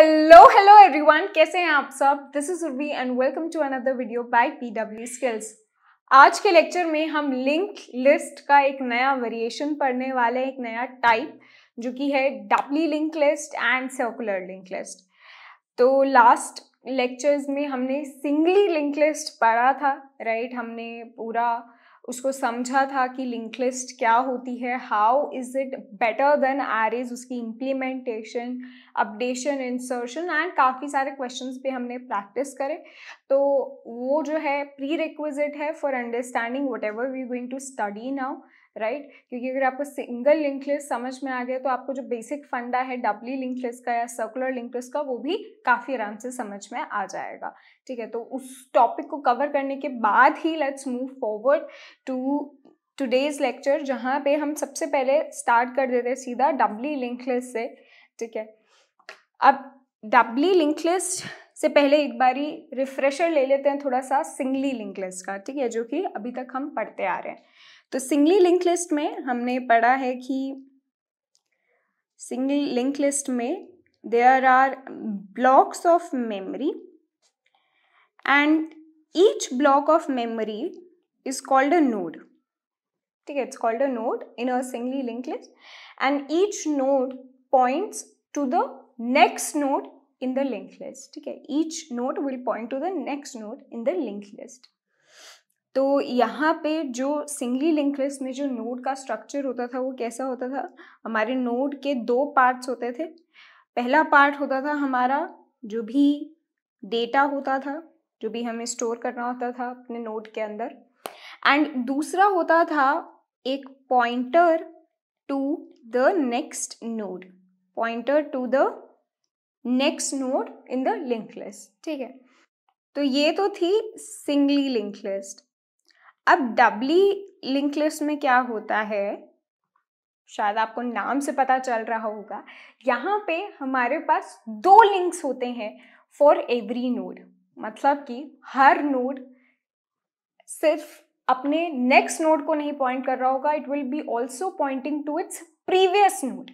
Hello hello everyone कैसे हैं आप सब this is Urvi and welcome to another video by PW skills आज के लेक्चर में हम लिंक लिस्ट का एक नया वेरिएशन पढ़ने वाले एक नया टाइप जो कि है doubly link list and circular link list तो लास्ट लेक्चर्स में हमने सिंगली लिंक लिस्ट पढ़ा था राइट हमने पूरा उसको समझा था कि लिंक लिस्ट क्या होती है how is it better then array is उसकी इम्प्लीमेंटेशन अपडेशन इंसर्शन एंड काफ़ी सारे क्वेश्चंस भी हमने प्रैक्टिस करे तो वो जो है प्री रिक्विजिट है for understanding whatever we going to study now right right? क्योंकि अगर आपको सिंगल लिंक लिस्ट समझ में आ गया तो आपको जो बेसिक फंडा है डबली लिंक लिस्ट का या सर्कुलर लिंक लिस्ट का वो भी काफ़ी आराम से समझ में आ जाएगा ठीक है तो उस टॉपिक को कवर करने के बाद ही let's move forward to today's lecture जहाँ पे हम सबसे पहले स्टार्ट कर देते हैं सीधा डबली लिंक लिस्ट से ठीक है अब डबली लिंक लिस्ट से पहले एक बारी रिफ्रेशर ले लेते हैं थोड़ा सा सिंगली लिंक लिस्ट का ठीक है जो कि अभी तक हम पढ़ते आ रहे हैं तो सिंगली लिंक लिस्ट में हमने पढ़ा है कि सिंगली लिंक लिस्ट में there are blocks of memory and each block of memory is called a node ठीक है it's called a node in a singly link list and each node points to the next node the link list ठीक है each node will point to the next node in the link list तो यहाँ पे जो singly link list में जो node का structure होता था वो कैसा होता था हमारे नोड के दो पार्ट्स होते थे पहला पार्ट होता था हमारा जो भी डेटा होता था जो भी हमें स्टोर करना होता था अपने नोड के अंदर एंड दूसरा होता था एक pointer to the next node pointer to the next node in the link list ठीक है तो ये तो थी सिंगली लिंक लिस्ट अब डबली लिंक लिस्ट में क्या होता है शायद आपको नाम से पता चल रहा होगा यहाँ पे हमारे पास दो लिंक्स होते हैं फॉर एवरी नोड मतलब कि हर नोड सिर्फ अपने नेक्स्ट नोड को नहीं पॉइंट कर रहा होगा it will be also pointing to its previous node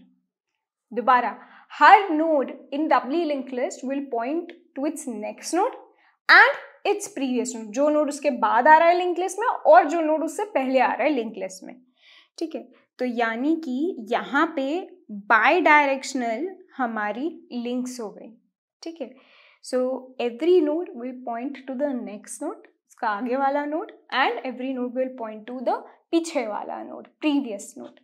दोबारा हर node in doubly link list will point to its next node and its previous node जो नोड उसके बाद आ रहा है लिंक लिस्ट में और जो नोड उससे पहले आ रहा है लिंक लिस्ट में ठीक है तो यानी कि यहाँ पे बाय डायरेक्शनल हमारी लिंक्स हो गई ठीक है so every node will point to the next node उसका आगे वाला node and every node will point to the पीछे वाला नोड प्रीवियस नोड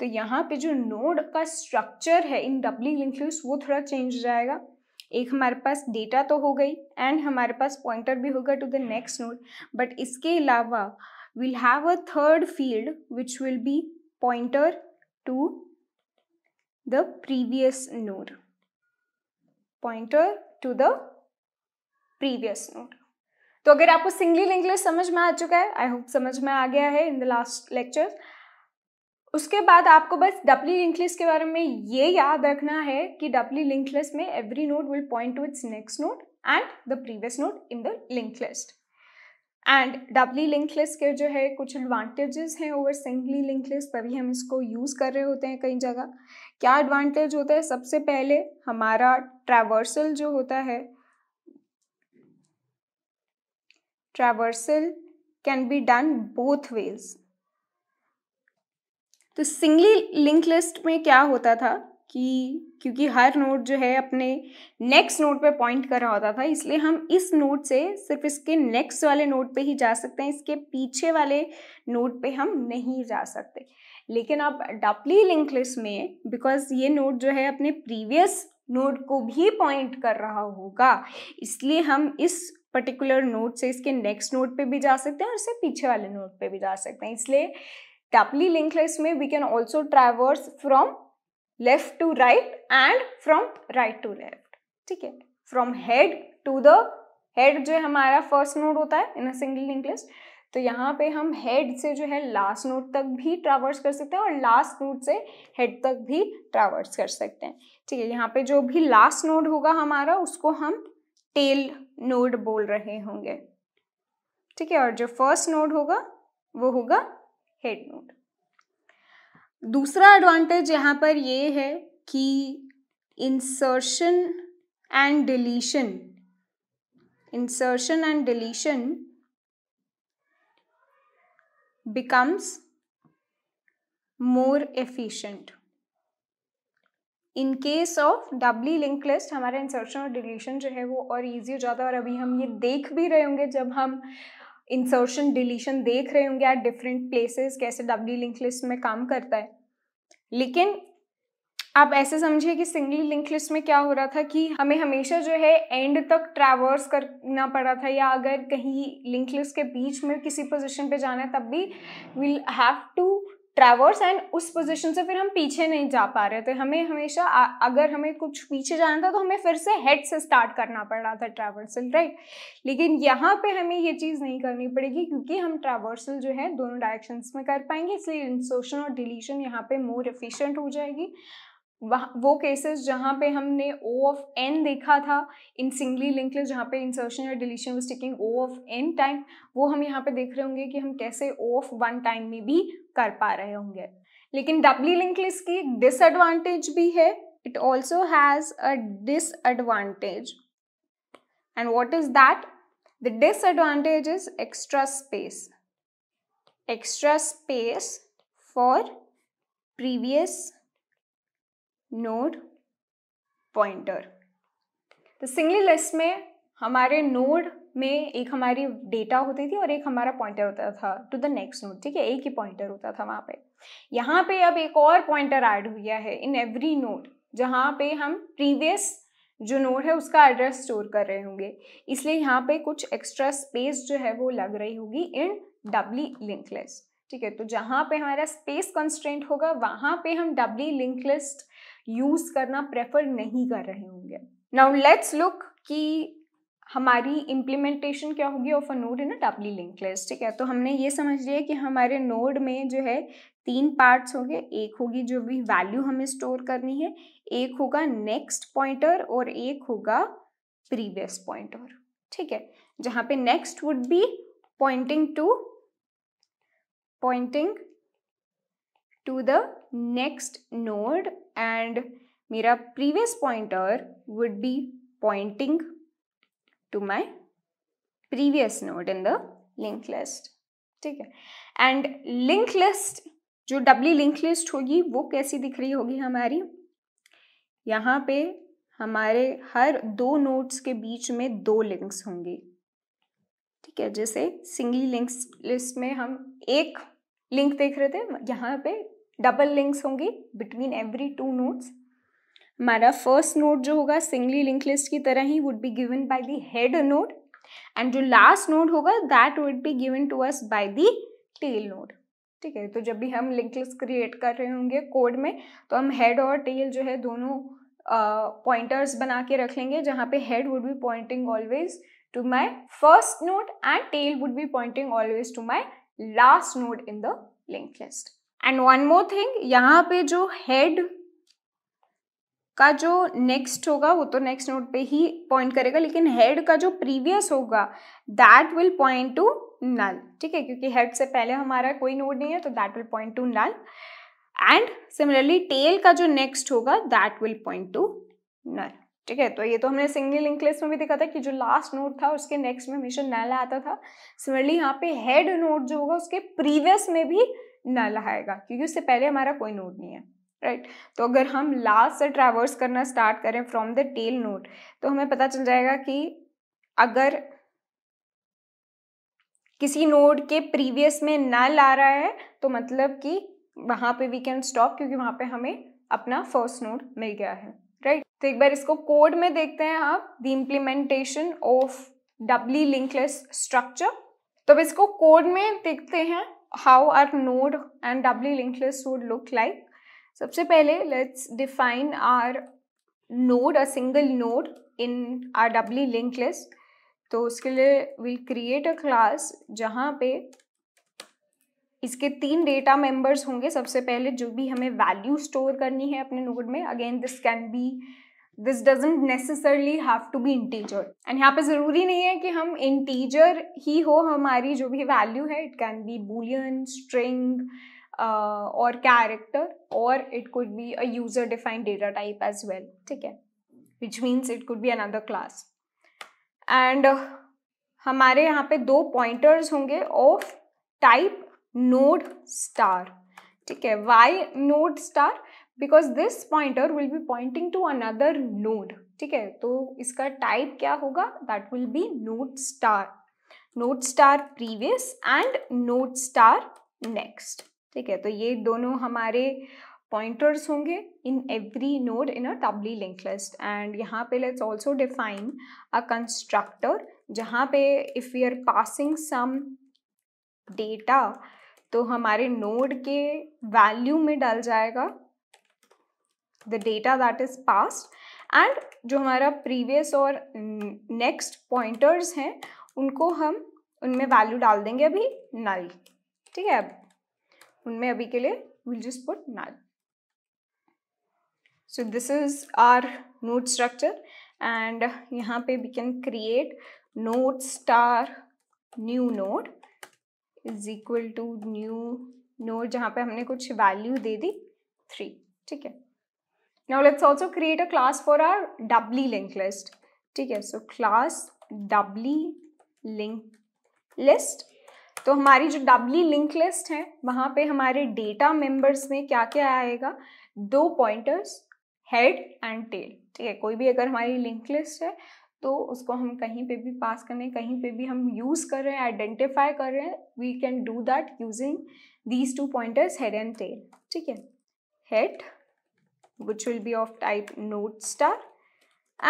तो यहाँ पे जो नोड का स्ट्रक्चर है इन डबली लिंक लिस्ट वो थोड़ा चेंज हो जाएगा एक हमारे पास डेटा तो हो गई एंड हमारे पास पॉइंटर भी होगा to the next node but इसके अलावा will have a third field which will be pointer to the previous node pointer to the previous node तो अगर आपको सिंगली इंग्लिश समझ में आ चुका है आई होप समझ में आ गया है इन द लास्ट लेक्चर उसके बाद आपको बस डबली लिंक लिस्ट के बारे में ये याद रखना है कि डबली लिंक लिस्ट में every node will point to its next node and the previous node in the link list and doubly link list के जो है कुछ एडवांटेजेस हैं ओवर सिंगली लिंक लिस्ट तभी हम इसको यूज़ कर रहे होते हैं कई जगह क्या एडवांटेज होता है सबसे पहले हमारा ट्रैवर्सल जो होता है traversal can be done both ways तो सिंगली लिंक लिस्ट में क्या होता था कि क्योंकि हर नोट जो है अपने नेक्स्ट नोट पे पॉइंट कर रहा होता था इसलिए हम इस नोट से सिर्फ इसके नेक्स्ट वाले नोट पे ही जा सकते हैं इसके पीछे वाले नोट पे हम नहीं जा सकते लेकिन अब डपली लिंक लिस्ट में बिकॉज ये नोट जो है अपने प्रीवियस नोट को भी पॉइंट कर रहा होगा इसलिए हम इस पर्टिकुलर नोट से इसके नेक्स्ट नोट पे भी जा सकते हैं और इससे पीछे वाले नोट पे भी जा सकते हैं इसलिए कैपली लिंक list में we can also traverse from left to right and from right to left ठीक है from head to the head जो हमारा फर्स्ट नोड होता है in a single link list तो यहाँ पे हम हेड से जो है लास्ट नोट तक भी ट्रावर्स कर सकते हैं और लास्ट नोट से हेड तक भी ट्रावर्स कर सकते हैं ठीक है यहाँ पे जो भी लास्ट नोड होगा हमारा उसको हम टेल नोड बोल रहे होंगे ठीक है और जो फर्स्ट नोड होगा वो होगा हेड नोट दूसरा एडवांटेज यहाँ पर ये है कि insertion and deletion insertion and deletion becomes more efficient in case of doubly link list हमारा इंसर्शन और डिलीशन जो है वो और ईजी हो जाता है और अभी हम ये देख भी रहे होंगे जब हम इंसर्शन डिलीशन देख रहे होंगे एट डिफरेंट प्लेसेस कैसे डब्ल्यू लिंक लिस्ट में काम करता है लेकिन आप ऐसे समझिए कि सिंगली लिंक लिस्ट में क्या हो रहा था कि हमें हमेशा जो है एंड तक ट्रैवर्स करना पड़ा था या अगर कहीं लिंक लिस्ट के बीच में किसी पोजीशन पे जाना है तब भी will have to traverse and उस पोजीशन से फिर हम पीछे नहीं जा पा रहे थे हमें हमेशा अगर हमें कुछ पीछे जाना था तो हमें फिर से हेड से स्टार्ट करना पड़ रहा था ट्रैवर्सल राइट लेकिन यहाँ पे हमें ये चीज़ नहीं करनी पड़ेगी क्योंकि हम ट्रैवर्सल जो है दोनों डायरेक्शंस में कर पाएंगे इसलिए इंसोशन और डिलीशन यहाँ पे मोर एफिशिएंट हो जाएगी वो केसेस जहाँ पे हमने ओ ऑफ एन देखा था इन सिंगली लिंक जहाँ पे इंसर्शन या deletion was taking O of N time वो हम यहाँ पे देख रहे होंगे कि हम कैसे ओ ऑफ वन टाइम में भी कर पा रहे होंगे लेकिन डबली लिंक लिस्ट की डिसएडवांटेज भी है it also has a disadvantage and what is that the disadvantage is extra space extra space for previous node pointer तो सिंगली लिस्ट में हमारे नोड में एक हमारी डेटा होती थी और एक हमारा पॉइंटर होता था टू द नेक्स्ट नोड ठीक है एक ही पॉइंटर होता था वहाँ पे यहाँ पे अब एक और पॉइंटर ऐड हुआ है इन एवरी नोड जहाँ पे हम प्रीवियस जो नोड है उसका एड्रेस स्टोर कर रहे होंगे इसलिए यहाँ पे कुछ एक्स्ट्रा स्पेस जो है वो लग रही होगी इन डब्ली लिंक लिस्ट ठीक है तो जहाँ पे हमारा स्पेस कंस्ट्रेंट होगा वहाँ पे हम डब्ली लिंक लिस्ट यूज करना प्रेफर नहीं कर रहे होंगे नाउ लेट्स लुक कि हमारी इम्प्लीमेंटेशन क्या होगी of a node in a doubly link list ठीक है तो हमने ये समझ लिया कि हमारे नोड में जो है तीन पार्ट्स होंगे एक होगी जो भी वैल्यू हमें स्टोर करनी है एक होगा नेक्स्ट पॉइंटर और एक होगा प्रीवियस पॉइंटर ठीक है जहाँ पे next would be pointing to pointing to the next node and मेरा previous pointer would be pointing to my previous node in the link list ठीक है एंड लिंक लिस्ट जो डब्ली लिंक लिस्ट होगी वो कैसी दिख रही होगी हमारी यहाँ पे हमारे हर दो नोड्स के बीच में दो लिंक्स होंगे ठीक है जैसे सिंगली लिंक्स लिस्ट में हम एक लिंक देख रहे थे यहाँ पे डबल लिंक्स होंगे बिटवीन एवरी टू नोट्स हमारा फर्स्ट नोट जो होगा सिंगली लिंक लिस्ट की तरह ही would be given by the head node and जो लास्ट नोट होगा that would be given to us by the tail node ठीक है तो जब भी हम लिंक लिस्ट क्रिएट कर रहे होंगे कोड में तो हम हेड और टेल जो है दोनों पॉइंटर्स uh, बना के रख लेंगे जहाँ पे head would be pointing always to my first node and tail would be pointing always to my last node in the link list and one more thing यहाँ पे जो हेड का जो नेक्स्ट होगा वो तो नेक्स्ट नोट पे ही point करेगा लेकिन हेड का जो प्रीवियस होगा that will point to null ठीक है क्योंकि हेड से पहले हमारा कोई नोट नहीं है तो that will point to null and similarly tail का जो नेक्स्ट होगा that will point to null ठीक है तो ये तो हमने सिंगल लिंक में भी देखा था कि जो लास्ट नोट था उसके नेक्स्ट में हमेशा नल आता था सिमिलरली यहाँ पे हेड नोट जो होगा उसके प्रीवियस में भी नल हम्म। आएगा क्योंकि उससे पहले हमारा कोई नोड नहीं है राइट right. तो अगर हम लास्ट से ट्रैवर्स करना स्टार्ट करें फ्रॉम द टेल नोड तो हमें पता चल जाएगा कि अगर किसी नोड के प्रीवियस में नल आ रहा है तो मतलब कि वहां पे वी कैन स्टॉप क्योंकि वहां पे हमें अपना फर्स्ट नोड मिल गया है राइट right? तो एक बार इसको कोड में देखते हैं आप the implementation of doubly linked list structure तो अब इसको कोड में देखते हैं how our node and doubly linked list would look like. सबसे पहले let's define our node, a single node in our doubly linked list. तो उसके लिए we'll create a class जहाँ पे इसके तीन डेटा मेंबर्स होंगे सबसे पहले जो भी हमें वैल्यू स्टोर करनी है अपने नोड में again this can be this doesn't necessarily have to be integer and यहाँ पे ज़रूरी नहीं है कि हम इंटीजर ही हो हमारी जो भी वैल्यू है it can be boolean string और कैरेक्टर और it could be a user defined data type as well ठीक है which means it could be another class and हमारे यहाँ पे दो पॉइंटर्स होंगे ऑफ टाइप नोड स्टार ठीक है why node star because this pointer will be pointing to another node ठीक है तो इसका टाइप क्या होगा that will be node star node star previous and node star next ठीक है तो ये दोनों हमारे पॉइंटर्स होंगे in every node in a doubly linked list and यहाँ पे let's also define a constructor जहाँ पे if we are passing some data तो हमारे नोड के वैल्यू में डल जाएगा the data that is passed and जो हमारा previous और next pointers हैं उनको हम उनमें value डाल देंगे अभी null ठीक है अब उनमें अभी के लिए we'll just put null. So this is our node structure and यहाँ पे we can create node star new node is equal to new node जहाँ पे हमने कुछ value दे दी थ्री ठीक है Now let's also create a class for our doubly linked list. ठीक है so class doubly link list तो हमारी जो डबली लिंक लिस्ट है वहाँ पे हमारे डेटा मेंबर्स में क्या क्या आएगा दो पॉइंटर्स हेड एंड टेल ठीक है कोई भी अगर हमारी लिंक लिस्ट है तो उसको हम कहीं पे भी पास करने कहीं पे भी हम यूज़ कर रहे हैं आइडेंटिफाई कर रहे हैं we can do that using these two pointers head and tail ठीक है head which will be of type node star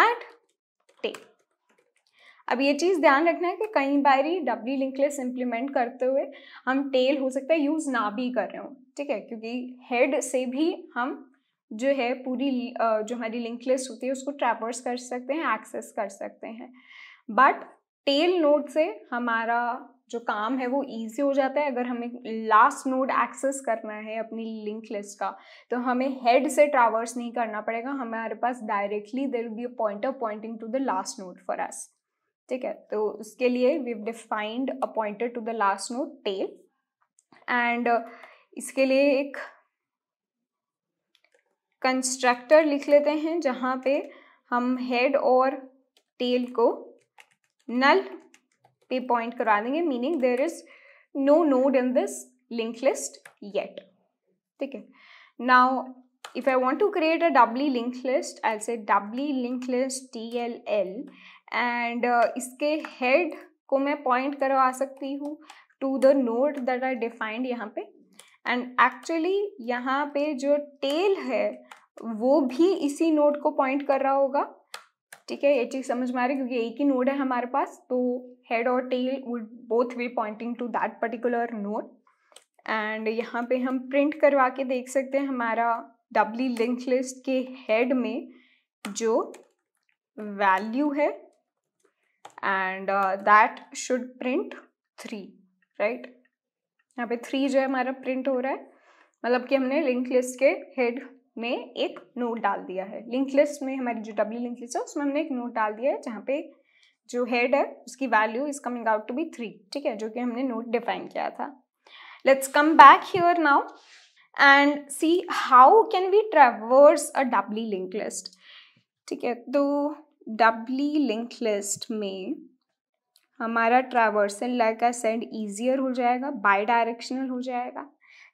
and tail अब ये चीज़ ध्यान रखना है कि कई ही डब्ल्यू लिंकलेस इंप्लीमेंट करते हुए हम टेल हो सकता है यूज़ ना भी कर रहे हो ठीक है क्योंकि हेड से भी हम जो है पूरी जो हमारी लिंकलेस होती है उसको ट्रैवर्स कर सकते हैं एक्सेस कर सकते हैं बट टेल नोट से हमारा जो काम है वो ईजी हो जाता है अगर हमें लास्ट नोड एक्सेस करना है अपनी लिंक लिस्ट का तो हमें हेड से ट्रावर्स नहीं करना पड़ेगा हमारे पास directly there be a of pointing to the last node for us ठीक है तो उसके लिए we defined a pointer to the last node tail and इसके लिए एक कंस्ट्रक्टर लिख लेते हैं जहाँ पे हम हेड और टेल को नल पे पॉइंट करवा देंगे meaning there is no node in this link list yet ठीक है now if I want to create a doubly link list I say doubly link list T L L and इसके head को मैं point करवा सकती हूँ to the node that I defined यहाँ पे एंड एक्चुअली यहाँ पे जो टेल है वो भी इसी नोट को पॉइंट कर रहा होगा ठीक है ये चीज समझ में आ रही है क्योंकि एक ही नोट है हमारे पास तो हेड और tail would both be pointing to that particular node and यहाँ पे हम प्रिंट करवा के देख सकते हैं हमारा डब्ली लिंक लिस्ट के हेड में जो वैल्यू है and that should print three right यहाँ पे थ्री जो है हमारा प्रिंट हो रहा है मतलब कि हमने लिंक लिस्ट के हेड में एक नोट डाल दिया है लिंक लिस्ट में हमारी जो डब्ल्यू लिंक लिस्ट है उसमें हमने एक नोट डाल दिया है जहाँ पे जो हेड है उसकी value is coming out to be three ठीक है जो कि हमने नोट डिफाइन किया था let's come back here now and see how can we traverse a doubly link list ठीक है तो डबली लिंक लिस्ट में हमारा traversal like uh send easier हो जाएगा बाई डायरेक्शनल हो जाएगा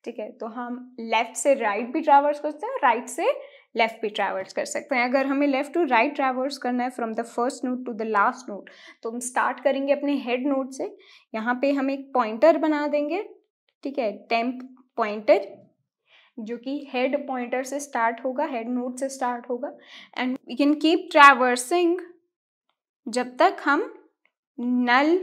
ठीक है तो हम लेफ्ट से राइट right भी ट्रैवर्स करते हैं राइट से लेफ्ट भी ट्रैवर्स कर सकते हैं अगर हमें लेफ्ट टू राइट ट्रैवर्स करना है from the first node to the last node तो हम स्टार्ट करेंगे अपने हेड नोट से यहाँ पे हम एक पॉइंटर बना देंगे ठीक है टेम्प पॉइंटर जो कि हेड पॉइंटर से स्टार्ट होगा हेड नोट से स्टार्ट होगा and we can keep traversing जब तक हम नल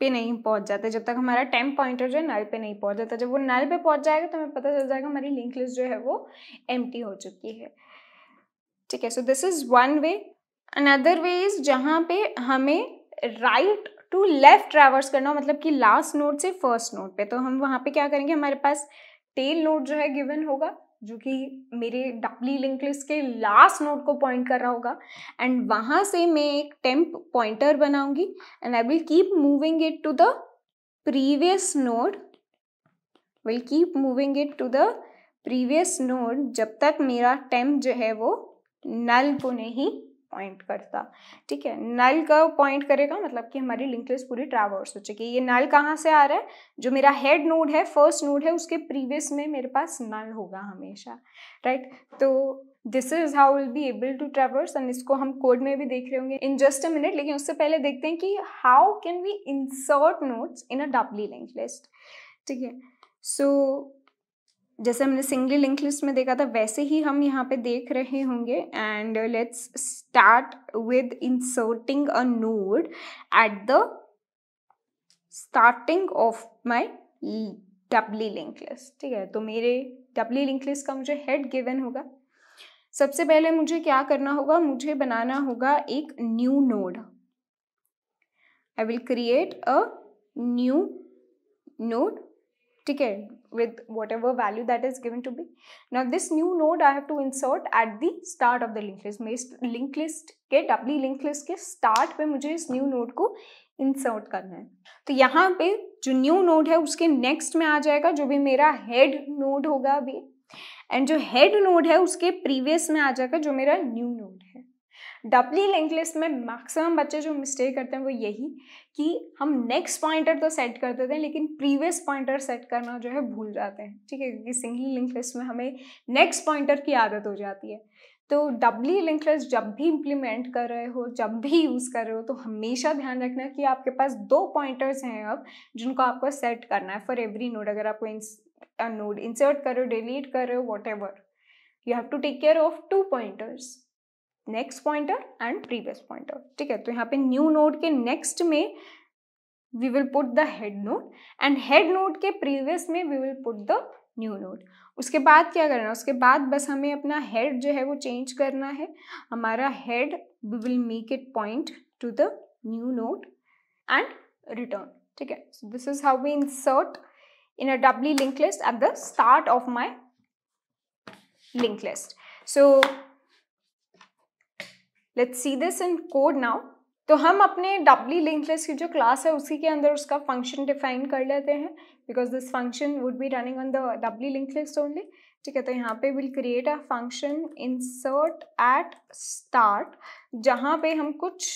पे नहीं पहुंच जाते जब तक हमारा टेम्प पॉइंटर जो है नल पे नहीं पहुंच जाता जब वो नल पे पहुंच जाएगा तो हमें पता चल जाएगा हमारी लिंक लिस्ट जो है वो एम हो चुकी है ठीक है so this is one way another way is जहाँ पे हमें राइट टू लेफ्ट ट्रैवर्स करना हो मतलब कि लास्ट नोट से फर्स्ट नोट पे तो हम वहाँ पे क्या करेंगे हमारे पास टेल नोट जो है गिवन होगा जो कि मेरे डबली लिंक लिस्ट के लास्ट नोट को पॉइंट कर रहा होगा एंड वहाँ से मैं एक टेम्प पॉइंटर बनाऊंगी and I will keep moving it to the previous node will keep moving it to the previous node जब तक मेरा टेम्प जो है वो नल को नहीं पॉइंट करता ठीक है नल का पॉइंट करेगा मतलब कि हमारी लिंक लिस्ट पूरी ट्रावर्स हो चुकी है ये नल कहाँ से आ रहा है जो मेरा हेड नोड है फर्स्ट नोड है उसके प्रीवियस में मेरे पास नल होगा हमेशा राइट तो this is how will be able to traverse and इसको हम कोड में भी देख रहे होंगे इन जस्ट अ मिनट लेकिन उससे पहले देखते हैं कि how can we insert nodes in a doubly link list ठीक है सो जैसे हमने सिंगली लिंक लिस्ट में देखा था वैसे ही हम यहाँ पे देख रहे होंगे and let's start with inserting a node at the starting of my doubly link list ठीक है तो मेरे डबली लिंक लिस्ट का मुझे हेड गिवन होगा सबसे पहले मुझे क्या करना होगा मुझे बनाना होगा एक new node I will create a new node ठीक है with whatever value that is given to be now this new node I have to insert at the start of the link list मे link list के doubly link list के start पे मुझे इस new node को insert करना है तो यहाँ पे जो न्यू नोड है उसके नेक्स्ट में आ जाएगा जो भी मेरा हेड नोड होगा अभी एंड जो हेड नोड है उसके प्रीवियस में आ जाएगा जो मेरा न्यू नोड है डबली लिंक लिस्ट में मैक्सिमम बच्चे जो मिस्टेक करते हैं वो यही कि हम नेक्स्ट पॉइंटर तो सेट कर देते हैं लेकिन प्रीवियस पॉइंटर सेट करना जो है भूल जाते हैं ठीक है क्योंकि सिंगल लिंक लिस्ट में हमें नेक्स्ट पॉइंटर की आदत हो जाती है तो डबली लिंक लिस्ट जब भी इम्प्लीमेंट कर रहे हो जब भी यूज़ कर रहे हो तो हमेशा ध्यान रखना कि आपके पास दो पॉइंटर्स हैं अब जिनको आपको सेट करना है फॉर एवरी नोड अगर आपको नोड इंसर्ट कर रहे हो डिलीट कर रहे हो whatever you have to take care of two pointers next pointer and previous pointer ठीक है तो यहाँ पे न्यू नोड के नेक्स्ट में we will put the head node and head node के प्रीवियस में we will put the new node उसके बाद क्या करना है उसके बाद बस हमें अपना हेड जो है वो चेंज करना है हमारा head we will make it point to the new node and return ठीक है this is how we insert in a doubly link list at the start of my link list so let's see this in code now तो हम अपने डबली link list की जो class है उसी के अंदर उसका फंक्शन डिफाइन कर लेते हैं because this function would be running on the doubly link list only ठीक है तो यहाँ पे will create a function insert at start जहाँ पे हम कुछ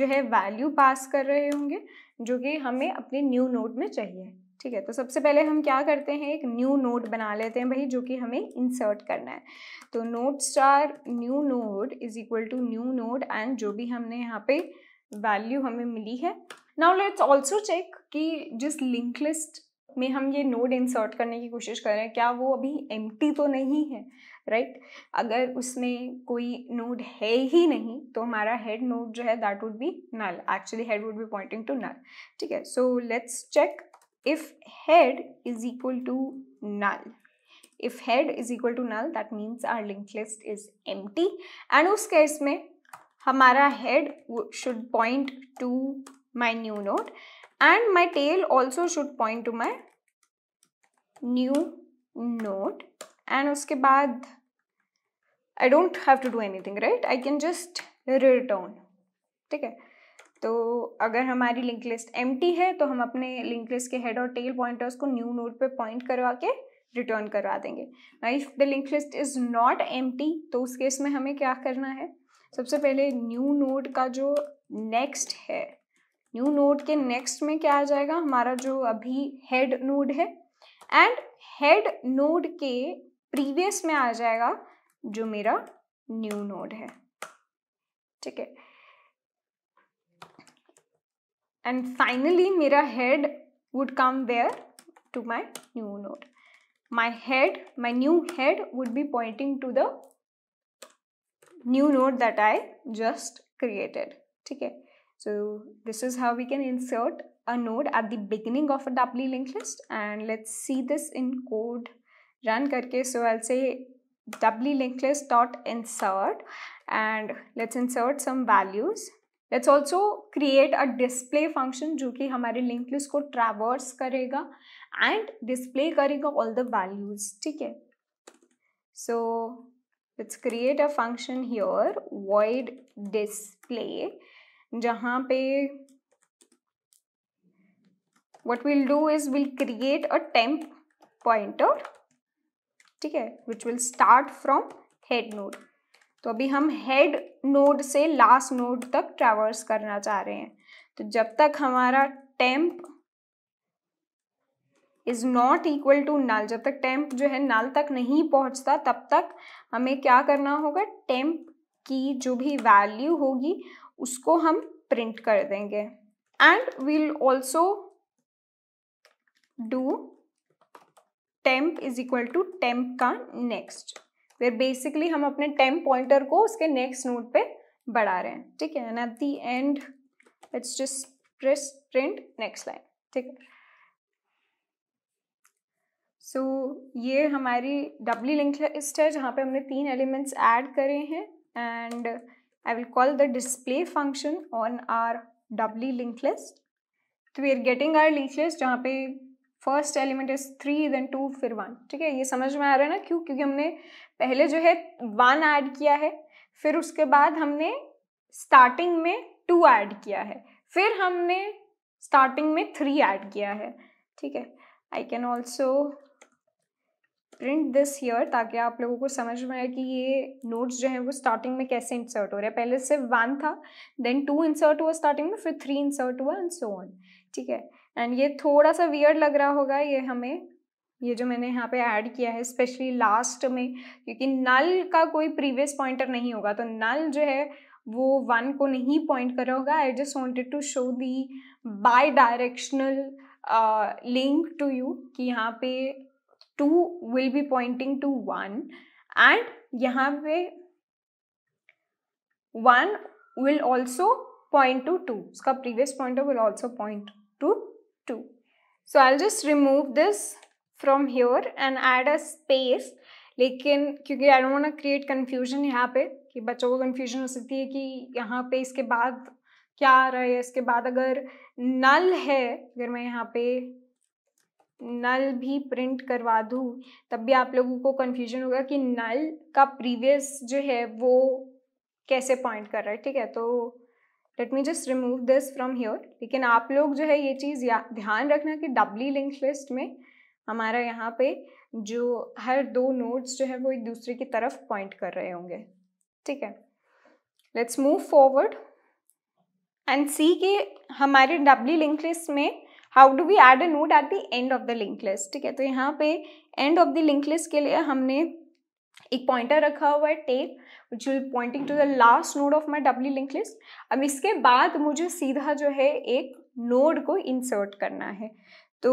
जो है वैल्यू पास कर रहे होंगे जो कि हमें अपने न्यू नोट में चाहिए ठीक है तो सबसे पहले हम क्या करते हैं एक न्यू नोड बना लेते हैं भाई जो कि हमें इंसर्ट करना है तो node star new node is equal to new node and जो भी हमने यहाँ पे वैल्यू हमें मिली है नाउ लेट्स ऑल्सो चेक कि जिस लिंक लिस्ट में हम ये नोड इंसर्ट करने की कोशिश कर रहे हैं क्या वो अभी एम तो नहीं है राइट right? अगर उसमें कोई नोड है ही नहीं तो हमारा हेड नोड जो है that would be null actually head would be pointing to null ठीक है so let's check if head is equal to null if head is equal to null that means our linked list is empty and उस case में हमारा head should point to my new node and my tail also should point to my new node and उसके बाद I don't have to do anything right I can just return Okay. तो अगर हमारी link list M है तो हम अपने link list के हेड और टेल पॉइंटर्स को न्यू नोड पे पॉइंट करवा के रिटर्न करवा देंगे if the link list is not एम तो उस केस में हमें क्या करना है सबसे पहले न्यू नोड का जो नेक्स्ट है न्यू नोड के नेक्स्ट में क्या आ जाएगा हमारा जो अभी हेड नोड है एंड हेड नोड के प्रीवियस में आ जाएगा जो मेरा न्यू नोड है ठीक है and finally mirror head would come where to my new node my head my new head would be pointing to the new node that i just created okay so this is how we can insert a node at the beginning of a doubly linked list and let's see this in code run karke so i'll say doubly linked list dot insert and let's insert some values let's also create a display function जो कि हमारे link list को traverse करेगा and display करेगा all the values ठीक है so let's create a function here void display जहाँ पे what will do is will create a temp pointer ठीक है which will start from head node तो अभी हम हेड नोड से लास्ट नोड तक ट्रैवर्स करना चाह रहे हैं तो जब तक हमारा temp is not equal to null जब तक टेम्प जो है नल तक नहीं पहुंचता तब तक हमें क्या करना होगा टेम्प की जो भी वैल्यू होगी उसको हम प्रिंट कर देंगे and we'll also do temp is equal to temp का नेक्स्ट फिर बेसिकली हम अपने टेम पॉइंटर को उसके नेक्स्ट नोट पे बढ़ा रहे हैं ठीक है and at the end it's just press print next line ठीक है सो so, ये हमारी डबली लिंक लिस्ट है जहाँ पे हमने तीन एलिमेंट्स ऐड करे हैं and I will call the display function on our doubly link list तो we are getting our link list जहाँ पे first element is three then two फिर वन ठीक है ये समझ में आ रहा है ना क्यों क्योंकि हमने पहले जो है वन ऐड किया है फिर उसके बाद हमने स्टार्टिंग में टू ऐड किया है फिर हमने स्टार्टिंग में थ्री ऐड किया है ठीक है I can also print this here ताकि आप लोगों को समझ में आए कि ये नोट्स जो हैं वो स्टार्टिंग में कैसे इंसर्ट हो रहे हैं पहले सिर्फ वन था देन टू इंसर्ट हुआ स्टार्टिंग में फिर थ्री इंसर्ट हुआ एंड सो ऑन ठीक है एंड ये थोड़ा सा वियर्ड लग रहा होगा ये हमें ये जो मैंने यहाँ पे ऐड किया है स्पेशली लास्ट में क्योंकि नल का कोई प्रीवियस पॉइंटर नहीं होगा तो नल जो है वो वन को नहीं पॉइंट कर रहा होगा I just wanted to show the bidirectional link to you कि यहाँ पे two will be pointing to one and यहाँ पे one will also point to two उसका previous pointer will also point to 2. So I'll just remove this from here and add a space लेकिन क्योंकि I don't to create confusion यहाँ पे कि बच्चों को confusion हो सकती है कि यहाँ पे इसके बाद क्या आ रहा है इसके बाद अगर नल है अगर मैं यहाँ पे नल भी प्रिंट करवा दूँ तब भी आप लोगों को कन्फ्यूजन होगा कि नल का प्रीवियस जो है वो कैसे पॉइंट कर रहा है ठीक है तो let me just remove this from here लेकिन आप लोग जो है ये चीज़ ध्यान रखना कि डबली लिंक लिस्ट में हमारा यहाँ पे जो हर दो नोट्स जो है वो एक दूसरे की तरफ पॉइंट कर रहे होंगे ठीक है let's move forward and see के हमारे डबली लिंक लिस्ट में how do we add a node at the end of the link list ठीक है तो यहाँ पे end of the link list के लिए हमने एक पॉइंटर रखा हुआ है tail which will pointing to the last node of my doubly link list अब इसके बाद मुझे सीधा जो है एक नोड को इंसर्ट करना है तो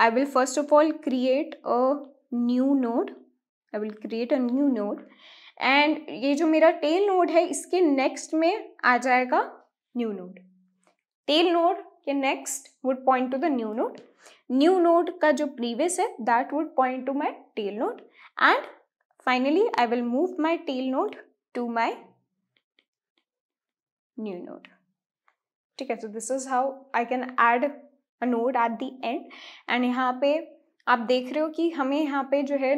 I will first of all create a new node I will create a new node and ये जो मेरा टेल नोड है इसके नेक्स्ट में आ जाएगा न्यू नोड टेल नोड के next would point to the new node new node का जो प्रीवियस है that would point to my tail node and Finally, I will move my tail node to my new node. ठीक है तो this is how I can add a node at the end and यहाँ पे आप देख रहे हो कि हमें यहाँ पे जो है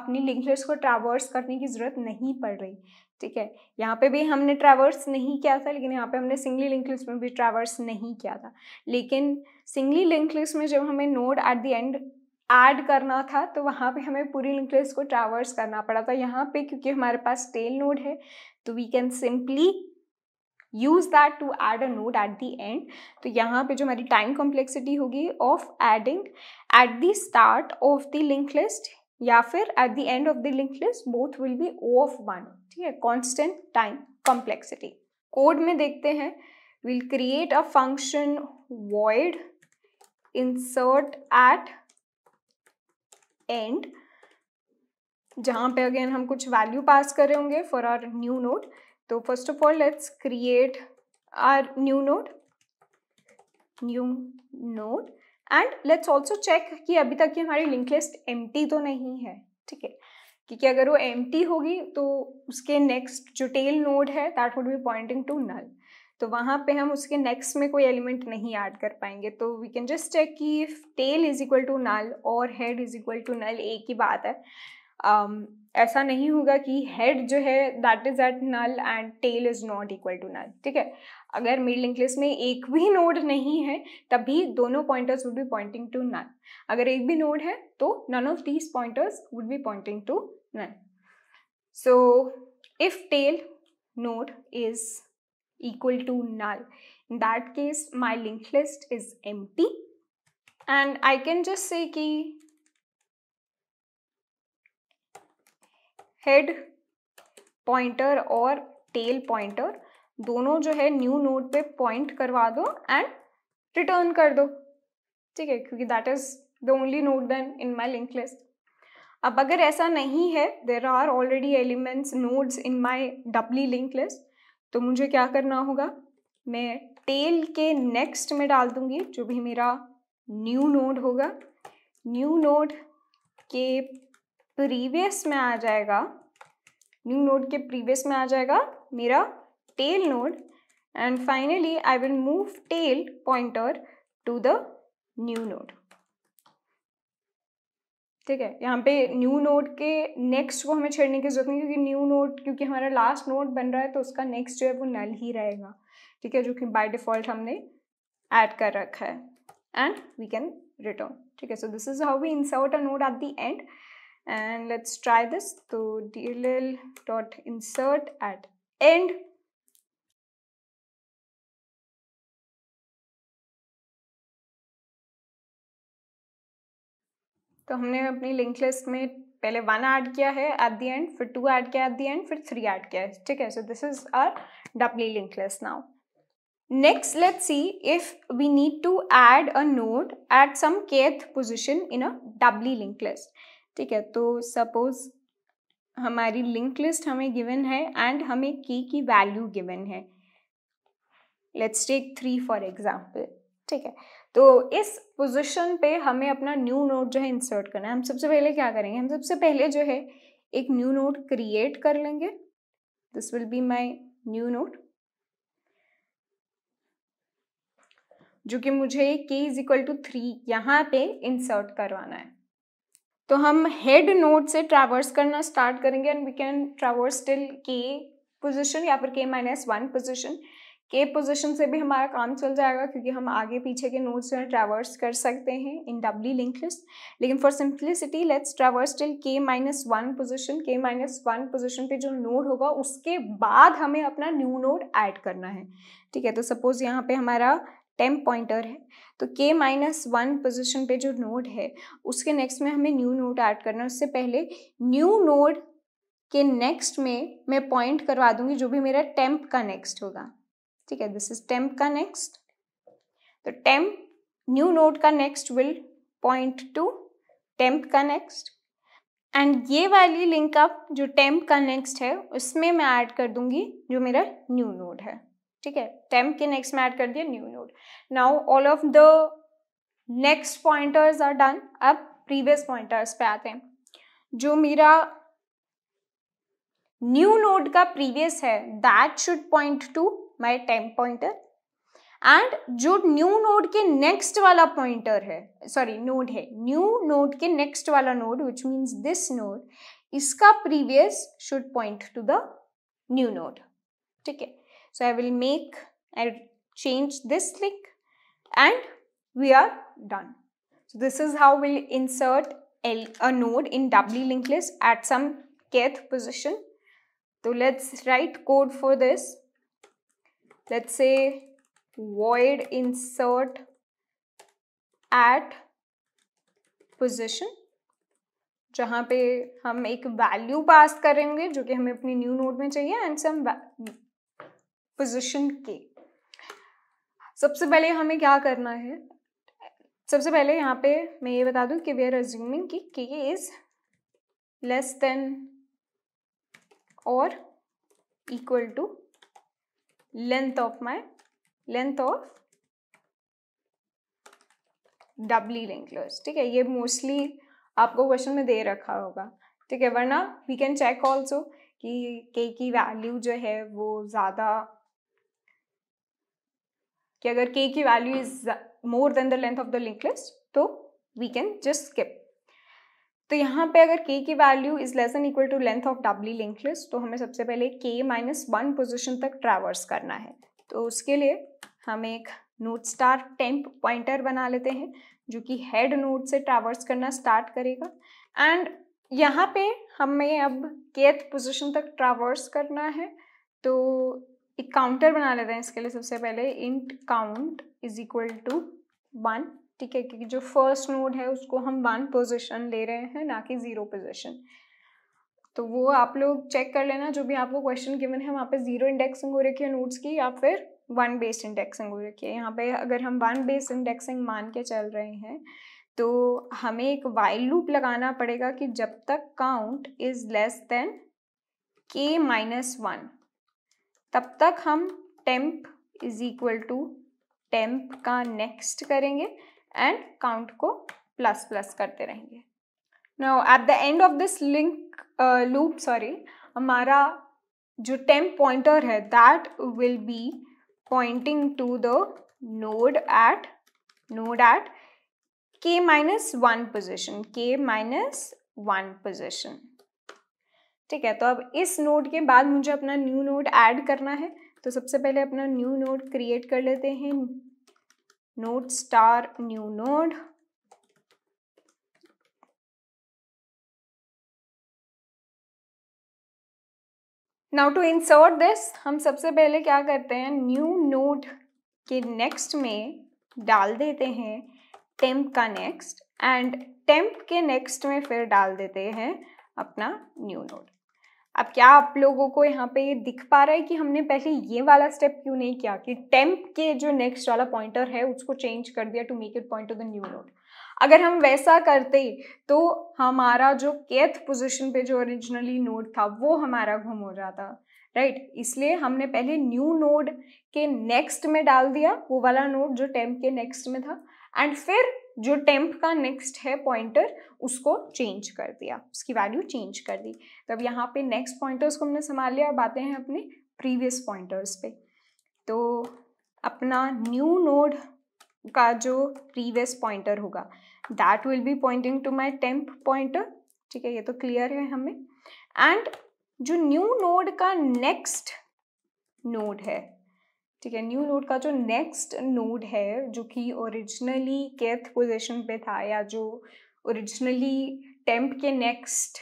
अपनी लिंक्स को ट्रैवर्स करने की ज़रूरत नहीं पड़ रही ठीक है यहाँ पे भी हमने ट्रैवर्स नहीं किया था लेकिन यहाँ पे हमने सिंगली लिंक लिस्ट में भी ट्रैवर्स नहीं किया था लेकिन सिंगली लिंक लिस्ट में जब हमें node at the end add करना था तो वहाँ पे हमें पूरी लिंक्रेज को ट्रावर्स करना पड़ा था यहाँ पे क्योंकि हमारे पास टेल नोड है तो we can simply use that to add a node at the end तो यहाँ पे जो हमारी टाइम कॉम्प्लेक्सिटी होगी of adding at the start of the link list या फिर at the end of the link list both will be O of one ठीक है कॉन्स्टेंट टाइम कॉम्प्लेक्सिटी कोड में देखते हैं will create a function void insert at end जहाँ पे again हम कुछ वैल्यू पास कर रहे होंगे फॉर आर न्यू नोड तो first of all let's create our new node new node and let's also check कि अभी तक की हमारी लिंक लिस्ट एम तो नहीं है ठीक है क्योंकि अगर वो एम होगी तो उसके नेक्स्ट जो टेल नोड है that would be pointing to null तो वहाँ पे हम उसके नेक्स्ट में कोई एलिमेंट नहीं ऐड कर पाएंगे तो वी कैन जस्ट चेक कि if tail is equal to null और head is equal to null एक ही बात है um, ऐसा नहीं होगा कि हेड जो है that is at null and tail is not equal to null ठीक है अगर मिड लिंक लिस्ट में एक भी नोड नहीं है तभी दोनों pointers would be pointing to null अगर एक भी नोड है तो none of these pointers would be pointing to null so if tail node is equal to null. In that case, my linked list is empty and I can just say ki head pointer or tail pointer दोनों जो है new node पे point करवा दो and return कर दो ठीक है क्योंकि that is the only node then in my link list अब अगर ऐसा नहीं है there are already elements nodes in my doubly link list तो मुझे क्या करना होगा मैं टेल के नेक्स्ट में डाल दूंगी जो भी मेरा न्यू नोड होगा न्यू नोड के प्रीवियस में आ जाएगा न्यू नोड के प्रीवियस में आ जाएगा मेरा tail node and finally I will move tail pointer to the new node ठीक है यहाँ पे न्यू नोट के नेक्स्ट को हमें छेड़ने की जरूरत नहीं क्योंकि न्यू नोट क्योंकि हमारा लास्ट नोट बन रहा है तो उसका नेक्स्ट जो है वो नल ही रहेगा ठीक है जो कि बाय डिफॉल्ट हमने ऐड कर रखा है एंड वी कैन रिटर्न ठीक है so this is how we insert a node at the end and let's try this तो D dot insert at end तो हमने अपनी लिंक लिस्ट में पहले वन ऐड किया है एट द एंड फिर टू ऐड किया एट द एंड फिर थ्री ऐड किया है ठीक है so this is our doubly link list now next let see if we need to add a node at some kth position in a doubly link list ठीक है तो suppose हमारी link list हमें given है and हमें K की value given है let's take three for example ठीक है तो इस पोजिशन पे हमें अपना न्यू नोट जो है इंसर्ट करना है हम सबसे पहले क्या करेंगे हम सबसे पहले जो है एक न्यू नोट क्रिएट कर लेंगे this will be my new node जो कि मुझे k is equal to three यहाँ पे इंसर्ट करवाना है तो हम हेड नोट से ट्रावर्स करना स्टार्ट करेंगे and we can traverse till k position या फिर k minus one position K position से भी हमारा काम चल जाएगा क्योंकि हम आगे पीछे के नोड्स जो है ट्रावर्स कर सकते हैं इन डब्ली लिंक लिस्ट लेकिन for simplicity let's traverse till K minus one position K minus one position पे जो नोड होगा उसके बाद हमें अपना न्यू नोड ऐड करना है ठीक है तो सपोज यहाँ पे हमारा टेम्प पॉइंटर है तो के माइनस वन पोजिशन पे जो नोड है उसके नेक्स्ट में हमें न्यू नोड ऐड करना है उससे पहले न्यू नोड के नेक्स्ट में मैं पॉइंट करवा दूंगी जो भी मेरा टेम्प का नेक्स्ट होगा ठीक है दिस इज टेम्प का नेक्स्ट तो टेम्प न्यू नोड का next will point to temp का नेक्स्ट एंड ये वाली लिंक अप जो टेम्प का नेक्स्ट है उसमें मैं ऐड कर दूंगी जो मेरा न्यू नोड है ठीक है टेम्प के नेक्स्ट में ऐड कर दिया new node now all of the next pointers are done अब प्रीवियस पॉइंटर्स पे आते हैं जो मेरा न्यू नोड का प्रीवियस है that should point to my temp pointer and जो न्यू नोड के नेक्स्ट वाला पॉइंटर है सॉरी नोड है न्यू नोड के नेक्स्ट वाला node which means this node इसका previous should point to the new node ठीक है so I will make I change this link and we are done so this is how will insert L a node in doubly link at some kth position तो let's write code for this let's say void insert at position जहाँ पे हम एक value pass करेंगे जो कि हमें अपनी न्यू नोड में चाहिए एंड सम पोजिशन के सबसे पहले हमें क्या करना है सबसे पहले यहाँ पे मैं ये बता दूँ कि वी आर अज्यूमिंग कि के इज लेस देन और equal to length of my length of doubly linked list ठीक है ये mostly आपको क्वेश्चन में दे रखा होगा ठीक है वरना वी कैन चेक ऑल्सो कि के की वैल्यू जो है वो ज़्यादा कि अगर के की value is more than the length of the link list तो वी कैन जस्ट स्किप तो यहाँ पे अगर k की value is less and equal to length of doubly link list तो हमें सबसे पहले k माइनस वन पोजिशन तक ट्रैवर्स करना है तो उसके लिए हम एक नोट स्टार टेम्प पॉइंटर बना लेते हैं जो कि हेड नोट से ट्रैवर्स करना स्टार्ट करेगा एंड यहाँ पे हमें अब केथ पोजिशन तक ट्रैवर्स करना है तो एक काउंटर बना लेते हैं इसके लिए सबसे पहले int count is equal to one ठीक है क्योंकि जो फर्स्ट नोड है उसको हम वन पोजिशन ले रहे हैं ना कि ज़ीरो पोजिशन तो वो आप लोग चेक कर लेना जो भी आपको क्वेश्चन गिवन है वहाँ पे ज़ीरो इंडेक्सिंग हो रखी है नोड्स की या फिर वन बेस्ड इंडेक्सिंग हो रखी है यहाँ पे अगर हम वन बेस्ड इंडेक्सिंग मान के चल रहे हैं तो हमें एक वाइल लूप लगाना पड़ेगा कि जब तक count is less than K minus one तब तक हम temp is equal to temp का नेक्स्ट करेंगे एंड काउंट को प्लस प्लस करते रहेंगे no at the end of this link loop sorry हमारा जो टेम्प पॉइंटर है that will be pointing to the node at node at k minus one position k minus one position ठीक है तो अब इस नोड के बाद मुझे अपना न्यू नोड ऐड करना है तो सबसे पहले अपना न्यू नोड क्रिएट कर लेते हैं node star new node now to insert this हम सबसे पहले क्या करते हैं न्यू नोड के नेक्स्ट में डाल देते हैं टेम्प का नेक्स्ट एंड टेम्प के नेक्स्ट में फिर डाल देते हैं अपना न्यू नोड अब क्या आप लोगों को यहाँ पे ये दिख पा रहा है कि हमने पहले ये वाला स्टेप क्यों नहीं किया कि टेम्प के जो नेक्स्ट वाला पॉइंटर है उसको चेंज कर दिया to make it point to the new node अगर हम वैसा करते तो हमारा जो केथ पोजिशन पे जो ओरिजिनली नोड था वो हमारा घुम हो जाता राइट right? इसलिए हमने पहले न्यू नोड के नेक्स्ट में डाल दिया वो वाला नोड जो टेम्प के नेक्स्ट में था एंड फिर जो टेम्प का नेक्स्ट है पॉइंटर उसको चेंज कर दिया उसकी वैल्यू चेंज कर दी तब तो यहाँ पे नेक्स्ट पॉइंटर्स को हमने संभाल लिया अब आते हैं अपने प्रीवियस पॉइंटर्स पे तो अपना न्यू नोड का जो प्रीवियस पॉइंटर होगा that will be pointing to my temp pointer ठीक है ये तो क्लियर है हमें एंड जो न्यू नोड का नेक्स्ट नोड है ठीक है न्यू नोड का जो नेक्स्ट नोड है जो कि ओरिजिनली कैथ पोजिशन पे था या जो ओरिजिनली टेम्प के नेक्स्ट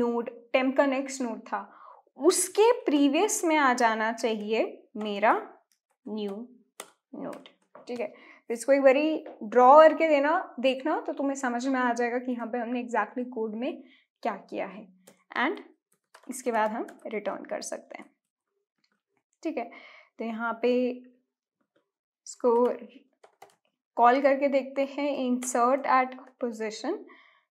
नोड टेम्प का नेक्स्ट नोड था उसके प्रीवियस में आ जाना चाहिए मेरा न्यू नोड ठीक है तो इसको एक बारी ड्रॉ करके देना देखना तो तुम्हें समझ में आ जाएगा कि यहाँ पे हमने एग्जैक्टली exactly कोड में क्या किया है एंड इसके बाद हम रिटर्न कर सकते हैं ठीक है तो यहाँ पे इसको कॉल करके देखते हैं इंसर्ट एट पोजिशन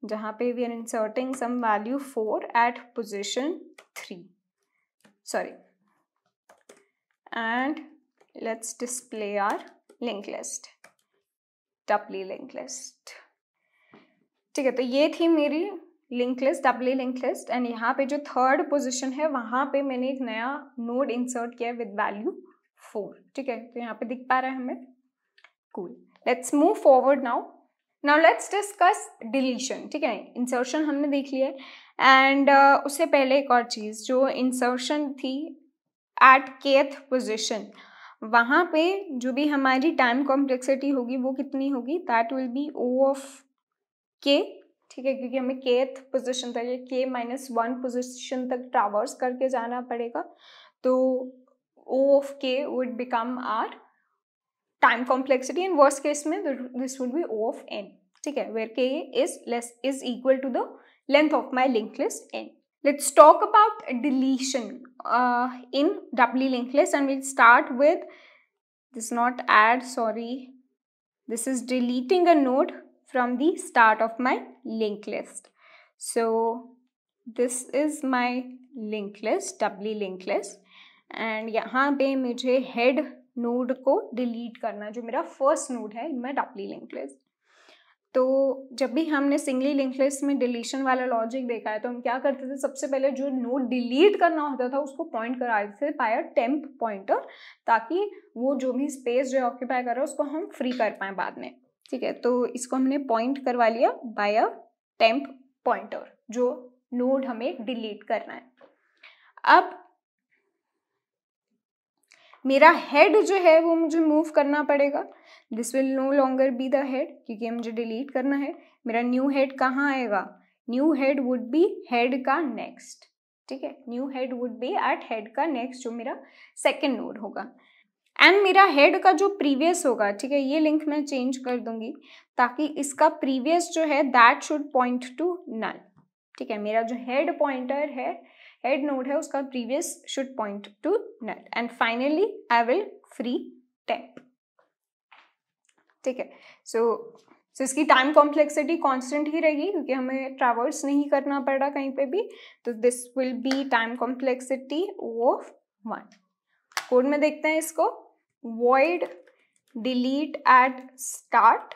जहाँ पे we are inserting some value four at position three sorry and let's display our link list doubly link list ठीक है तो ये थी मेरी link list doubly link list and यहाँ पे जो थर्ड पोजिशन है वहाँ पे मैंने एक नया नोड इंसर्ट किया विद वैल्यू फोर ठीक है तो यहाँ पे दिख पा रहा है हमें cool let's move forward now now let's discuss deletion ठीक है इंसर्शन हमने देख लिया एंड uh, उससे पहले एक और चीज़ जो इंसर्शन थी एट केथ पोजिशन वहाँ पे जो भी हमारी टाइम कॉम्प्लेक्सिटी होगी वो कितनी होगी that will be O of K ठीक है क्योंकि हमें केथ पोजिशन तक के माइनस वन पोजिशन तक ट्रावर्स करके जाना पड़ेगा तो O of k would become our time complexity in worst case mein this would be O of n. ठीक है where k is less is equal to the length of my linked list n. Let's talk about deletion uh, in doubly linked list and we'll start with this not add sorry this is deleting a node from the start of my linked list. So this is my linked list doubly linked list and यहाँ पे मुझे head nod को delete करना जो मेरा first node है इन माई doubly link list तो जब भी हमने सिंगली लिंक लिस्ट में डिलीशन वाला लॉजिक देखा है तो हम क्या करते थे सबसे पहले जो नोड डिलीट करना होता था उसको पॉइंट करा देते थे पाया टेम्प पॉइंटर ताकि वो जो भी स्पेस जो ऑक्यूपाई कर रहा है उसको हम फ्री कर पाए बाद में ठीक है तो इसको हमने पॉइंट करवा लिया बाय अ टेम्प पॉइंटर जो नोड हमें डिलीट करना है अब मेरा हेड जो है वो मुझे मूव करना पड़ेगा this will no longer be the head क्योंकि मुझे डिलीट करना है मेरा न्यू हेड कहाँ आएगा new head would be head का नेक्स्ट ठीक है new head would be at head का नेक्स्ट जो मेरा सेकेंड नोड होगा एंड मेरा हेड का जो प्रीवियस होगा ठीक है ये लिंक मैं चेंज कर दूंगी ताकि इसका प्रीवियस जो है that should point to null ठीक है मेरा जो हेड पॉइंटर है हेड नोड है उसका previous should point to null and finally I will free temp ठीक है सो सो इसकी टाइम कॉम्प्लेक्सिटी कॉन्स्टेंट ही रहेगी क्योंकि हमें ट्रेवल्स नहीं करना पड़ा कहीं पे भी तो this will be time complexity of one code में देखते हैं इसको वॉइड डिलीट एट स्टार्ट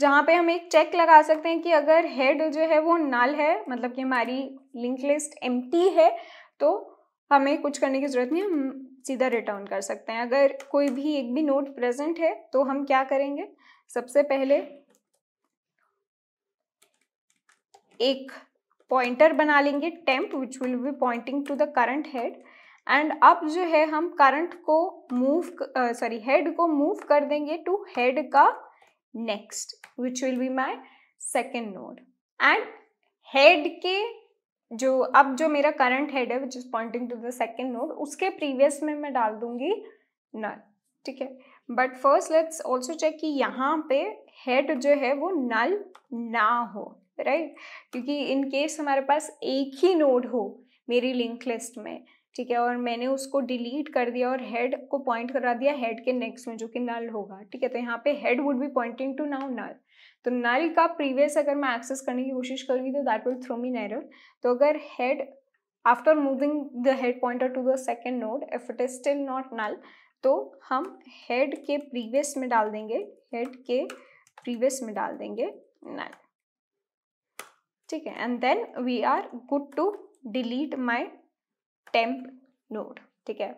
जहाँ पे हम एक चेक लगा सकते हैं कि अगर हेड जो है वो नल है मतलब कि हमारी लिंक लिस्ट एम है तो हमें कुछ करने की ज़रूरत नहीं हम सीधा रिटर्न कर सकते हैं अगर कोई भी एक भी नोट प्रेजेंट है तो हम क्या करेंगे सबसे पहले एक पॉइंटर बना लेंगे temp which will be pointing to the current head and अब जो है हम करंट को मूव सॉरी हेड को मूव कर देंगे टू हेड का next which will be my second node and head ke जो अब जो मेरा करंट हेड है which is pointing to the second node उसके प्रीवियस में मैं डाल दूंगी नल ठीक है but first let's also check कि यहाँ पे हेड जो है वो नल ना हो राइट right? क्योंकि इनकेस हमारे पास एक ही नोड हो मेरी लिंक लिस्ट में ठीक है और मैंने उसको डिलीट कर दिया और हेड को पॉइंट करा दिया हेड के नेक्स्ट में जो कि नल होगा ठीक है तो यहाँ पे head would be pointing to now null तो नल का प्रीवियस अगर मैं एक्सेस करने की कोशिश करूँगी तो that will throw me an error तो अगर head after moving the head pointer to the second node if it is still not null तो हम हेड के प्रीवियस में डाल देंगे हेड के प्रीवियस में डाल देंगे नल ठीक है and then we are good to delete my temp node ठीक है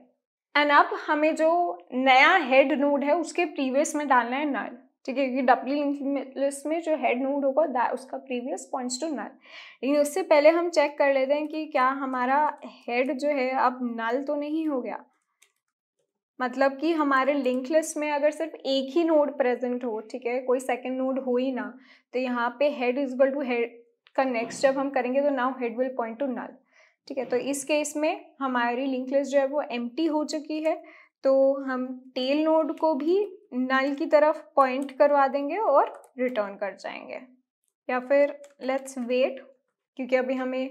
एंड अब हमें जो नया हेड नोड है उसके प्रीवियस में डालना है नल ठीक है क्योंकि डब्ल्यू लिंक लिस्ट में जो हेड नोड होगा उसका प्रीवियस पॉइंट्स टू नल लेकिन उससे पहले हम चेक कर लेते हैं कि क्या हमारा हेड जो है अब नल तो नहीं हो गया मतलब कि हमारे लिंक लिस्ट में अगर सिर्फ एक ही नोड प्रेजेंट हो ठीक है कोई सेकंड नोड हो ही ना तो यहाँ पे हेड इजल टू हेड का नेक्स्ट जब हम करेंगे तो now head will point to null ठीक है तो इस केस में हमारी लिंक लिस्ट जो है वो एम हो चुकी है तो हम टेल नोड को भी नल की तरफ पॉइंट करवा देंगे और रिटर्न कर जाएंगे या फिर लेट्स वेट क्योंकि अभी हमें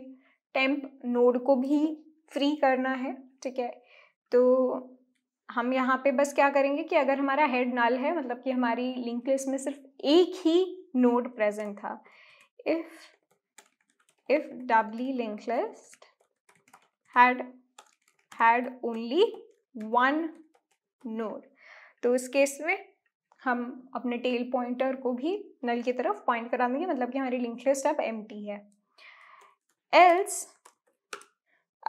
टेम्प नोड को भी फ्री करना है ठीक है तो हम यहाँ पे बस क्या करेंगे कि अगर हमारा हेड नल है मतलब कि हमारी लिंक लिस्ट में सिर्फ एक ही नोड प्रेजेंट था if if doubly link list had had only one node. तो इस केस में हम अपने टेल पॉइंटर को भी नल की तरफ पॉइंट करा देंगे मतलब कि हमारी लिंक लिस्ट अब एम है एल्स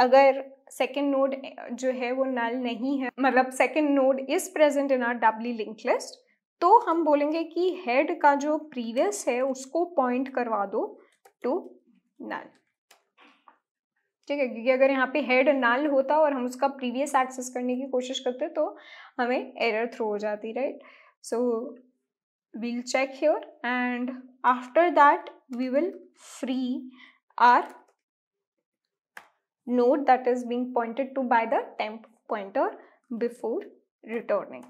अगर सेकेंड नोड जो है वो नल नहीं है मतलब second node is present in our doubly link list तो हम बोलेंगे कि हेड का जो प्रीवियस है उसको पॉइंट करवा दो टू नल ठीक है क्योंकि अगर यहाँ पे हेड नल होता और हम उसका प्रीवियस एक्सेस करने की कोशिश करते तो हमें एरर थ्रो हो जाती right so we'll check your and after that we will free our node that is being pointed to by the temp pointer before returning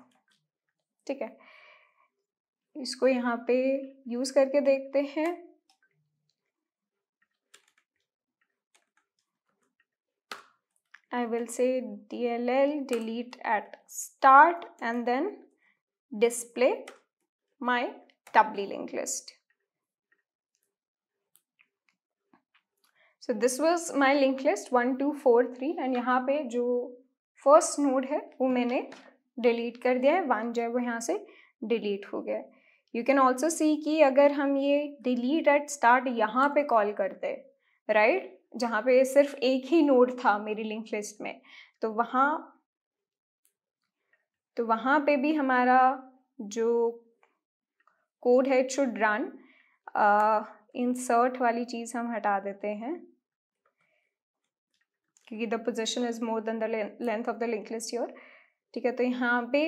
ठीक है इसको यहाँ पे यूज करके देखते हैं I will say DLL delete at start and then display my doubly linked list. So this was my link list one two four three and यहाँ पे जो first node है वो मैंने delete कर दिया है वन जो है वो यहाँ से delete हो गया है यू कैन ऑल्सो सी कि अगर हम ये delete at start यहाँ पे call करते right? जहाँ पे सिर्फ एक ही नोड था मेरी लिंक लिस्ट में तो वहाँ तो वहाँ पे भी हमारा जो कोड है इट शुड रन इंसर्ट वाली चीज़ हम हटा देते हैं क्योंकि the position is more than the length of the link list your ठीक है तो यहाँ पे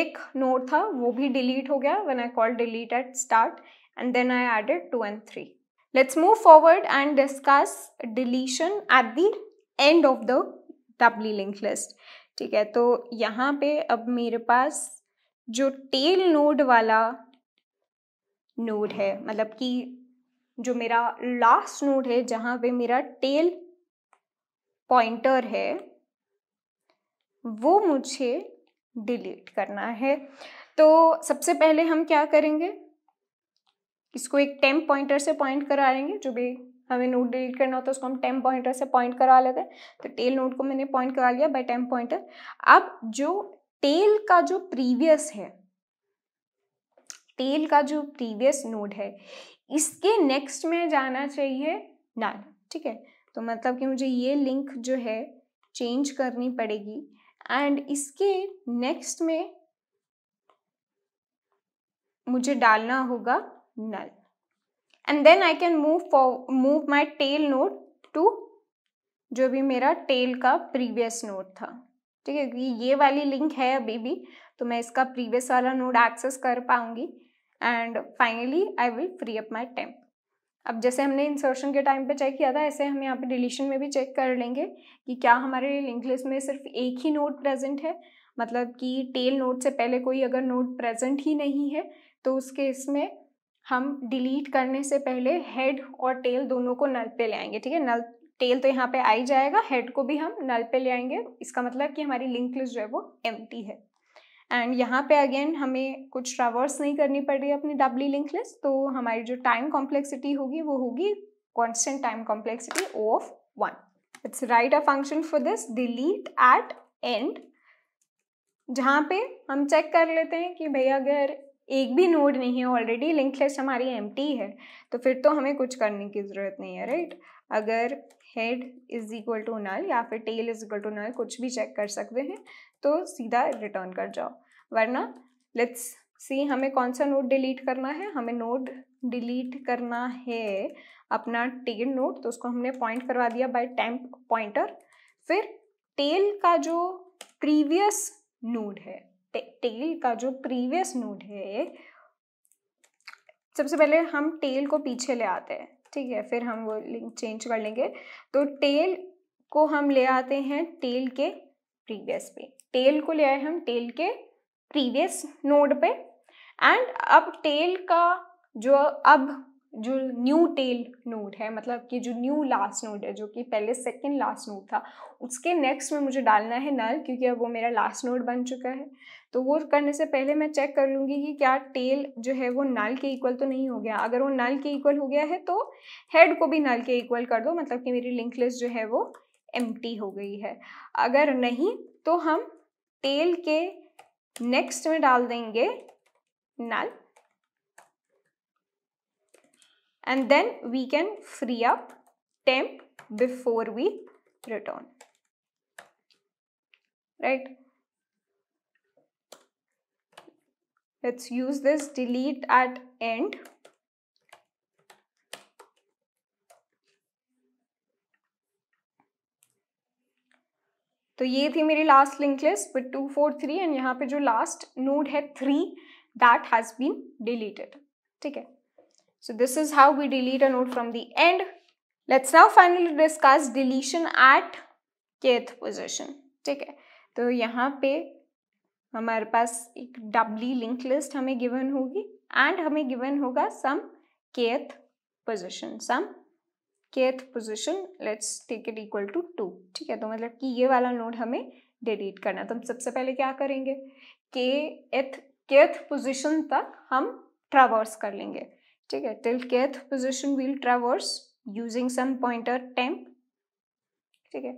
एक नोड था वो भी डिलीट हो गया when I call delete at start and then I added to end three Let's move forward and discuss deletion at the end of the doubly linked list. ठीक है तो यहाँ पे अब मेरे पास जो टेल नोड वाला नोड है मतलब कि जो मेरा लास्ट नोड है जहाँ पे मेरा टेल पॉइंटर है वो मुझे डिलीट करना है तो सबसे पहले हम क्या करेंगे इसको एक टेम्प पॉइंटर से पॉइंट करा लेंगे जो भी हमें नोट डिलीट करना होता है उसको हम टेम्प पॉइंटर से पॉइंट करा लेते हैं तो टेल नोट को मैंने पॉइंट करा लिया बाय टेम्प पॉइंटर अब जो टेल का जो प्रीवियस है टेल का जो प्रीवियस नोड है इसके नेक्स्ट में जाना चाहिए नल ठीक है तो मतलब कि मुझे ये लिंक जो है चेंज करनी पड़ेगी एंड इसके नेक्स्ट में मुझे डालना होगा null. And then I can move for move my tail node to जो भी मेरा टेल का प्रीवियस नोड था ठीक है क्योंकि ये वाली लिंक है अभी भी तो मैं इसका प्रीवियस वाला नोड एक्सेस कर पाऊंगी and finally I will free up my temp अब जैसे हमने इंसर्शन के टाइम पे चेक किया था ऐसे हम यहाँ पे डिलीशन में भी चेक कर लेंगे कि क्या हमारे लिंक लिस्ट में सिर्फ एक ही नोड प्रेजेंट है मतलब कि टेल नोट से पहले कोई अगर नोट प्रेजेंट ही नहीं है तो उस केस में हम डिलीट करने से पहले हेड और टेल दोनों को नल पे ले आएंगे ठीक है नल टेल तो यहाँ पे आ ही जाएगा हेड को भी हम नल पे ले आएंगे इसका मतलब कि हमारी लिंक लिस्ट जो है वो एम है एंड यहाँ पे अगेन हमें कुछ ट्रावर्स नहीं करनी पड़ रही अपनी डबली लिंक लिस्ट तो हमारी जो टाइम कॉम्प्लेक्सिटी होगी वो होगी constant time complexity O of one it's write a function for this delete at end जहाँ पे हम चेक कर लेते हैं कि भैया अगर एक भी नोड नहीं है ऑलरेडी लिंक लिस्ट हमारी एम है तो फिर तो हमें कुछ करने की ज़रूरत नहीं है राइट अगर head is equal to null या फिर tail is equal to null कुछ भी चेक कर सकते हैं तो सीधा रिटर्न कर जाओ वरना लेट्स सी हमें कौन सा नोट डिलीट करना है हमें नोट डिलीट करना है अपना टेल नोट तो उसको हमने पॉइंट करवा दिया बाय टेम्प पॉइंटर फिर टेल का जो प्रीवियस नोड है टेल का जो प्रीवियस नोड है सबसे पहले हम टेल को पीछे ले आते हैं ठीक है फिर हम वो लिंक चेंज कर लेंगे तो टेल को हम ले आते हैं टेल के प्रीवियस पे टेल को ले आए हम टेल के प्रीवियस नोड पे एंड अब टेल का जो अब जो न्यू टेल नोड है मतलब कि जो न्यू लास्ट नोड है जो कि पहले सेकंड लास्ट नोड था उसके नेक्स्ट में मुझे डालना है नल क्योंकि अब वो मेरा लास्ट नोड बन चुका है तो वो करने से पहले मैं चेक कर लूँगी कि क्या टेल जो है वो नल के इक्वल तो नहीं हो गया अगर वो नल के इक्वल हो गया है तो हेड को भी नल के इक्वल कर दो मतलब कि मेरी लिंक लिस्ट जो है वो एम हो गई है अगर नहीं तो हम टेल के नेक्स्ट में डाल देंगे नल and then we can free up temp before we return right let's use this delete at end तो ये थी मेरी last link list with two four three and यहाँ पे जो लास्ट नोड है three that has been deleted ठीक है So this is how we delete a node from the end. Let's now finally discuss deletion at kth position. ठीक है तो यहाँ पे हमारे पास एक डबली लिंक लिस्ट हमें गिवन होगी एंड हमें गिवन होगा some kth position some kth position let's take it equal to two ठीक है तो मतलब कि ये वाला नोड हमें डिलीट करना तो हम सबसे पहले क्या करेंगे के एथ kth पोजिशन तक हम ट्रावर्स कर लेंगे ठीक है till kth position we'll traverse using some pointer temp ठीक है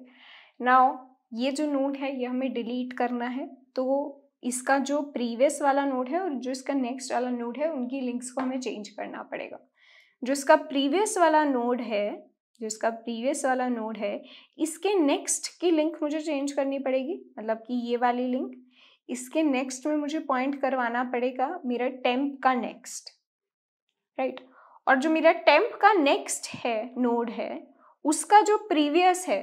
नाउ ये जो नोड है ये हमें डिलीट करना है तो इसका जो प्रीवियस वाला नोट है और जो इसका नेक्स्ट वाला नोड है उनकी लिंक्स को हमें चेंज करना पड़ेगा जो इसका प्रीवियस वाला नोड है जो इसका प्रीवियस वाला नोड है इसके नेक्स्ट की लिंक मुझे चेंज करनी पड़ेगी मतलब कि ये वाली लिंक इसके नेक्स्ट में मुझे पॉइंट करवाना पड़ेगा मेरा टेम्प का नेक्स्ट राइट right? और जो मेरा टेम्प का नेक्स्ट है नोड है उसका जो प्रीवियस है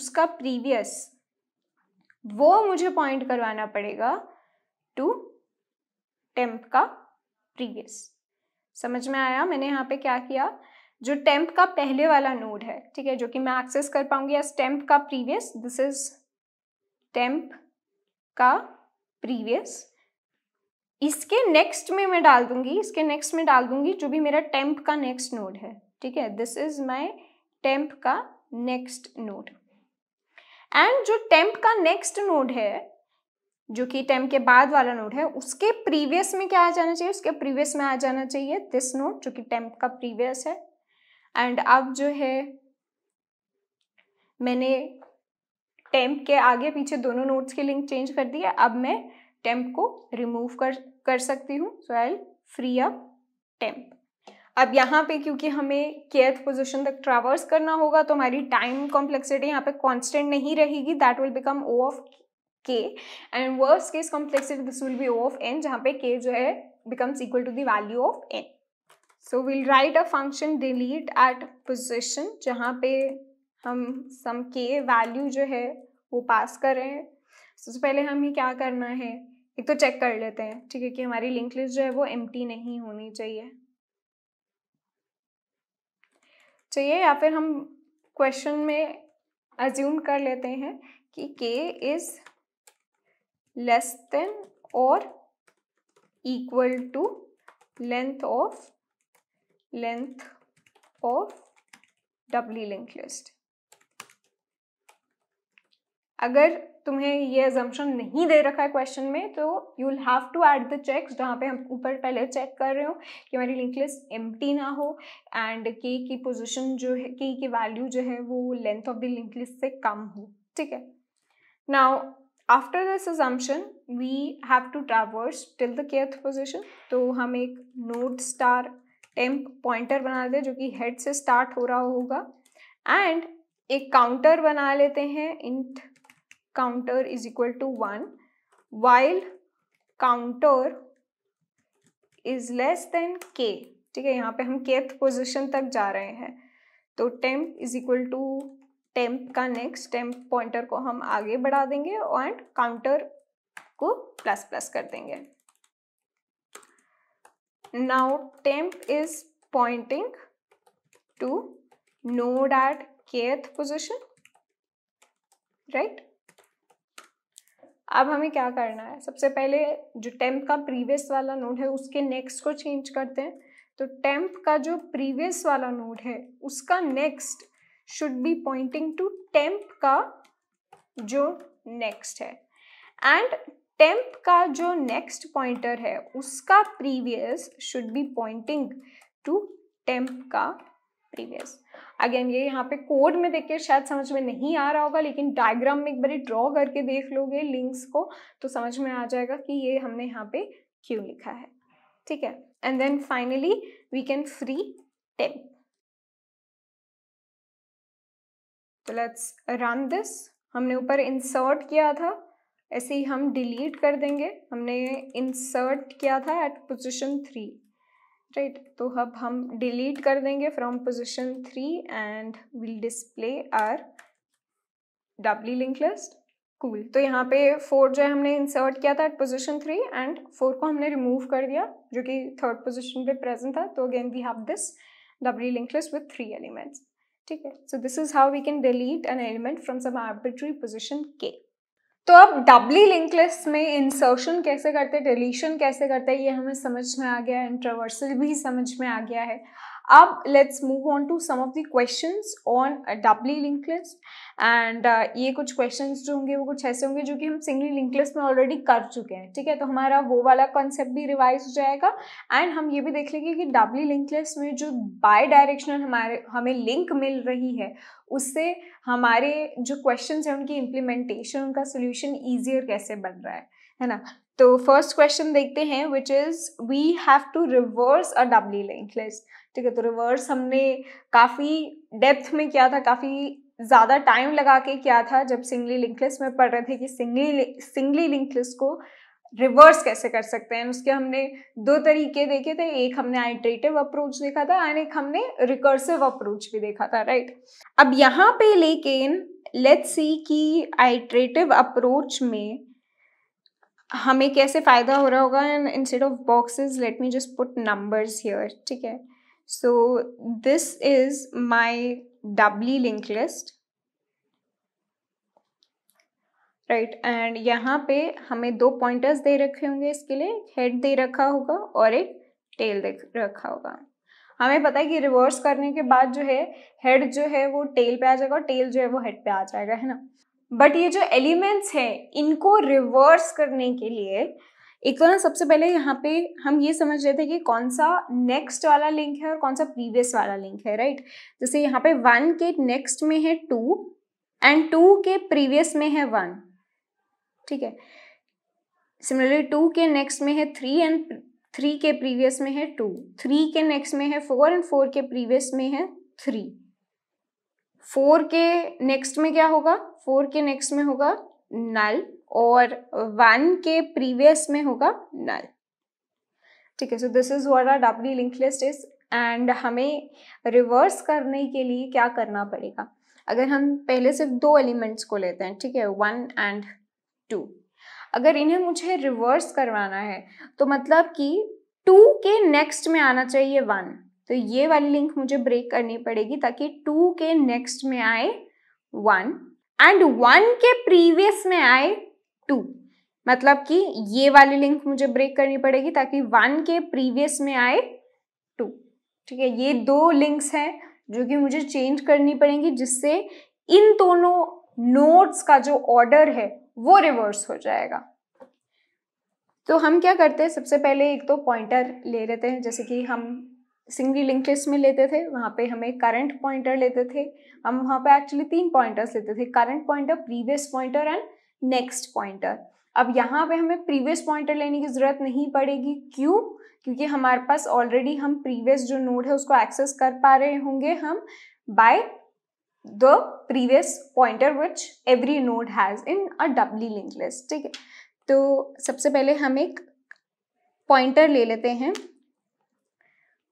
उसका प्रीवियस वो मुझे पॉइंट करवाना पड़ेगा टू टेम्प का प्रीवियस समझ में आया मैंने यहाँ पे क्या किया जो टेम्प का पहले वाला नोड है ठीक है जो कि मैं एक्सेस कर पाऊंगी एस टेम्प का प्रीवियस दिस इज टेम्प का प्रीवियस इसके नेक्स्ट में मैं डाल दूंगी इसके नेक्स्ट में डाल दूंगी जो भी मेरा टेम्प का नेक्स्ट नोड है ठीक है दिस इज माई टेम्प का नेक्स्ट नोड एंड जो टेम्प का नेक्स्ट नोड है जो कि टेम्प के बाद वाला नोड है उसके प्रीवियस में क्या आ जाना चाहिए उसके प्रीवियस में आ जाना चाहिए दिस नोड जो कि टेम्प का प्रीवियस है एंड अब जो है मैंने टेम्प के आगे पीछे दोनों नोड्स की लिंक चेंज कर दी है अब मैं टेम्प को रिमूव कर कर सकती हूँ so I free up temp अब यहाँ पे क्योंकि हमें केयर्थ पोजिशन तक ट्रावर्स करना होगा तो हमारी टाइम कॉम्प्लेक्सिटी यहाँ पे कॉन्स्टेंट नहीं रहेगी that will become O of k and worse case complexity this will be O of n जहाँ पे के जो है becomes equal to the value of n so will write a function delete at position जहाँ पे हम सम के value जो है वो पास करें सबसे so पहले हमें क्या करना है एक तो चेक कर लेते हैं ठीक है कि हमारी लिंक लिस्ट जो है वो एम नहीं होनी चाहिए चाहिए या फिर हम क्वेश्चन में अज्यूम कर लेते हैं कि के इज लेस देन और equal to length of length of doubly link list अगर तुम्हें ये एजम्पन नहीं दे रखा है क्वेश्चन में तो you will have to add the checks जहाँ पे हम ऊपर पहले चेक कर रहे हो कि हमारी लिंक लिस्ट एम ना हो एंड के की पोजिशन जो है के की वैल्यू जो है वो length of the link list से कम हो ठीक है now after this assumption we have to traverse till the kth position तो हम एक नोट स्टार टेम्प पॉइंटर बना दे जो कि हेड से स्टार्ट हो रहा होगा एंड एक काउंटर बना लेते हैं int counter is equal to 1 while counter is less than k ठीक है यहाँ पे हम kth पोजिशन तक जा रहे हैं तो temp is equal to temp का नेक्स्ट टेम्प पॉइंटर को हम आगे बढ़ा देंगे एंड काउंटर को प्लस प्लस कर देंगे now temp is pointing to node at kth position right अब हमें क्या करना है सबसे पहले जो टेम्प का प्रीवियस वाला नोड है उसके नेक्स्ट को चेंज करते हैं तो टेम्प का जो प्रीवियस वाला नोड है उसका next should be pointing to temp का जो नेक्स्ट है एंड टेम्प का जो नेक्स्ट पॉइंटर है उसका previous should be pointing to temp का प्रीवियस अगेन ये यहाँ पे कोड में देख के शायद समझ में नहीं आ रहा होगा लेकिन डायग्राम में एक बार ड्रॉ करके देख लोगे लिंक्स को तो समझ में आ जाएगा कि ये हमने यहाँ पे क्यों लिखा है ठीक है and then finally we can free temp तो लेट्स रन दिस हमने ऊपर इंसर्ट किया था ऐसे ही हम डिलीट कर देंगे हमने इंसर्ट किया था एट पोजिशन थ्री राइट तो अब हम डिलीट कर देंगे from position three and will display our doubly link list cool तो यहाँ पे फोर जो है हमने इंसर्ट किया था at position three and four को हमने रिमूव कर दिया जो कि थर्ड पोजिशन पे प्रेजेंट था तो again we have this doubly link list with three elements ठीक है so this is how we can delete an element from some arbitrary position k तो अब डबली लिंक लिस्ट में इंसर्शन कैसे करते हैं डिलीशन कैसे करते हैं ये हमें समझ में आ गया है इंट्रोवर्सल भी समझ में आ गया है अब let's move on to some of the questions on doubly link list and ये कुछ क्वेश्चंस जो होंगे वो कुछ ऐसे होंगे जो कि हम सिंगली लिंक लिस्ट में ऑलरेडी कर चुके हैं ठीक है तो हमारा वो वाला कॉन्सेप्ट भी रिवाइज हो जाएगा एंड हम ये भी देख लेंगे कि डबली लिंक लिस्ट में जो बाई डायरेक्शनल हमारे हमें लिंक मिल रही है उससे हमारे जो क्वेश्चन हैं उनकी इम्प्लीमेंटेशन उनका सोल्यूशन ईजियर कैसे बन रहा है है ना तो फर्स्ट क्वेश्चन देखते हैं which is we have to reverse a doubly link list ठीक है तो रिवर्स हमने काफ़ी डेप्थ में किया था काफ़ी ज़्यादा टाइम लगा के किया था जब सिंगली लिंक लिस्ट में पढ़ रहे थे कि सिंगली सिंगली लिंक लिस्ट को रिवर्स कैसे कर सकते हैं उसके हमने दो तरीके देखे थे एक हमने आइट्रेटिव अप्रोच देखा था एंड एक हमने रिकर्सिव अप्रोच भी देखा था राइट अब यहाँ पे लेकिन लेट्स सी कि आइट्रेटिव अप्रोच में हमें कैसे फ़ायदा हो रहा होगा and instead of boxes let me just put numbers here ठीक है So this is my doubly linked list. Right and यहाँ पे हमें दो पॉइंटर्स दे रखे होंगे इसके लिए हेड दे रखा होगा और एक टेल दे रखा होगा हमें पता है कि रिवर्स करने के बाद जो है हेड जो है वो टेल पे आ जाएगा और टेल जो है वो हेड पे आ जाएगा है ना बट ये जो एलिमेंट्स हैं इनको रिवर्स करने के लिए एक तो ना सबसे पहले यहाँ पे हम ये समझ रहे थे कि कौन सा नेक्स्ट वाला लिंक है और कौन सा प्रीवियस वाला लिंक है राइट जैसे यहाँ पे वन के नेक्स्ट में है टू एंड टू के प्रीवियस में है वन ठीक है सिमिलरली टू के नेक्स्ट में है थ्री एंड थ्री के प्रीवियस में है टू थ्री के नेक्स्ट में है फोर एंड फोर के प्रीवियस में है थ्री फोर के नेक्स्ट में क्या होगा फोर के नेक्स्ट में होगा नल और वन के प्रीवियस में होगा नल ठीक है so this is what our doubly link list is and हमें रिवर्स करने के लिए क्या करना पड़ेगा अगर हम पहले सिर्फ दो एलिमेंट्स को लेते हैं ठीक है वन एंड टू अगर इन्हें मुझे रिवर्स करवाना है तो मतलब कि टू के नेक्स्ट में आना चाहिए वन तो ये वाली लिंक मुझे ब्रेक करनी पड़ेगी ताकि टू के नेक्स्ट में आए वन एंड वन के प्रीवियस में आए टू मतलब कि ये वाली लिंक मुझे ब्रेक करनी पड़ेगी ताकि वन के प्रीवियस में आए टू ठीक है ये दो लिंक्स हैं जो कि मुझे चेंज करनी पड़ेंगी जिससे इन दोनों नोट्स का जो ऑर्डर है वो रिवर्स हो जाएगा तो हम क्या करते हैं सबसे पहले एक तो पॉइंटर ले लेते हैं जैसे कि हम सिंगली लिंक लिस्ट में लेते थे वहाँ पे हमें करंट पॉइंटर लेते थे हम वहाँ पे एक्चुअली तीन पॉइंटर्स लेते थे current pointer previous pointer and next pointer अब यहाँ पे हमें प्रीवियस पॉइंटर लेने की ज़रूरत नहीं पड़ेगी क्यों क्योंकि हमारे पास ऑलरेडी हम प्रीवियस जो नोड है उसको एक्सेस कर पा रहे होंगे हम by the previous pointer which every node has in a doubly link list ठीक है तो सबसे पहले हम एक पॉइंटर ले लेते हैं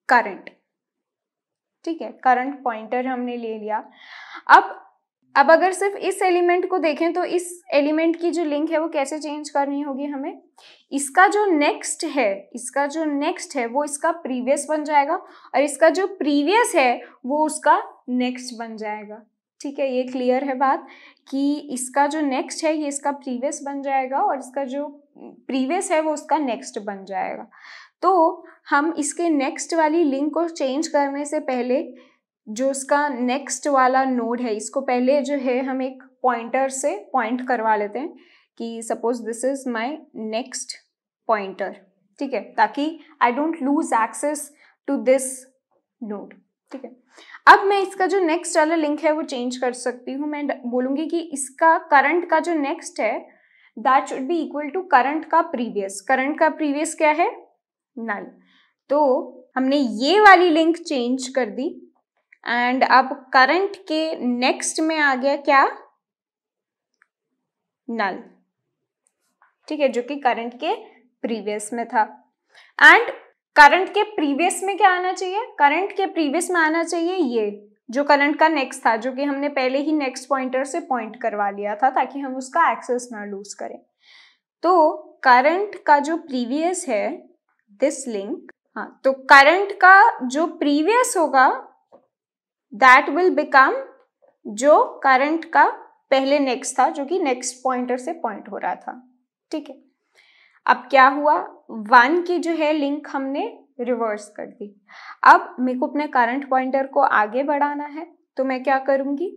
करंट ठीक है करंट पॉइंटर हमने ले लिया अब अब अगर सिर्फ इस एलिमेंट को देखें तो इस एलिमेंट की जो लिंक है वो कैसे चेंज करनी होगी हमें इसका जो नेक्स्ट है इसका जो नेक्स्ट है वो इसका प्रीवियस बन जाएगा और इसका जो प्रीवियस है वो उसका नेक्स्ट बन जाएगा ठीक है ये क्लियर है बात कि इसका जो नेक्स्ट है ये इसका प्रीवियस बन जाएगा और इसका जो प्रीवियस है वो उसका नेक्स्ट बन जाएगा तो हम इसके नेक्स्ट वाली लिंक को चेंज करने से पहले जो उसका नेक्स्ट वाला नोड है इसको पहले जो है हम एक पॉइंटर से पॉइंट करवा लेते हैं कि suppose this is my next pointer ठीक है ताकि I don't lose access to this node ठीक है अब मैं इसका जो नेक्स्ट वाला लिंक है वो चेंज कर सकती हूँ मैं बोलूँगी कि इसका करंट का जो नेक्स्ट है that should be equal to current का प्रीवियस करंट का प्रीवियस क्या है नल तो हमने ये वाली लिंक चेंज कर दी एंड अब करंट के नेक्स्ट में आ गया क्या नल ठीक है जो कि करंट के प्रीवियस में था एंड करंट के प्रीवियस में क्या आना चाहिए करंट के प्रीवियस में आना चाहिए ये जो करंट का नेक्स्ट था जो कि हमने पहले ही नेक्स्ट पॉइंटर से पॉइंट करवा लिया था ताकि हम उसका एक्सेस ना लूज करें तो करंट का जो प्रीवियस है दिस लिंक हाँ तो करंट का जो प्रीवियस होगा दैट विल बिकम जो करंट का पहले नेक्स्ट था जो कि नेक्स्ट पॉइंटर से पॉइंट हो रहा था ठीक है अब क्या हुआ वन की जो है लिंक हमने रिवर्स कर दी अब मेरे को अपने करंट पॉइंटर को आगे बढ़ाना है तो मैं क्या करूंगी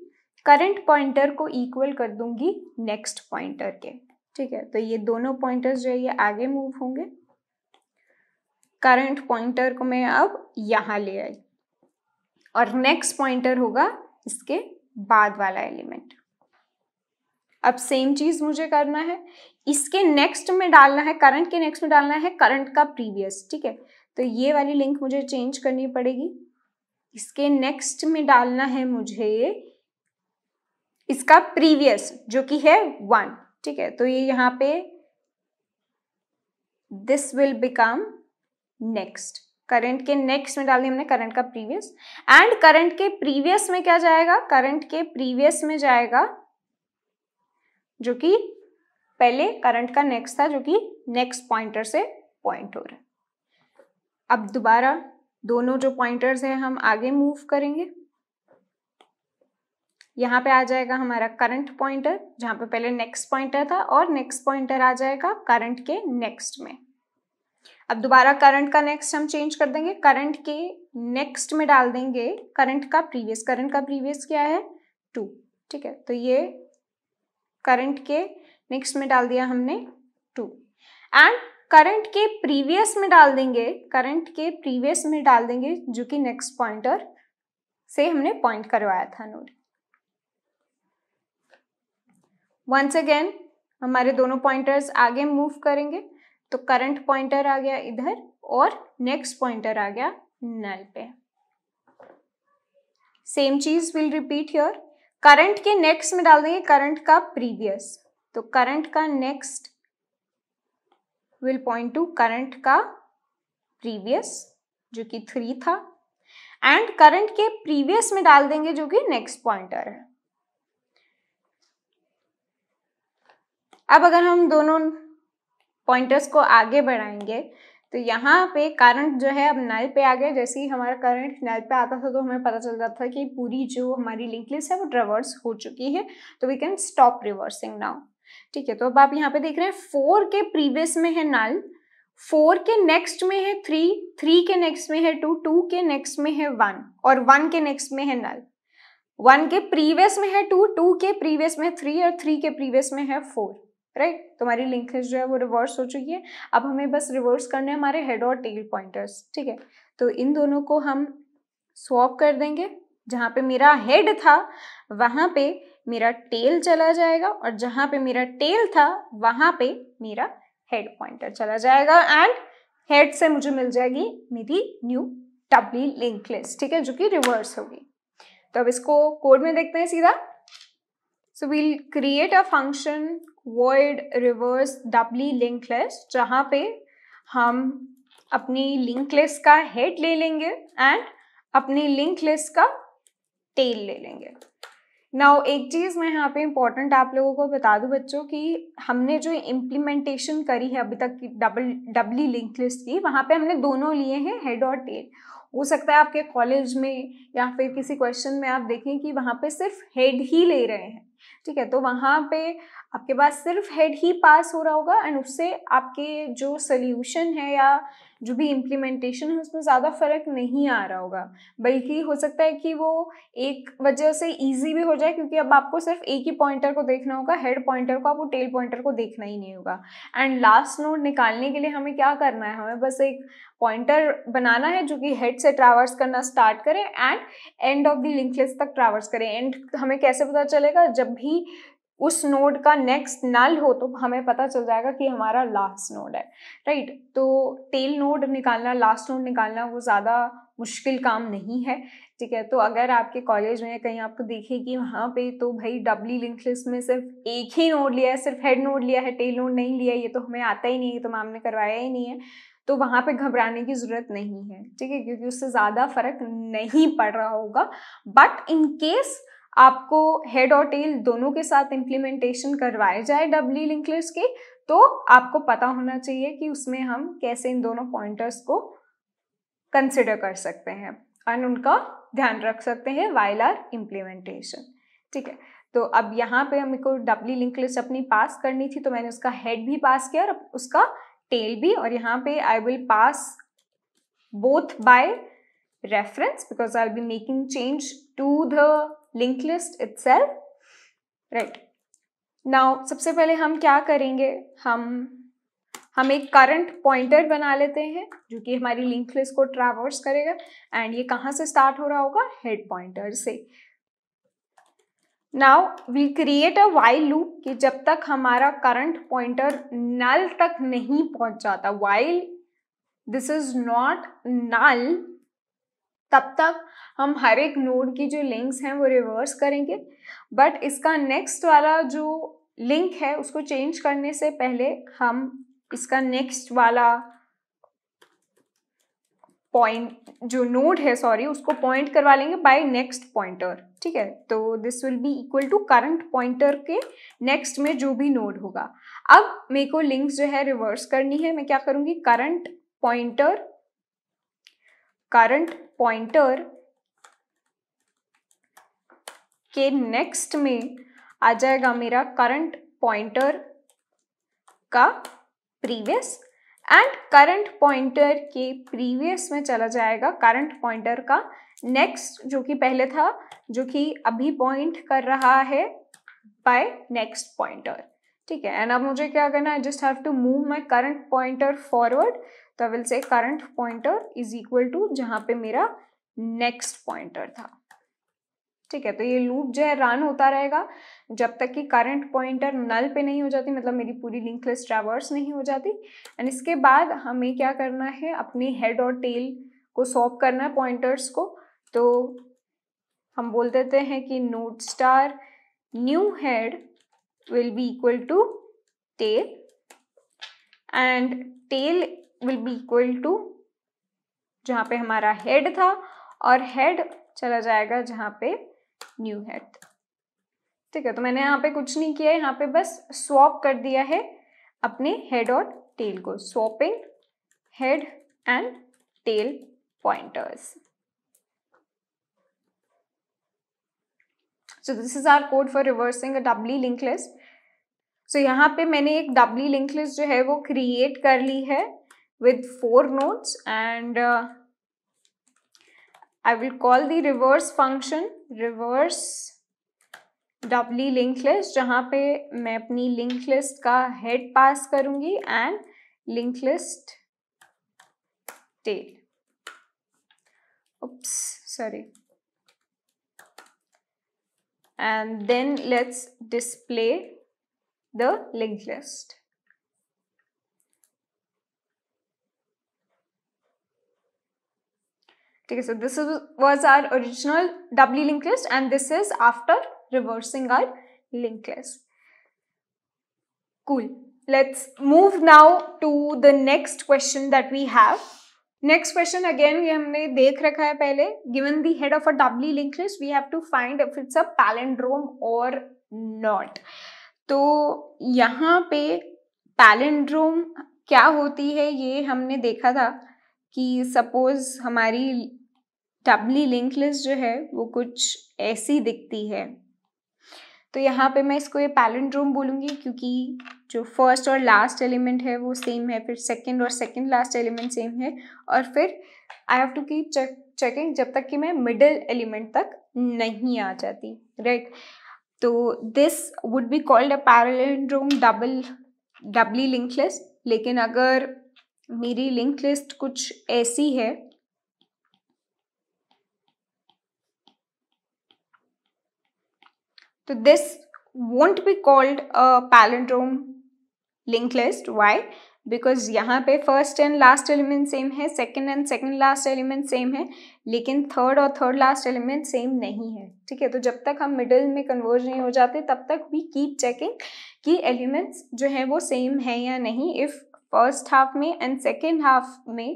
करंट पॉइंटर को इक्वल कर दूंगी नेक्स्ट पॉइंटर के ठीक है तो ये दोनों पॉइंटर्स जो है ये आगे मूव होंगे करंट पॉइंटर को मैं अब यहाँ ले आई और नेक्स्ट पॉइंटर होगा इसके बाद वाला एलिमेंट अब सेम चीज मुझे करना है इसके नेक्स्ट में डालना है करंट के नेक्स्ट में डालना है करंट का प्रीवियस ठीक है तो ये वाली लिंक मुझे चेंज करनी पड़ेगी इसके नेक्स्ट में डालना है मुझे इसका प्रीवियस जो कि है वन ठीक है तो ये यहां पे this will become next current के नेक्स्ट में डाल दिया हमने करंट का प्रीवियस एंड करंट के प्रीवियस में क्या जाएगा करंट के प्रीवियस में जाएगा जो कि पहले करंट का नेक्स्ट था जो कि नेक्स्ट पॉइंटर से पॉइंट हो रहा है अब दोबारा दोनों जो पॉइंटर्स हैं हम आगे मूव करेंगे यहां पे आ जाएगा हमारा करंट पॉइंटर जहां पे पहले नेक्स्ट पॉइंटर था और नेक्स्ट पॉइंटर आ जाएगा करंट के नेक्स्ट में अब दोबारा करंट का नेक्स्ट हम चेंज कर देंगे करंट के नेक्स्ट में डाल देंगे करंट का प्रीवियस करंट का प्रीवियस क्या है टू ठीक है तो ये करंट के नेक्स्ट में डाल दिया हमने टू एंड करंट के प्रीवियस में डाल देंगे करंट के प्रीवियस में डाल देंगे जो कि नेक्स्ट पॉइंटर से हमने पॉइंट करवाया था नोड वंस अगेन हमारे दोनों पॉइंटर्स आगे मूव करेंगे तो करंट पॉइंटर आ गया इधर और नेक्स्ट पॉइंटर आ गया नल पे सेम चीज विल रिपीट योर करंट के नेक्स्ट में डाल देंगे करंट का प्रीवियस तो करंट का next will point to current का प्रीवियस जो कि थ्री था एंड करंट के प्रीवियस में डाल देंगे जो कि नेक्स्ट पॉइंटर है अब अगर हम दोनों पॉइंटर्स को आगे बढ़ाएंगे तो यहाँ पे करंट जो है अब नल पे आ गया जैसे ही हमारा करंट नल पे आता था तो हमें पता चल जाता था कि पूरी जो हमारी लिंक लिस्ट है वो रिवर्स हो चुकी है तो we can stop reversing now ठीक है तो अब आप यहाँ पे देख रहे हैं फोर के प्रीवियस में है नल फोर के नेक्स्ट में है थ्री थ्री के नेक्स्ट में है टू टू के नेक्स्ट में है वन और वन के नेक्स्ट में है नल वन के प्रीवियस में है टू टू के प्रीवियस में थ्री और थ्री के प्रीवियस में है फोर राइट right? तुम्हारी लिंकेज जो है वो रिवर्स हो चुकी है अब हमें बस रिवर्स करने है हमारे हेड और टेल पॉइंटर्स ठीक है तो इन दोनों को हम स्वॉप कर देंगे जहाँ पे मेरा हेड था वहाँ पे मेरा टेल चला जाएगा और जहाँ पे मेरा टेल था वहाँ पे मेरा हेड पॉइंटर चला जाएगा एंड हेड से मुझे मिल जाएगी मेरी न्यू डब्ली लिंक लिस्ट ठीक है जो कि रिवर्स होगी तो अब इसको कोड में देखते हैं सीधा so we'll create a function world reverse doubly link list जहाँ पे हम अपनी लिंक लिस्ट का हेड ले लेंगे एंड अपनी लिंक लिस्ट का टेल ले लेंगे नाउ एक चीज़ मैं यहाँ पे इम्पॉर्टेंट आप लोगों को बता दूँ बच्चों कि हमने जो इम्प्लीमेंटेशन करी है अभी तक की डबल डबली लिंक लिस्ट की वहाँ पे हमने दोनों लिए हैं हेड और टेल हो सकता है आपके कॉलेज में या फिर किसी क्वेश्चन में आप देखें कि वहाँ पे सिर्फ हेड ही ले रहे हैं ठीक है तो वहाँ पे आपके पास सिर्फ हेड ही पास हो रहा होगा एंड उससे आपके जो सोल्यूशन है या जो भी इम्प्लीमेंटेशन है उसमें ज़्यादा फर्क नहीं आ रहा होगा बल्कि हो सकता है कि वो एक वजह से ईजी भी हो जाए क्योंकि अब आपको सिर्फ एक ही पॉइंटर को देखना होगा हेड पॉइंटर को आपको टेल पॉइंटर को देखना ही नहीं होगा एंड लास्ट नोट निकालने के लिए हमें क्या करना है हमें बस एक पॉइंटर बनाना है जो कि हेड से ट्रावर्स करना स्टार्ट करें and end of the link list तक ट्रावर्स करें एंड हमें कैसे पता चलेगा जब जब भी उस नोड का नेक्स्ट नल हो तो हमें पता चल जाएगा कि हमारा लास्ट नोड है राइट तो टेल नोड निकालना लास्ट नोड निकालना वो ज़्यादा मुश्किल काम नहीं है ठीक है तो अगर आपके कॉलेज में कहीं आपको देखे कि वहाँ पे तो भाई डबली लिंक लिस्ट में सिर्फ एक ही नोड लिया है सिर्फ हेड नोड लिया है टेल नोड नहीं लिया ये तो हमें आता ही नहीं है तो मैम ने करवाया ही नहीं है तो वहाँ पे घबराने की ज़रूरत नहीं है ठीक है क्योंकि उससे ज़्यादा फर्क नहीं पड़ रहा होगा बट इन केस आपको हेड और टेल दोनों के साथ इम्प्लीमेंटेशन करवाए जाए डबली लिंकलिस्ट की तो आपको पता होना चाहिए कि उसमें हम कैसे इन दोनों पॉइंटर्स को कंसिडर कर सकते हैं एंड उनका ध्यान रख सकते हैं वाइल आर इम्प्लीमेंटेशन ठीक है तो अब यहाँ पे हमें को डबली लिंकलिस्ट अपनी पास करनी थी तो मैंने उसका हेड भी पास किया और उसका टेल भी और यहाँ पे I will pass both by reference because I will be making change to the link list it's right now सबसे पहले हम क्या करेंगे हम हम एक करंट पॉइंटर बना लेते हैं जो कि हमारी लिंक लिस्ट को ट्रावर्स करेगा एंड ये कहाँ से स्टार्ट हो रहा होगा हेड पॉइंटर से now we create a while loop कि जब तक हमारा करंट पॉइंटर नल तक नहीं पहुंच जाता while this is not null तब तक हम हर एक नोड की जो लिंक्स हैं वो रिवर्स करेंगे बट इसका नेक्स्ट वाला जो लिंक है उसको चेंज करने से पहले हम इसका नेक्स्ट वाला पॉइंट जो नोड है सॉरी उसको पॉइंट करवा लेंगे बाय नेक्स्ट पॉइंटर ठीक है तो this will be equal to current pointer के नेक्स्ट में जो भी नोड होगा अब मेरे को लिंक्स जो है रिवर्स करनी है मैं क्या करूंगी करंट पॉइंटर करंट पॉइंटर के नेक्स्ट में आ जाएगा मेरा करंट पॉइंटर का प्रीवियस एंड करंट पॉइंटर के प्रीवियस में चला जाएगा करंट पॉइंटर का नेक्स्ट जो कि पहले था जो कि अभी पॉइंट कर रहा है बाय नेक्स्ट पॉइंटर ठीक है एंड अब मुझे क्या करना है just have to move my current pointer forward तो I will say current pointer is equal to जहां पे मेरा नेक्स्ट पॉइंटर था ठीक है तो ये लूप जो है रन होता रहेगा जब तक कि करंट पॉइंटर नल पे नहीं हो जाती मतलब मेरी पूरी लिंक लिस्ट ट्रैवर्स नहीं हो जाती एंड इसके बाद हमें क्या करना है अपने हेड और टेल को सॉप करना है पॉइंटर्स को तो हम बोल देते हैं कि node star new head will be equal to tail and tail will be equal to जहाँ पे हमारा हेड था और हेड चला जाएगा जहाँ पे न्यू हेड ठीक है तो मैंने यहाँ पे कुछ नहीं किया है यहाँ पे बस स्वॉप कर दिया है अपने हेड और टेल को swapping head and tail pointers so this is our code for reversing a doubly link list so यहाँ पे मैंने एक डबली लिंक लिस्ट जो है वो क्रिएट कर ली है with four nodes and uh, I will call the reverse function reverse doubly linked list जहाँ पे मैं अपनी linked list का head pass करूँगी and linked list tail. Oops, sorry. And then let's display the linked list. ठीक है so this is was our original doubly link list and this is after reversing our link list cool let's move now to the next question that we have next question again ये हमने देख रखा है पहले given the head of a doubly link list we have to find if it's a palindrome और not तो यहाँ पे पैलेंड्रोम क्या होती है ये हमने देखा था कि सपोज हमारी टबली लिंक लिस्ट जो है वो कुछ ऐसी दिखती है तो यहाँ पे मैं इसको ये पैलेंड्रोम बोलूँगी क्योंकि जो फर्स्ट और लास्ट एलिमेंट है वो सेम है फिर सेकंड और सेकंड लास्ट एलिमेंट सेम है और फिर I have to keep checking जब तक कि मैं मिडिल एलिमेंट तक नहीं आ जाती राइट right? तो this would be called a palindrome double doubly link list लेकिन अगर मेरी लिंक लिस्ट कुछ ऐसी है तो this won't be called a palindrome link list why because यहाँ पे first and last element same है second and second last element same है लेकिन थर्ड और थर्ड लास्ट एलिमेंट सेम नहीं है ठीक है तो जब तक हम मिडिल में कन्वर्ज नहीं हो जाते तब तक वी कीप चेकिंग कि एलिमेंट्स जो है वो सेम है या नहीं इफ़ फर्स्ट हाफ में एंड सेकेंड हाफ में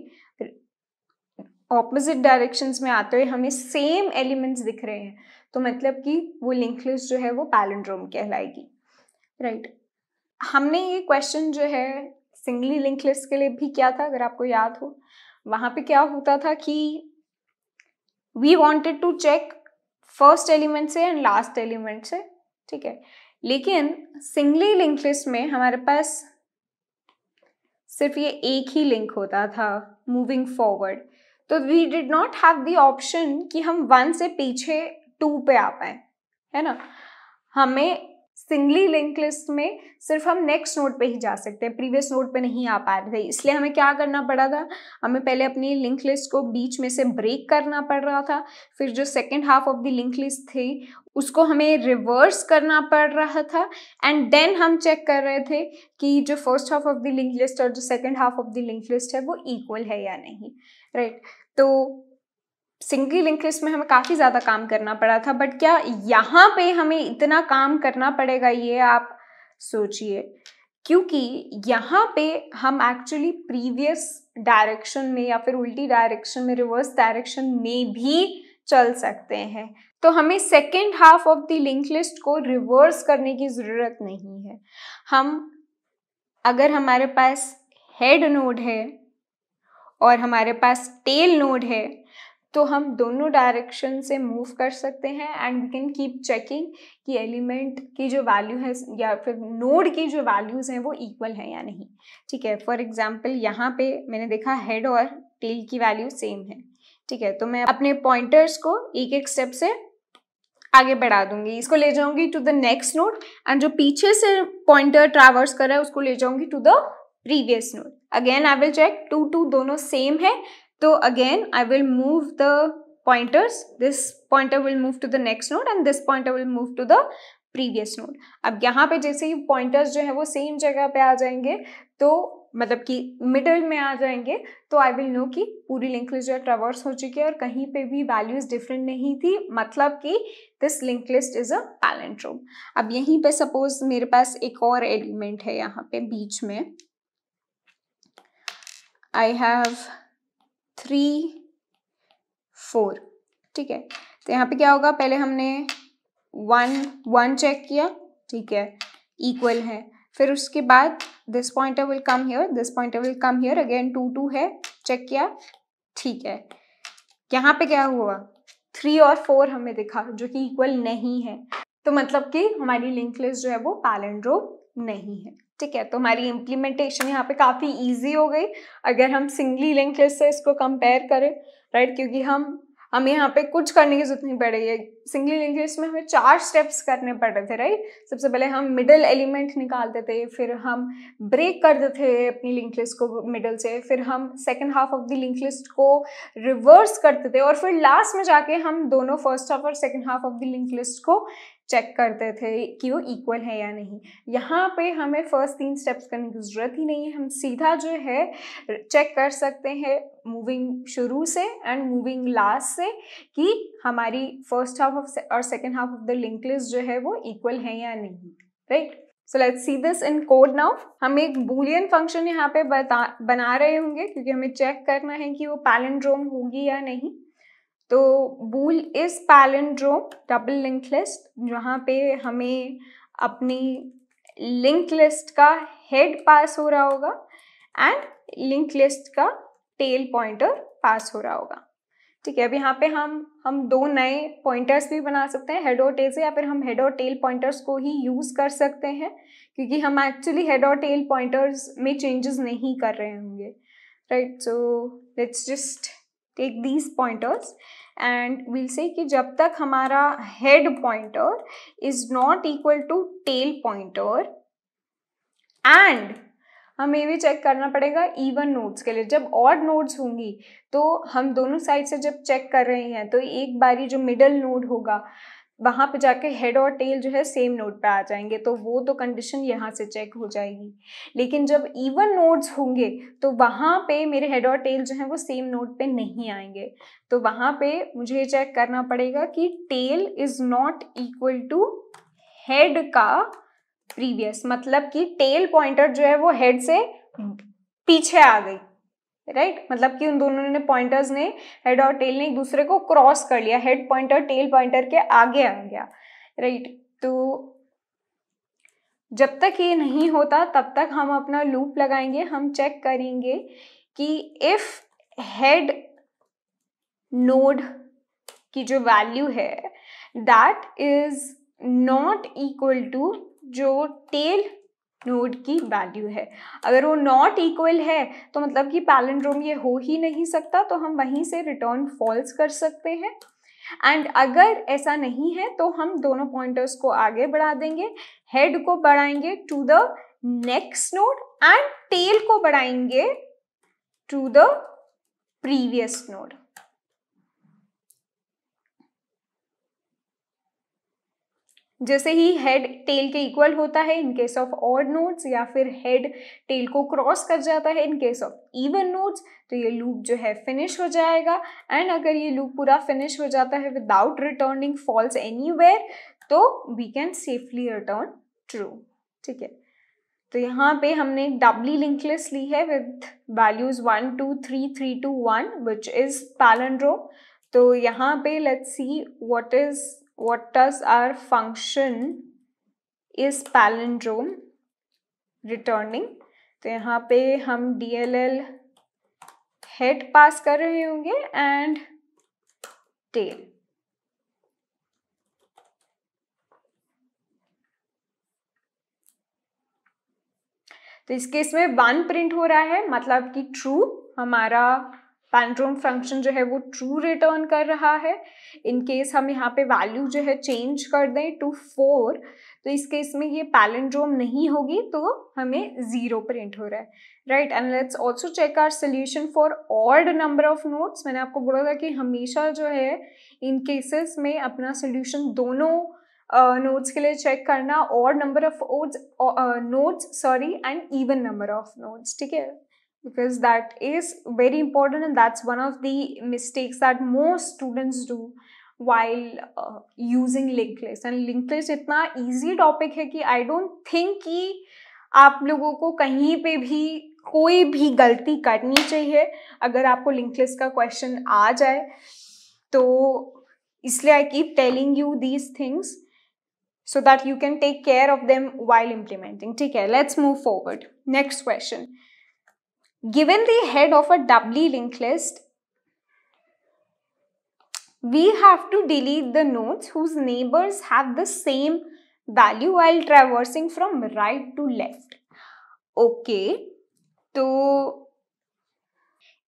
ऑपोजिट डायरेक्शंस में आते हुए हमें सेम एलिमेंट्स दिख रहे हैं तो मतलब कि वो लिंक लिस्ट जो है वो पैलेंड्रोम कहलाएगी राइट right. हमने ये क्वेश्चन जो है सिंगली लिंक लिस्ट के लिए भी किया था अगर आपको याद हो वहाँ पे क्या होता था कि we wanted to check first element से एंड लास्ट एलिमेंट से ठीक है लेकिन सिंगली लिंक लिस्ट में हमारे पास सिर्फ ये एक ही लिंक होता था मूविंग फॉरवर्ड तो we did not have the option कि हम वन से पीछे टू पे आ पाए है ना हमें सिंगली लिंक लिस्ट में सिर्फ हम नेक्स्ट नोड पे ही जा सकते हैं प्रीवियस नोड पे नहीं आ पा रहे थे इसलिए हमें क्या करना पड़ा था हमें पहले अपनी लिंक लिस्ट को बीच में से ब्रेक करना पड़ रहा था फिर जो second half of the link list थी उसको हमें रिवर्स करना पड़ रहा था एंड देन हम चेक कर रहे थे कि जो first half of the link list और जो second half of the link list है वो इक्वल है या नहीं राइट right. तो सिंगल लिंक लिस्ट में हमें काफ़ी ज़्यादा काम करना पड़ा था बट क्या यहाँ पे हमें इतना काम करना पड़ेगा ये आप सोचिए क्योंकि यहाँ पे हम एक्चुअली प्रीवियस डायरेक्शन में या फिर उल्टी डायरेक्शन में रिवर्स डायरेक्शन में भी चल सकते हैं तो हमें second half of the link list को रिवर्स करने की ज़रूरत नहीं है हम अगर हमारे पास हेड नोड है और हमारे पास टेल नोड है तो हम दोनों डायरेक्शन से मूव कर सकते हैं and we can keep checking कि एलिमेंट की जो वैल्यू है या फिर नोड की जो वैल्यूज़ हैं वो इक्वल है या नहीं ठीक है फॉर एग्जाम्पल यहाँ पे मैंने देखा हेड और टेल की वैल्यू सेम है ठीक है तो मैं अपने पॉइंटर्स को एक एक स्टेप से आगे बढ़ा दूंगी इसको ले जाऊंगी to the next node and जो पीछे से पॉइंटर ट्रावर्स कर रहा है उसको ले जाऊंगी to the previous node again I will check two two दोनों सेम है तो again I will move the pointers this pointer will move to the next node and this pointer will move to the previous node अब यहाँ पे जैसे ही pointers जो है वो सेम जगह पे आ जाएंगे तो मतलब कि मिडल में आ जाएंगे तो आई विल नो कि पूरी लिंक लिस्ट जो है ट्रवर्स हो चुकी है और कहीं पे भी वैल्यूज़ डिफरेंट नहीं थी मतलब कि this link list is a palindrome अब यहीं पे सपोज मेरे पास एक और एलिमेंट है यहाँ पे बीच में आई हैव थ्री फोर ठीक है तो यहाँ पे क्या होगा पहले हमने वन वन चेक किया ठीक है इक्वल है फिर उसके बाद this pointer will come here this pointer will come here again two two है चेक किया ठीक है यहाँ पे क्या हुआ थ्री और फोर हमें दिखा जो कि इक्वल नहीं है तो मतलब कि हमारी लिंक लिस्ट जो है वो पैलेंड्रोम नहीं है ठीक है तो हमारी इम्प्लीमेंटेशन यहाँ पे काफ़ी इजी हो गई अगर हम सिंगली लिंक लिस्ट से इसको कंपेयर करें राइट क्योंकि हम हमें यहाँ पे कुछ करने की जरूरत नहीं पड़ रही है सिंगली लिंक लिस्ट में हमें चार स्टेप्स करने पड़ रहे थे राइट सबसे पहले हम मिडल एलिमेंट निकालते थे फिर हम ब्रेक करते थे अपनी लिंक लिस्ट को मिडल से फिर हम second half of the link list को रिवर्स करते थे और फिर लास्ट में जाके हम दोनों फर्स्ट हाफ और second half of the link list को चेक करते थे कि वो इक्वल है या नहीं यहाँ पे हमें फर्स्ट तीन स्टेप्स करने की ज़रूरत ही नहीं है हम सीधा जो है चेक कर सकते हैं मूविंग शुरू से एंड मूविंग लास्ट से कि हमारी फर्स्ट हाफ ऑफ और second half of the link list जो है वो इक्वल है या नहीं right so let see this in code now हम एक बुलियन फंक्शन यहाँ पे बता बना रहे होंगे क्योंकि हमें चेक करना है कि वो पैलेंड्रोम होगी या नहीं तो bool is palindrome double link list जहाँ पे हमें अपनी लिंक लिस्ट का हेड पास हो रहा होगा एंड लिंक लिस्ट का टेल पॉइंटर पास हो रहा होगा ठीक है अब यहाँ पे हम हम दो नए पॉइंटर्स भी बना सकते हैं हेड और टेल से या फिर हम हेड और टेल पॉइंटर्स को ही यूज़ कर सकते हैं क्योंकि हम एक्चुअली हेड और टेल पॉइंटर्स में चेंजेस नहीं कर रहे होंगे right so let's just take these pointers and we'll say कि जब तक हमारा head pointer is not equal to tail pointer and हमें ये भी चेक करना पड़ेगा इवन नोड्स के लिए जब और नोड्स होंगी तो हम दोनों साइड से जब चेक कर रहे हैं तो एक बारी जो मिडल नोड होगा वहाँ पे जाके हेड और टेल जो है सेम नोड पे आ जाएंगे तो वो तो कंडीशन यहाँ से चेक हो जाएगी लेकिन जब इवन नोड्स होंगे तो वहाँ पे मेरे हेड और टेल जो है वो सेम नोड पे नहीं आएंगे तो वहाँ पे मुझे चेक करना पड़ेगा कि tail is not equal to head का प्रीवियस मतलब कि टेल पॉइंटर जो है वो हेड से पीछे आ गई राइट right? मतलब कि उन दोनों ने पॉइंटर्स ने हेड और टेल ने एक दूसरे को क्रॉस कर लिया हेड पॉइंटर टेल पॉइंटर के आगे आ गया राइट right? तो जब तक ये नहीं होता तब तक हम अपना लूप लगाएंगे हम चेक करेंगे कि इफ हेड नोड की जो वैल्यू है that is not equal to जो टेल नोड की वैल्यू है अगर वो नॉट इक्वल है तो मतलब कि पैलेंड्रोम ये हो ही नहीं सकता तो हम वहीं से रिटर्न फॉल्स कर सकते हैं एंड अगर ऐसा नहीं है तो हम दोनों पॉइंटर्स को आगे बढ़ा देंगे हेड को बढ़ाएंगे to the next node and tail को बढ़ाएंगे टू द प्रीवियस नोड जैसे ही हेड टेल के इक्वल होता है in case of odd nodes या फिर हेड टेल को क्रॉस कर जाता है in case of even nodes तो ये लूप जो है फिनिश हो जाएगा एंड अगर ये लूप पूरा फिनिश हो जाता है विदाउट रिटर्निंग फॉल्स एनीवेयर तो we can safely return true ठीक है तो यहाँ पे हमने डबली लिंकलेस ली है with values one two three three two one which is रो तो यहाँ पे let's see what is what does our function is palindrome returning तो यहाँ पे हम D L L head pass कर रहे होंगे एंड टेल तो इस केस में वन प्रिंट हो रहा है मतलब कि ट्रू हमारा पैंड्रोम फंक्शन जो है वो ट्रू रिटर्न कर रहा है इन केस हम यहाँ पे वैल्यू जो है चेंज कर दें टू फोर तो इस केस में ये पैलेंड्रोम नहीं होगी तो हमें ज़ीरो प्रिंट हो रहा है right and let's also check our solution for odd number of nodes मैंने आपको बोला था कि हमेशा जो है इन केसेस में अपना सोल्यूशन दोनों नोट्स uh, के लिए चेक करना और number of nodes sorry and even number of nodes ठीक है because that is very important and that's one of the mistakes that most students do while uh, using linked list and linked list इतना easy topic है कि I don't think कि आप लोगों को कहीं पे भी कोई भी गलती करनी चाहिए अगर आपको लिंक लिस्ट का क्वेश्चन आ जाए तो इसलिए I keep telling you these things so that you can take care of them while implementing ठीक है let's move forward next question Given the head of a doubly linked list, we have to delete the nodes whose neighbors have the same value while traversing from right to left. Okay, to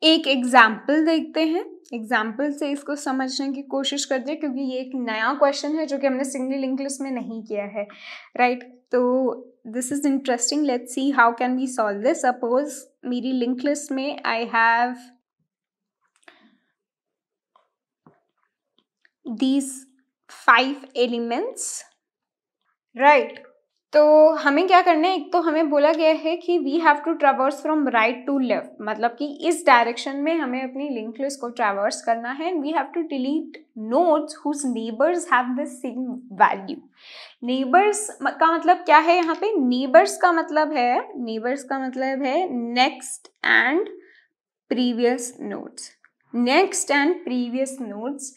एक example देखते हैं example से इसको समझने की कोशिश करते हैं क्योंकि ये एक नया क्वेश्चन है जो कि हमने सिंगल लिंक लिस्ट में नहीं किया है राइट right? तो this is interesting let's see how can we solve this suppose मेरी लिंक लिस्ट में I have these five elements right तो हमें क्या करना है एक तो हमें बोला गया है कि we have to traverse from right to left मतलब कि इस डायरेक्शन में हमें अपनी लिंक लिस्ट को ट्रावर्स करना है and we have to delete nodes whose neighbours have the same value neighbours का मतलब क्या है यहाँ पे नेबर्स का मतलब है नेबर्स का मतलब है next and previous nodes next and previous nodes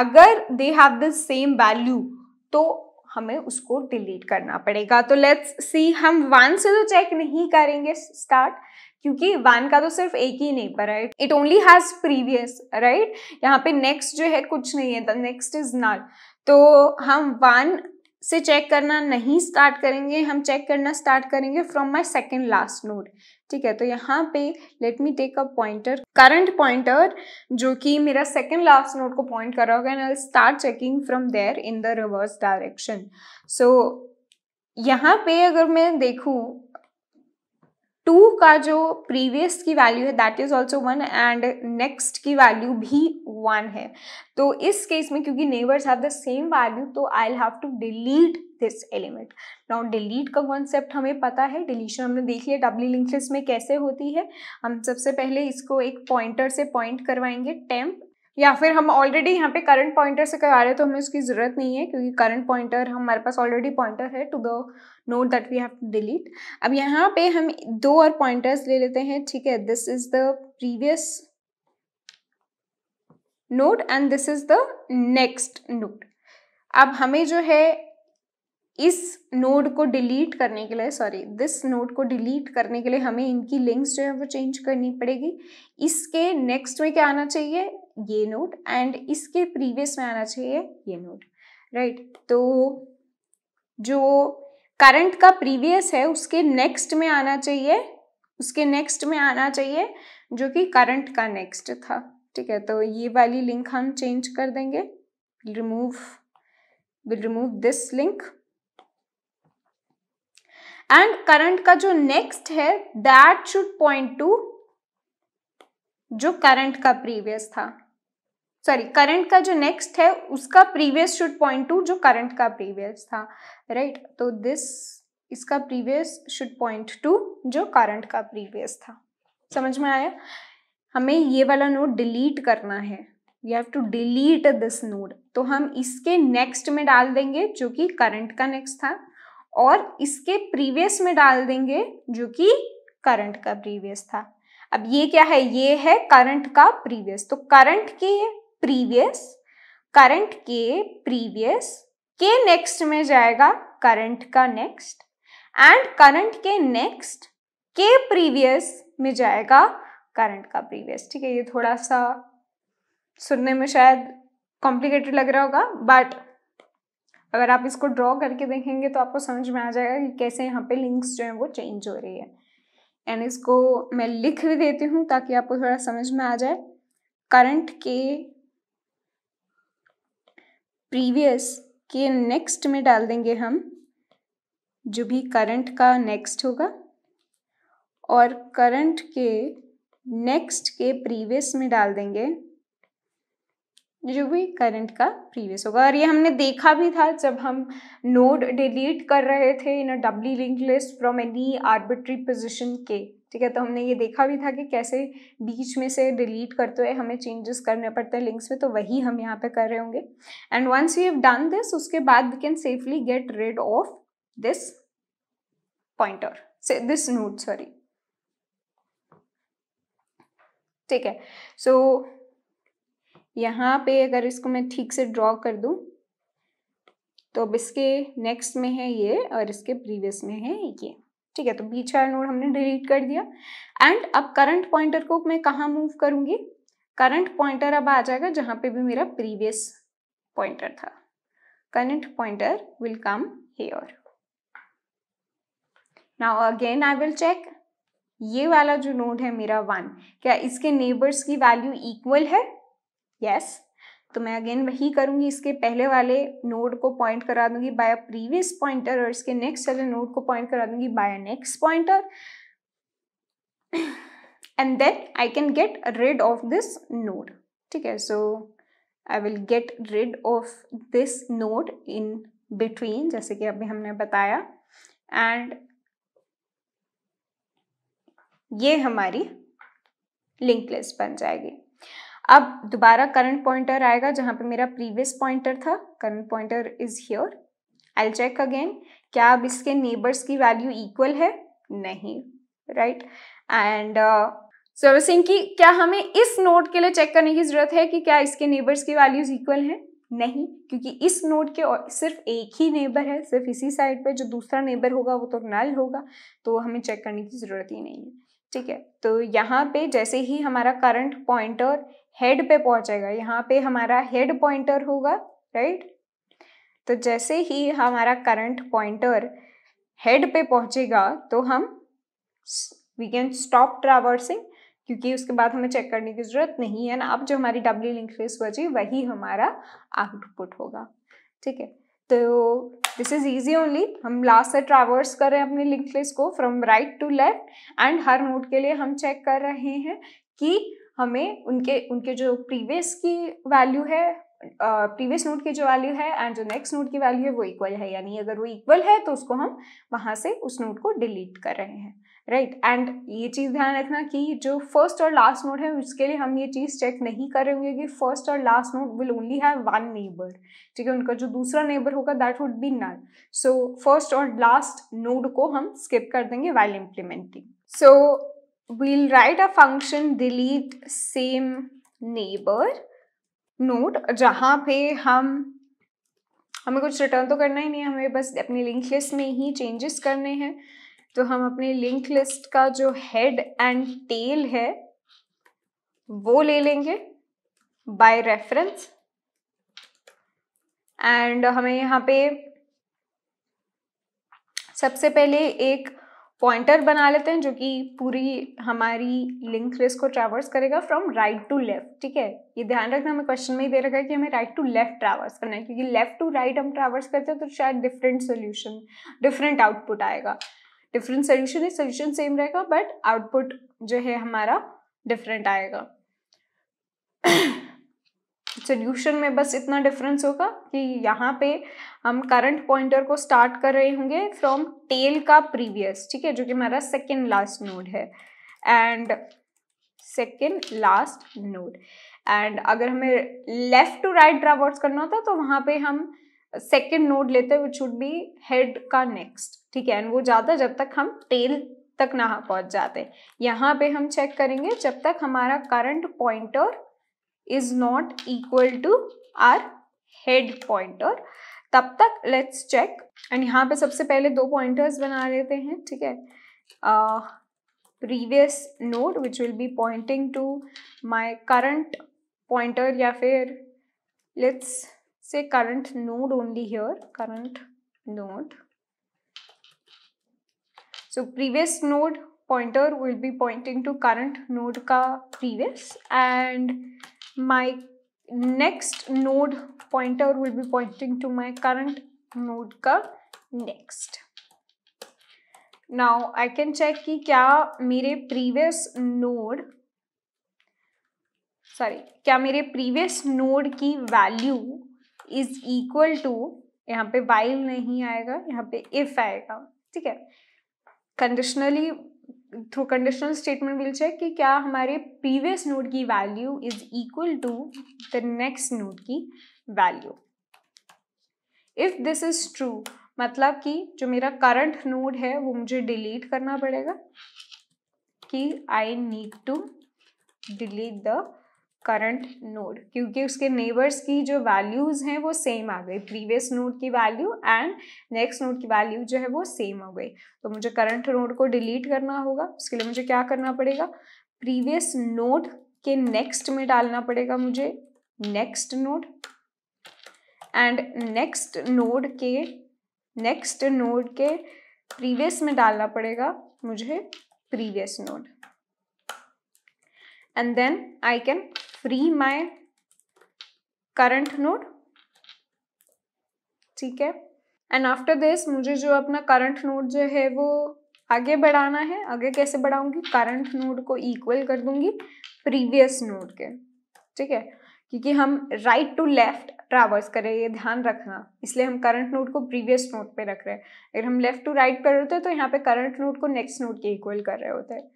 अगर they have the same value तो हमें उसको डिलीट करना पड़ेगा तो लेट्स सी हम वन से तो चेक नहीं करेंगे स्टार्ट क्योंकि वन का तो सिर्फ एक ही नेबर है it only has previous right यहाँ पे नेक्स्ट जो है कुछ नहीं है द नेक्स्ट इज नल तो हम वन से चेक करना नहीं स्टार्ट करेंगे हम चेक करना स्टार्ट करेंगे from my second last node ठीक है तो यहाँ पे let me take a pointer current pointer जो कि मेरा सेकंड लास्ट नोड को पॉइंट कर रहा होगा and I start checking from there in the reverse direction so यहाँ पे अगर मैं देखूँ टू का जो प्रीवियस की वैल्यू है that is also one and next की वैल्यू भी वन है तो इस केस में क्योंकि neighbours have the same value तो I have to delete this element now delete का कॉन्सेप्ट हमें पता है डिलीशन हमने देख लिया डब्ली लिंक लिस्ट में कैसे होती है हम सबसे पहले इसको एक पॉइंटर से पॉइंट करवाएंगे टेम्प या फिर हम ऑलरेडी यहाँ पे करंट पॉइंटर से करवा रहे हैं तो हमें उसकी ज़रूरत नहीं है क्योंकि करंट पॉइंटर हमारे पास ऑलरेडी पॉइंटर है to the node that we have to delete अब यहाँ पे हम दो और पॉइंटर्स ले लेते हैं ठीक है this is the previous node and this is the next node अब हमें जो है इस नोड को डिलीट करने के लिए सॉरी दिस नोड को डिलीट करने के लिए हमें इनकी लिंक्स जो है वो चेंज करनी पड़ेगी इसके नेक्स्ट में क्या आना चाहिए ये नोड एंड इसके प्रीवियस में आना चाहिए ये नोड राइट right? तो जो करंट का प्रीवियस है उसके नेक्स्ट में आना चाहिए उसके नेक्स्ट में आना चाहिए जो कि करंट का नेक्स्ट था ठीक है तो ये वाली लिंक हम चेंज कर देंगे remove will remove this link and current का जो नेक्स्ट है दैट शुड पॉइंट टू जो करंट का प्रीवियस था सॉरी करंट का जो नेक्स्ट है उसका प्रीवियस शुड पॉइंट टू जो करंट का प्रीवियस था राइट right? तो दिस इसका प्रीवियस शुड पॉइंट टू जो करंट का प्रीवियस था समझ में आया हमें ये वाला नोड डिलीट करना है we have to delete this node तो हम इसके नेक्स्ट में डाल देंगे जो कि करंट का नेक्स्ट था और इसके प्रीवियस में डाल देंगे जो कि करंट का प्रीवियस था अब ये क्या है ये है करंट का प्रीवियस तो करंट के प्रीवियस करंट के प्रीवियस के नेक्स्ट में जाएगा करंट का नेक्स्ट एंड करंट के नेक्स्ट के प्रीवियस में जाएगा करंट का प्रीवियस ठीक है ये थोड़ा सा सुनने में शायद कॉम्प्लिकेटेड लग रहा होगा बट अगर आप इसको ड्रॉ करके देखेंगे तो आपको समझ में आ जाएगा कि कैसे यहाँ पे लिंक्स जो हैं वो चेंज हो रही है एंड इसको मैं लिख भी देती हूँ ताकि आपको थोड़ा समझ में आ जाए करंट के प्रीवियस के नेक्स्ट में डाल देंगे हम जो भी करंट का नेक्स्ट होगा और करंट के नेक्स्ट के प्रीवियस में डाल देंगे जो भी करंट का प्रीवियस होगा और ये हमने देखा भी था जब हम नोड डिलीट कर रहे थे in a doubly link list from any arbitrary position के ठीक है तो हमने ये देखा भी था कि कैसे बीच में से डिलीट करते हुए हमें चेंजेस करने पड़ते हैं लिंक्स में तो वही हम यहाँ पे कर रहे होंगे and once you have done this उसके बाद we can safely get rid of this pointer से दिस नोट सॉरी ठीक है सो so, यहाँ पे अगर इसको मैं ठीक से ड्रॉ कर दूँ तो अब इसके नेक्स्ट में है ये और इसके प्रीवियस में है ये ठीक है तो बीच वाला नोड हमने डिलीट कर दिया एंड अब करंट पॉइंटर को मैं कहाँ मूव करूंगी करंट पॉइंटर अब आ जाएगा जहां पे भी मेरा प्रीवियस पॉइंटर था current pointer will come here now again I will check ये वाला जो नोड है मेरा वन क्या इसके नेबर्स की वैल्यू इक्वल है यस yes. तो मैं अगेन वही करूँगी इसके पहले वाले नोड को पॉइंट करा दूंगी बाय प्रीवियस पॉइंटर और इसके नेक्स्ट वाले नोड को पॉइंट करा दूंगी by next pointer then I can get rid of this node ठीक है so I will get rid of this node in between जैसे कि अभी हमने बताया एंड ये हमारी लिंक लिस्ट बन जाएगी अब दोबारा करंट पॉइंटर आएगा जहां पे मेरा प्रीवियस पॉइंटर था current pointer is here I check again क्या अब इसके नेबर्स की वैल्यू इक्वल है नहीं राइट एंड सर्विसिंग की क्या हमें इस नोड के लिए चेक करने की जरूरत है कि क्या इसके नेबर्स की वैल्यूज इक्वल है नहीं क्योंकि इस नोड के सिर्फ एक ही नेबर है सिर्फ इसी साइड पे जो दूसरा नेबर होगा वो तो नल होगा तो हमें चेक करने की ज़रूरत ही नहीं है ठीक है तो यहाँ पे जैसे ही हमारा करंट पॉइंटर हेड पे पहुंचेगा यहाँ पे हमारा हेड पॉइंटर होगा राइट तो जैसे ही हमारा करंट पॉइंटर हेड पे पहुंचेगा तो हम वी कैन स्टॉप ट्रावर्सिंग क्योंकि उसके बाद हमें चेक करने की ज़रूरत नहीं है ना अब जो हमारी डब्ल्यू लिंक लिस्ट बची वही हमारा आउटपुट होगा ठीक है तो दिस इज़ इजी ओनली हम लास्ट से ट्रावर्स कर रहे हैं अपनी लिंक लिस्ट को from right to left and हर नोट के लिए हम चेक कर रहे हैं कि हमें उनके उनके जो प्रीवियस की वैल्यू है प्रीवियस नोट की जो वैल्यू है एंड जो नेक्स्ट नोट की वैल्यू है वो इक्वल है यानी अगर वो इक्वल है तो उसको हम वहाँ से उस नोट को डिलीट कर रहे हैं राइट right? एंड ये चीज़ ध्यान रखना कि जो फर्स्ट और लास्ट नोट है उसके लिए हम ये चीज़ चेक नहीं कर रहे होंगे कि फर्स्ट और last node will only have one neighbour ठीक है उनका जो दूसरा नेबर होगा that would be null so first और लास्ट नोड को हम स्किप कर देंगे well implementing so we'll write a function delete same neighbor node जहाँ पे हम हमें कुछ रिटर्न तो करना ही नहीं है हमें बस अपनी लिंक लिस्ट में ही चेंजेस करने हैं तो हम अपने लिंक लिस्ट का जो हेड एंड टेल है वो ले लेंगे बाय रेफरेंस एंड हमें यहाँ पे सबसे पहले एक पॉइंटर बना लेते हैं जो कि पूरी हमारी लिंक लिस्ट को ट्रैवर्स करेगा फ्रॉम राइट टू लेफ्ट ठीक है ये ध्यान रखना हमें क्वेश्चन में ही दे रखा है कि हमें राइट टू लेफ्ट ट्रैवर्स करना है क्योंकि लेफ्ट टू राइट हम ट्रैवर्स करते हैं तो शायद डिफरेंट सोल्यूशन डिफरेंट आउटपुट आएगा डिफरेंट सोल्यूशन है सोल्यूशन सेम रहेगा बट आउटपुट जो है हमारा डिफरेंट आएगा सोल्यूशन में बस इतना डिफरेंस होगा कि यहाँ पे हम करंट पॉइंटर को स्टार्ट कर रहे होंगे फ्रॉम टेल का प्रीवियस ठीक है जो कि हमारा सेकेंड लास्ट नोड है and second last node and अगर हमें लेफ्ट टू राइट ड्रावर्स करना होता तो वहाँ पे हम सेकेंड नोड लेते विच शुड बी हेड का नेक्स्ट ठीक है एंड वो ज़्यादा जब तक हम टेल तक ना पहुँच जाते यहाँ पे हम चेक करेंगे जब तक हमारा current pointer is not equal to our head pointer तब तक let's check and यहाँ पे सबसे पहले दो pointers बना लेते हैं ठीक है uh, previous node which will be pointing to my current pointer या फिर let's say current node only here current node so previous node pointer will be pointing to current node ka previous and my next node pointer will be pointing to my current node ka next. Now I can check ki kya mere previous node sorry kya mere previous node ki value is equal to यहाँ पे while नहीं आएगा यहाँ पे if आएगा ठीक है conditionally through conditional statement will check कि क्या हमारे प्रीवियस नोड की value is equal to the next node की value if this is true मतलब कि जो मेरा करंट नोड है वो मुझे डिलीट करना पड़ेगा कि I need to delete the current node क्योंकि उसके नेबर्स की जो वैल्यूज़ हैं वो सेम आ गई प्रीवियस नोड की वैल्यू एंड नेक्स्ट नोड की वैल्यू जो है वो सेम हो गई तो मुझे करंट नोड को डिलीट करना होगा उसके लिए मुझे क्या करना पड़ेगा प्रीवियस नोड के नेक्स्ट में डालना पड़ेगा मुझे next node and next node के नेक्स्ट नोड के प्रीवियस में डालना पड़ेगा मुझे previous node and then I can free my current node ठीक है एंड आफ्टर दिस मुझे जो अपना करंट नोड जो है वो आगे बढ़ाना है आगे कैसे बढ़ाऊंगी करंट नोड को इक्वल कर दूंगी प्रीवियस नोड के ठीक है क्योंकि हम राइट टू लेफ्ट ट्रावर्स करें ये ध्यान रखना इसलिए हम करंट नोड को प्रीवियस नोड पे रख रहे हैं अगर हम लेफ्ट टू राइट कर रहे होते हैं तो यहाँ पे करंट नोड को नेक्स्ट नोड के इक्वल कर रहे होते हैं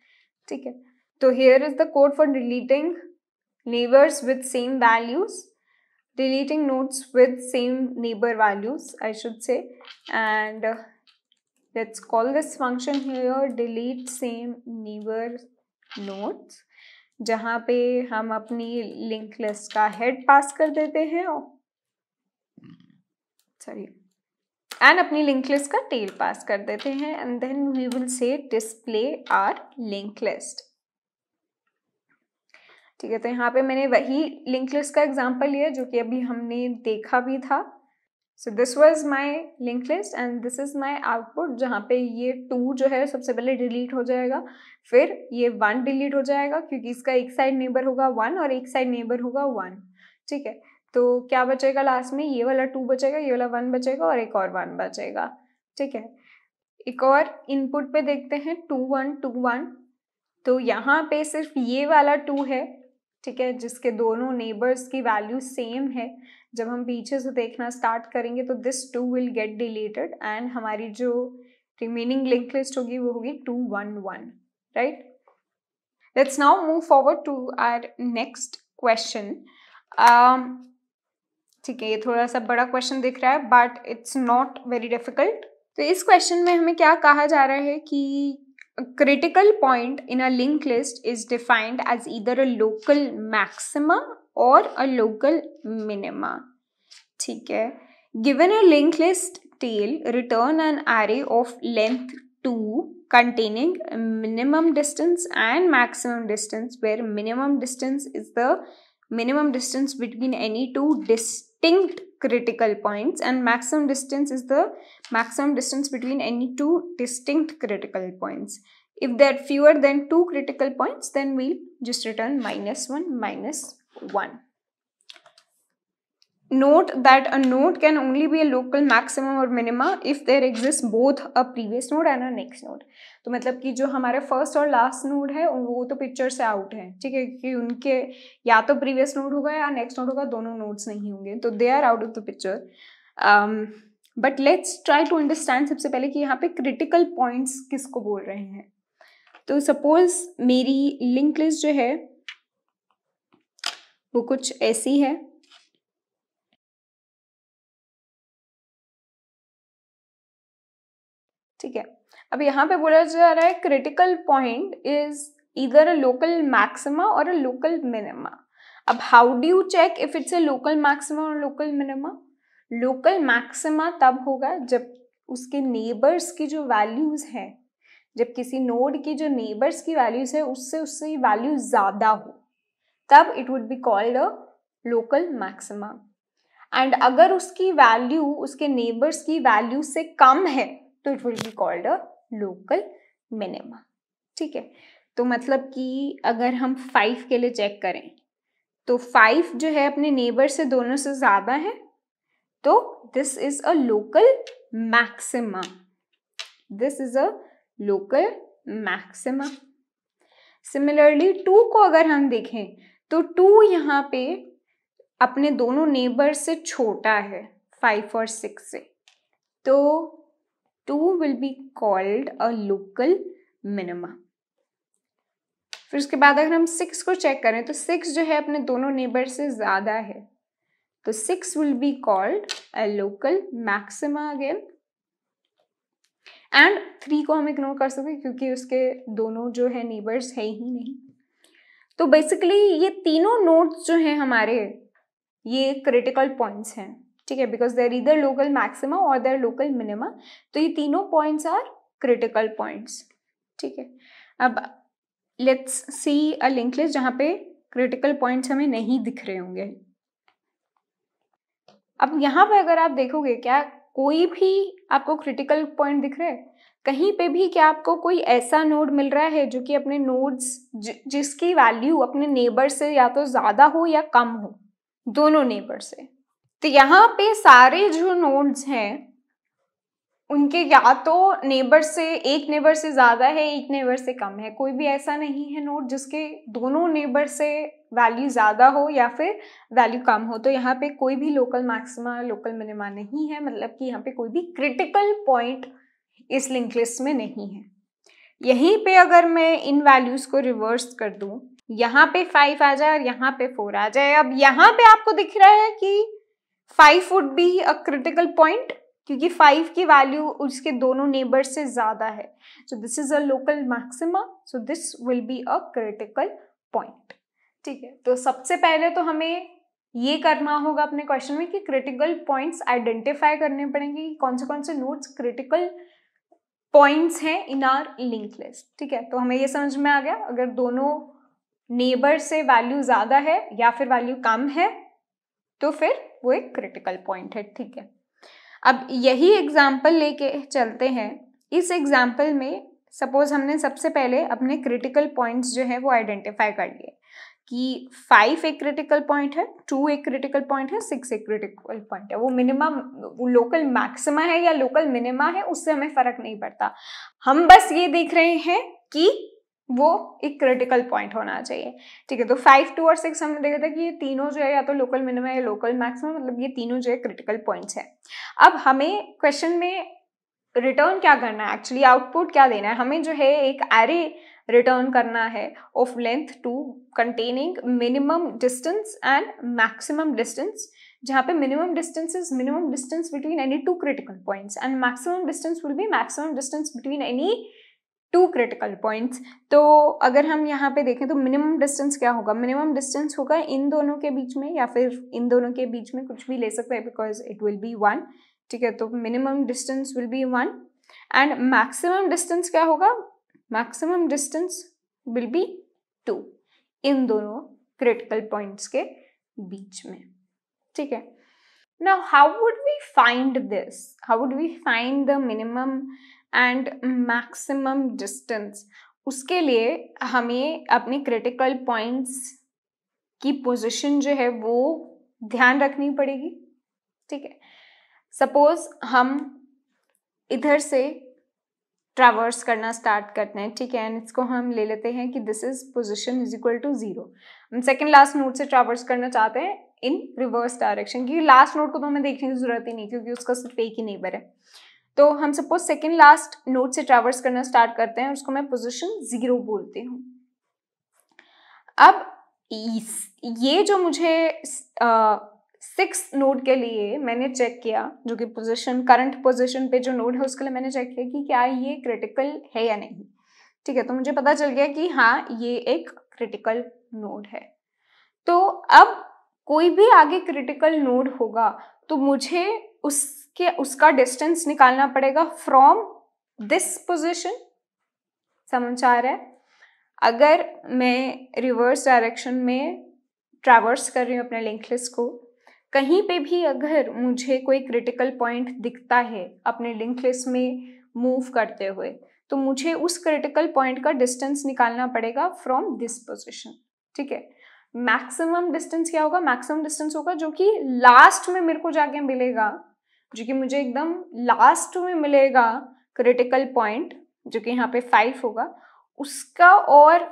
ठीक है तो here is the code for deleting neighbours with same values deleting notes with same neighbour values I should say and let's call this function here delete same neighbour notes जहाँ पे हम अपनी लिंक लिस्ट का head pass कर देते हैं sorry and अपनी link list का टेल पास कर देते हैं and then we will say display our link list ठीक है तो यहाँ पे मैंने वही लिंक लिस्ट का एग्जाम्पल लिया जो कि अभी हमने देखा भी था so this was my link list and this is my output जहाँ पे ये टू जो है सबसे पहले डिलीट हो जाएगा फिर ये वन डिलीट हो जाएगा क्योंकि इसका एक साइड नेबर होगा वन और एक साइड नेबर होगा वन ठीक है तो क्या बचेगा लास्ट में ये वाला टू बचेगा ये वाला वन बचेगा और एक और वन बचेगा ठीक है एक और इनपुट पे देखते हैं टू वन टू वन तो यहाँ पे सिर्फ ये वाला टू है ठीक है जिसके दोनों नेबर्स की वैल्यू सेम है जब हम पीछे से देखना स्टार्ट करेंगे तो this two will get deleted and हमारी जो रिमेनिंग लिंक लिस्ट होगी वो होगी two one one right let's now move forward to our next question ठीक है ये थोड़ा सा बड़ा क्वेश्चन दिख रहा है but it's not very difficult तो इस क्वेश्चन में हमें क्या कहा जा रहा है कि A critical point in a linked list is defined as either a local maxima or a local minima. ठीक है Given a linked list tail, return an array of length 2 containing minimum distance and maximum distance where minimum distance is the minimum distance between any two distinct critical points and maximum distance is the maximum distance between any two distinct critical points. If there are fewer than two critical points then we'll just return minus 1 minus 1. Note that a node can only be a local maximum or minima if there exists both a previous node and a next node. तो मतलब कि जो हमारे first और last node है वो तो picture से आउट है ठीक है कि उनके या तो प्रीवियस नोड होगा या नेक्स्ट नोड होगा दोनों नोड्स नहीं होंगे तो they are out of the picture but let's try to understand सबसे पहले कि यहाँ पे क्रिटिकल पॉइंट्स किसको बोल रहे हैं तो सपोज मेरी लिंक लिस्ट जो है वो कुछ ऐसी है ठीक है अब यहाँ पे बोला जा रहा है क्रिटिकल पॉइंट इज इधर अ लोकल मैक्सिमा और अ लोकल मिनिमा अब how do you check if it's a local maxima और लोकल मिनिमा लोकल मैक्सिमा तब होगा जब उसके नेबर्स की जो वैल्यूज़ हैं जब किसी नोड की जो नेबर्स की वैल्यूज़ है उससे उससे वैल्यू ज़्यादा हो तब it would be called a local maxima and अगर उसकी वैल्यू उसके नेबर्स की वैल्यू से कम है तो it will be called a local minima ठीक है तो मतलब कि अगर हम फाइव के लिए चेक करें तो फाइव जो है अपने नेबर से दोनों से ज़्यादा है तो this is a local maxima this is a local maxima similarly two को अगर हम देखें तो टू यहाँ पे अपने दोनों नेबर से छोटा है फाइव और सिक्स से तो two will be called a local minima फिर उसके बाद अगर हम सिक्स को चेक करें तो सिक्स जो है अपने दोनों नेबर से ज़्यादा है तो six will be called a local maxima again and three को हम इग्नोर कर सकते क्योंकि उसके दोनों जो है नेबर्स है ही नहीं तो बेसिकली ये तीनों नोट्स जो हैं हमारे ये क्रिटिकल पॉइंट्स हैं ठीक है बिकॉज देर इधर लोकल मैक्सिमा और देर लोकल मिनिमा तो ये तीनों पॉइंट्स आर क्रिटिकल पॉइंट्स ठीक है अब let's see a link list जहाँ पे क्रिटिकल पॉइंट्स हमें नहीं दिख रहे होंगे अब यहाँ पे अगर आप देखोगे क्या कोई भी आपको क्रिटिकल पॉइंट दिख रहा है कहीं पे भी क्या आपको कोई ऐसा नोड मिल रहा है जो कि अपने नोड्स जिसकी वैल्यू अपने नेबर से या तो ज़्यादा हो या कम हो दोनों नेबर से तो यहाँ पे सारे जो नोड्स हैं उनके या तो नेबर से एक नेबर से ज़्यादा है एक नेबर से कम है कोई भी ऐसा नहीं है नोड जिसके दोनों नेबर से वैल्यू ज़्यादा हो या फिर वैल्यू कम हो तो यहाँ पे कोई भी लोकल मैक्सिमा लोकल मिनिमा नहीं है मतलब कि यहाँ पे कोई भी क्रिटिकल पॉइंट इस लिंक लिस्ट में नहीं है यहीं पे अगर मैं इन वैल्यूज़ को रिवर्स कर दूँ यहाँ पे फाइव आ जाए और यहाँ पे फोर आ जाए अब यहाँ पे आपको दिख रहा है कि five would be a critical point क्योंकि फाइव की वैल्यू उसके दोनों नेबर से ज़्यादा है so this is a local maxima so this will be a critical point ठीक है तो सबसे पहले तो हमें ये करना होगा अपने क्वेश्चन में कि क्रिटिकल पॉइंट्स आइडेंटिफाई करने पड़ेंगे कि कौन से कौन से नोट्स क्रिटिकल पॉइंट्स हैं इन आर लिंक लिस्ट ठीक है तो हमें ये समझ में आ गया अगर दोनों नेबर से वैल्यू ज़्यादा है या फिर वैल्यू कम है तो फिर वो एक क्रिटिकल पॉइंट है ठीक है अब यही एग्जाम्पल लेके चलते हैं इस एग्जाम्पल में सपोज हमने सबसे पहले अपने क्रिटिकल पॉइंट्स जो है वो आइडेंटिफाई कर लिए कि फाइव एक क्रिटिकल पॉइंट है टू एक क्रिटिकल पॉइंट है सिक्स एक क्रिटिकल पॉइंट है वो मिनिमम वो लोकल मैक्सिमा है या लोकल मिनिमा है उससे हमें फ़र्क नहीं पड़ता हम बस ये देख रहे हैं कि वो एक क्रिटिकल पॉइंट होना चाहिए ठीक है तो फाइव टू और सिक्स हमने देखा था कि ये तीनों जो है या तो लोकल मिनिमम या लोकल मैक्सिमम मतलब ये तीनों जो है क्रिटिकल पॉइंट्स है अब हमें क्वेश्चन में रिटर्न क्या करना है एक्चुअली आउटपुट क्या देना है हमें जो है एक एरे रिटर्न करना है of length two containing minimum distance and maximum distance जहाँ पे minimum distance is minimum distance between any two critical points and maximum distance will be maximum distance between any two critical points तो अगर हम यहाँ पे देखें तो minimum distance क्या होगा मिनिमम डिस्टेंस होगा इन दोनों के बीच में या फिर इन दोनों के बीच में कुछ भी ले सकते हैं because it will be one ठीक है तो minimum distance will be one and maximum distance क्या होगा maximum distance will be two इन दोनों क्रिटिकल पॉइंट्स के बीच में ठीक है now how would we find this how would we find the minimum and maximum distance उसके लिए हमें अपने क्रिटिकल पॉइंट्स की पोजीशन जो है वो ध्यान रखनी पड़ेगी ठीक है सपोज हम इधर से ट्रावर्स करना स्टार्ट करते हैं ठीक है एंड इसको हम ले लेते हैं कि this is position is equal to zero हम सेकेंड लास्ट नोट से ट्रावर्स करना चाहते हैं इन रिवर्स डायरेक्शन क्योंकि लास्ट नोट को तो हमें देखने की जरूरत ही नहीं क्योंकि उसका सिर्फ एक ही नेबर है तो हम सपोज सेकेंड लास्ट नोट से ट्रेवर्स करना स्टार्ट करते हैं उसको मैं पोजिशन जीरो बोलती हूँ अब ये जो मुझे सिक्स नोड के लिए मैंने चेक किया जो कि पोजीशन करंट पोजीशन पे जो नोड है उसके लिए मैंने चेक किया कि क्या ये क्रिटिकल है या नहीं ठीक है तो मुझे पता चल गया कि हाँ ये एक क्रिटिकल नोड है तो अब कोई भी आगे क्रिटिकल नोड होगा तो मुझे उसके उसका डिस्टेंस निकालना पड़ेगा फ्रॉम दिस पोजिशन समझ आ रहा है अगर मैं रिवर्स डायरेक्शन में ट्रैवर्स कर रही हूँ अपने लिंक लिस्ट को कहीं पे भी अगर मुझे कोई क्रिटिकल पॉइंट दिखता है अपने लिंक लिस्ट में मूव करते हुए तो मुझे उस क्रिटिकल पॉइंट का डिस्टेंस निकालना पड़ेगा फ्रॉम दिस पोजिशन ठीक है मैक्सिमम डिस्टेंस क्या होगा मैक्सिमम डिस्टेंस होगा जो कि लास्ट में मेरे को जाके मिलेगा जो कि मुझे एकदम लास्ट में मिलेगा क्रिटिकल पॉइंट जो कि यहाँ पे फाइव होगा उसका और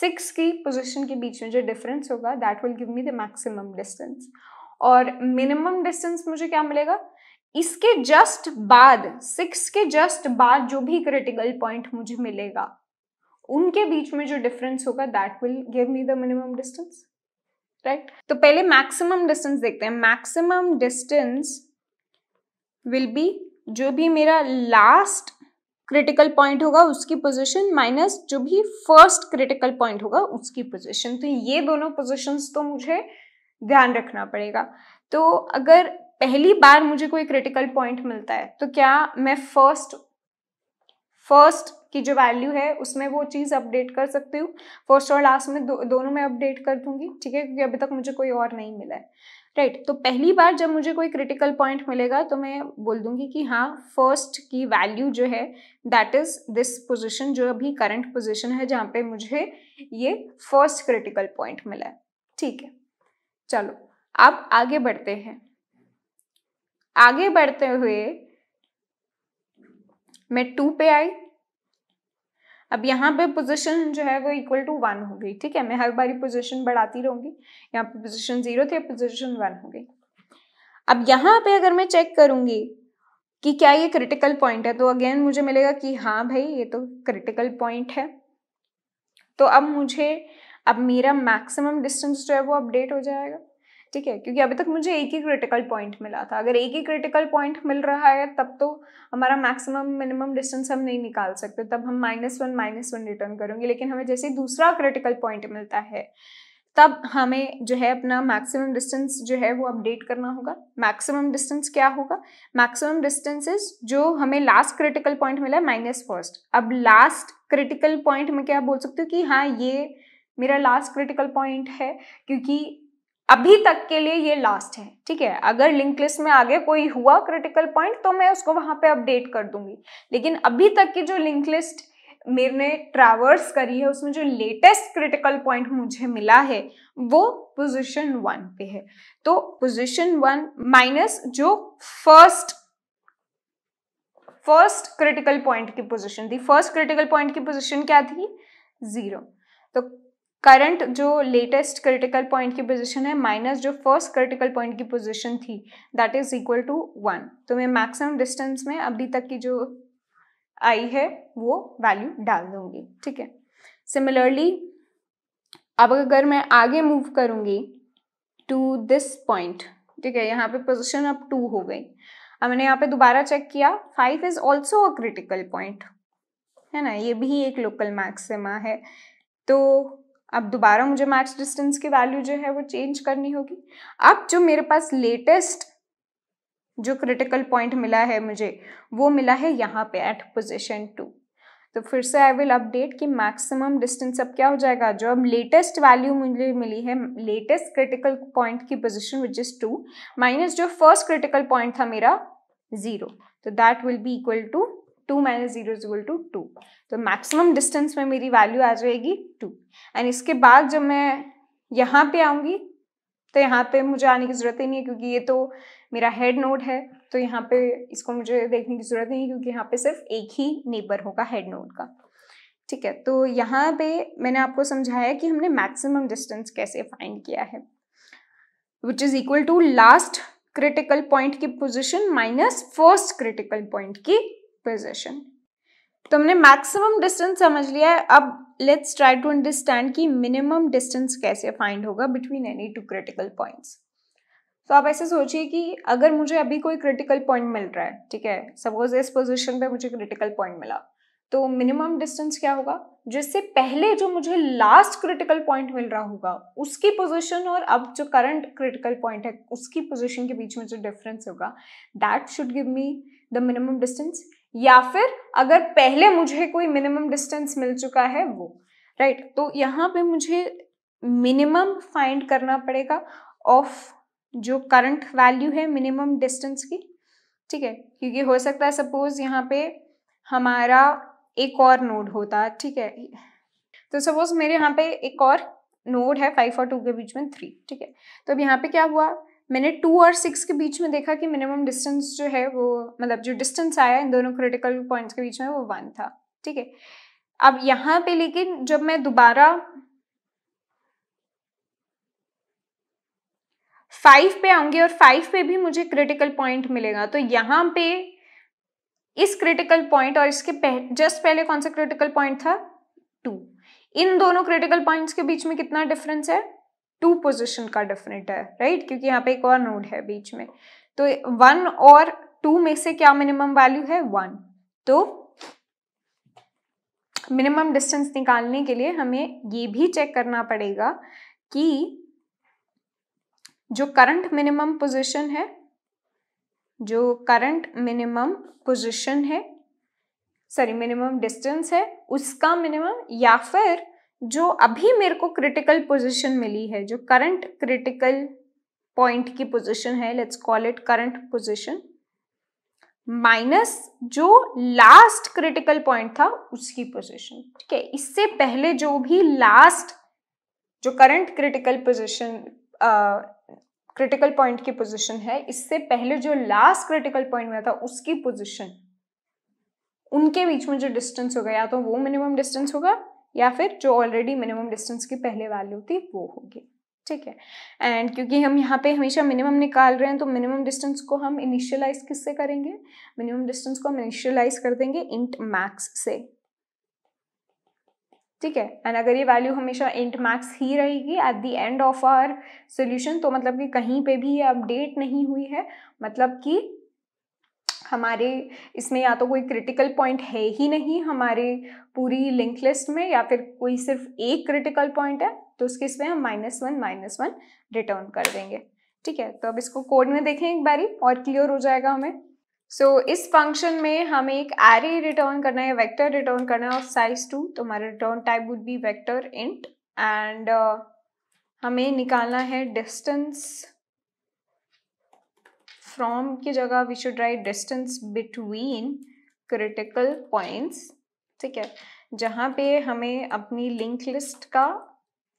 सिक्स की पोजीशन के बीच में जो डिफरेंस होगा that will give me the maximum distance और मिनिमम डिस्टेंस मुझे क्या मिलेगा इसके जस्ट बाद सिक्स के जस्ट बाद जो भी क्रिटिकल पॉइंट मुझे मिलेगा उनके बीच में जो डिफरेंस होगा that will give me the minimum distance right तो पहले मैक्सिमम डिस्टेंस देखते हैं मैक्सिमम डिस्टेंस विल बी जो भी मेरा लास्ट क्रिटिकल पॉइंट होगा उसकी पोजीशन माइनस जो भी फर्स्ट क्रिटिकल पॉइंट होगा उसकी पोजीशन तो ये दोनों पोजीशंस तो मुझे ध्यान रखना पड़ेगा तो अगर पहली बार मुझे कोई क्रिटिकल पॉइंट मिलता है तो क्या मैं फर्स्ट फर्स्ट की जो वैल्यू है उसमें वो चीज़ अपडेट कर सकती हूँ फर्स्ट और लास्ट में दो, दोनों में अपडेट कर दूंगी ठीक है क्योंकि अभी तक मुझे कोई और नहीं मिला है राइट right, तो पहली बार जब मुझे कोई क्रिटिकल पॉइंट मिलेगा तो मैं बोल दूंगी कि हाँ फर्स्ट की वैल्यू जो है दैट इज दिस पोजीशन जो अभी करंट पोजीशन है जहाँ पे मुझे ये फर्स्ट क्रिटिकल पॉइंट मिला है ठीक है चलो अब आगे बढ़ते हैं आगे बढ़ते हुए मैं टू पे आई अब यहाँ पे पोजीशन जो है वो इक्वल टू वन हो गई ठीक है मैं हर बारी पोजीशन बढ़ाती रहूंगी यहाँ पे पोजीशन जीरो थी पोजीशन वन हो गई अब यहाँ पे अगर मैं चेक करूंगी कि क्या ये क्रिटिकल पॉइंट है तो अगेन मुझे मिलेगा कि हाँ भाई ये तो क्रिटिकल पॉइंट है तो अब मुझे अब मेरा मैक्सिमम डिस्टेंस जो है वो अपडेट हो जाएगा ठीक है क्योंकि अभी तक मुझे एक ही क्रिटिकल पॉइंट मिला था अगर एक ही क्रिटिकल पॉइंट मिल रहा है तब तो हमारा मैक्सिमम मिनिमम डिस्टेंस हम नहीं निकाल सकते तब हम minus one minus one return करेंगे लेकिन हमें जैसे दूसरा क्रिटिकल पॉइंट मिलता है तब हमें जो है अपना मैक्सिमम डिस्टेंस जो है वो अपडेट करना होगा मैक्सिमम डिस्टेंस क्या होगा मैक्सिमम डिस्टेंसेस जो हमें लास्ट क्रिटिकल पॉइंट मिला है माइनस फर्स्ट अब लास्ट क्रिटिकल पॉइंट में क्या बोल सकते हो कि हाँ ये मेरा लास्ट क्रिटिकल पॉइंट है क्योंकि अभी तक के लिए ये लास्ट है ठीक है अगर लिंक लिस्ट में आगे कोई हुआ क्रिटिकल पॉइंट तो मैं उसको वहां पे अपडेट कर दूंगी लेकिन अभी तक की जो लिंक लिस्ट मेरे ने ट्रैवर्स करी है उसमें जो लेटेस्ट क्रिटिकल पॉइंट मुझे मिला है वो पोजीशन वन पे है तो पोजीशन वन माइनस जो फर्स्ट फर्स्ट क्रिटिकल पॉइंट की पोजीशन थी फर्स्ट क्रिटिकल पॉइंट की पोजीशन क्या थी जीरो तो करंट जो लेटेस्ट क्रिटिकल पॉइंट की पोजीशन है माइनस जो फर्स्ट क्रिटिकल पॉइंट की पोजीशन थी that is equal to one तो मैं मैक्सिमम डिस्टेंस में अभी तक की जो आई है वो वैल्यू डाल दूंगी ठीक है सिमिलरली अब अगर मैं आगे मूव करूंगी टू दिस पॉइंट ठीक है यहाँ पे पोजिशन अब टू हो गई अब मैंने यहाँ पे दोबारा चेक किया five is also a critical point है ना ये भी एक लोकल मैक्सिमा है तो अब दोबारा मुझे मैक्स डिस्टेंस की वैल्यू जो है वो चेंज करनी होगी अब जो मेरे पास लेटेस्ट जो क्रिटिकल पॉइंट मिला है मुझे वो मिला है यहाँ पे एट पोजिशन टू तो फिर से आई विल अपडेट कि मैक्सिमम डिस्टेंस अब क्या हो जाएगा जो अब लेटेस्ट वैल्यू मुझे मिली है लेटेस्ट क्रिटिकल पॉइंट की position which is two minus जो फर्स्ट क्रिटिकल पॉइंट था मेरा ज़ीरो तो that will be equal to two minus zero is equal to two तो मैक्सिमम डिस्टेंस में मेरी वैल्यू आ जाएगी टू एंड इसके बाद जब मैं यहाँ पे आऊँगी तो यहाँ पे मुझे आने की ज़रूरत ही नहीं है क्योंकि ये तो मेरा हेड नोड है तो यहाँ पे इसको मुझे देखने की ज़रूरत नहीं है क्योंकि यहाँ पे सिर्फ एक ही नेबर होगा हेड नोड का ठीक है तो यहाँ पे मैंने आपको समझाया कि हमने मैक्सिमम डिस्टेंस कैसे फाइंड किया है which is equal to last critical point की position minus first critical point की पोजिशन तो हमने मैक्सिमम डिस्टेंस समझ लिया है अब लेट्स ट्राई टू अंडरस्टैंड कि मिनिमम डिस्टेंस कैसे फाइंड होगा between any two critical points तो आप ऐसे सोचिए कि अगर मुझे अभी कोई क्रिटिकल पॉइंट मिल रहा है ठीक है सपोज इस पोजिशन पे मुझे क्रिटिकल पॉइंट मिला तो मिनिमम डिस्टेंस क्या होगा जिससे पहले जो मुझे लास्ट क्रिटिकल पॉइंट मिल रहा होगा उसकी पोजीशन और अब जो करंट क्रिटिकल पॉइंट है उसकी पोजीशन के बीच में जो डिफरेंस होगा that should give me the minimum distance या फिर अगर पहले मुझे कोई मिनिमम डिस्टेंस मिल चुका है वो राइट right? तो यहाँ पे मुझे मिनिमम फाइंड करना पड़ेगा ऑफ जो करंट वैल्यू है मिनिमम डिस्टेंस की ठीक है क्योंकि हो सकता है सपोज यहाँ पे हमारा एक और नोड होता ठीक है तो सपोज मेरे यहाँ पे एक और नोड है फाइव और टू के बीच में थ्री ठीक है तो अब यहाँ पे क्या हुआ मैंने टू और सिक्स के बीच में देखा कि मिनिमम डिस्टेंस जो है वो मतलब जो डिस्टेंस आया इन दोनों क्रिटिकल पॉइंट्स के बीच में वो वन था ठीक है अब यहाँ पे लेकिन जब मैं दोबारा फाइव पे आऊंगी और फाइव पे भी मुझे क्रिटिकल पॉइंट मिलेगा तो यहाँ पे इस क्रिटिकल पॉइंट और इसके पह, जस्ट पहले कौन सा क्रिटिकल पॉइंट था टू इन दोनों क्रिटिकल पॉइंट्स के बीच में कितना डिफरेंस है टू पोजिशन का डिफरेंट है राइट क्योंकि यहाँ पे एक और नोड है बीच में तो वन और टू में से क्या मिनिमम वैल्यू है वन तो मिनिमम डिस्टेंस निकालने के लिए हमें ये भी चेक करना पड़ेगा कि जो करंट मिनिमम पोजिशन है जो करंट मिनिमम पोजिशन है सॉरी मिनिमम डिस्टेंस है उसका मिनिमम या फिर जो अभी मेरे को क्रिटिकल पोजीशन मिली है जो करंट क्रिटिकल पॉइंट की पोजीशन है let's call it current position minus जो लास्ट क्रिटिकल पॉइंट था उसकी पोजीशन ठीक है इससे पहले जो भी लास्ट जो current critical position critical point की पोजीशन है इससे पहले जो लास्ट क्रिटिकल पॉइंट में था उसकी पोजीशन उनके बीच में जो डिस्टेंस होगा या तो वो मिनिमम डिस्टेंस होगा या फिर जो ऑलरेडी मिनिमम डिस्टेंस की पहले वैल्यू थी वो होगी ठीक है एंड क्योंकि हम यहाँ पे हमेशा मिनिमम निकाल रहे हैं तो मिनिमम डिस्टेंस को हम इनिशियलाइज किससे करेंगे मिनिमम डिस्टेंस को हम इनिशियलाइज कर देंगे इंट मैक्स से ठीक है एंड अगर ये वैल्यू हमेशा इंट मैक्स ही रहेगी at the end of our solution तो मतलब कि कहीं पे भी ये अपडेट नहीं हुई है मतलब कि हमारे इसमें या तो कोई क्रिटिकल पॉइंट है ही नहीं हमारे पूरी लिंक लिस्ट में या फिर कोई सिर्फ एक क्रिटिकल पॉइंट है तो उसके इसमें हम minus one minus one return कर देंगे ठीक है तो अब इसको कोड में देखें एक बारी और क्लियर हो जाएगा हमें सो so, इस फंक्शन में हमें एक एरे रिटर्न करना है वेक्टर रिटर्न करना है ऑफ साइज टू तो हमारा return type would be vector int and हमें निकालना है डिस्टेंस फ्रॉम की जगह we should write distance between critical points ठीक है जहाँ पे हमें अपनी लिंक लिस्ट का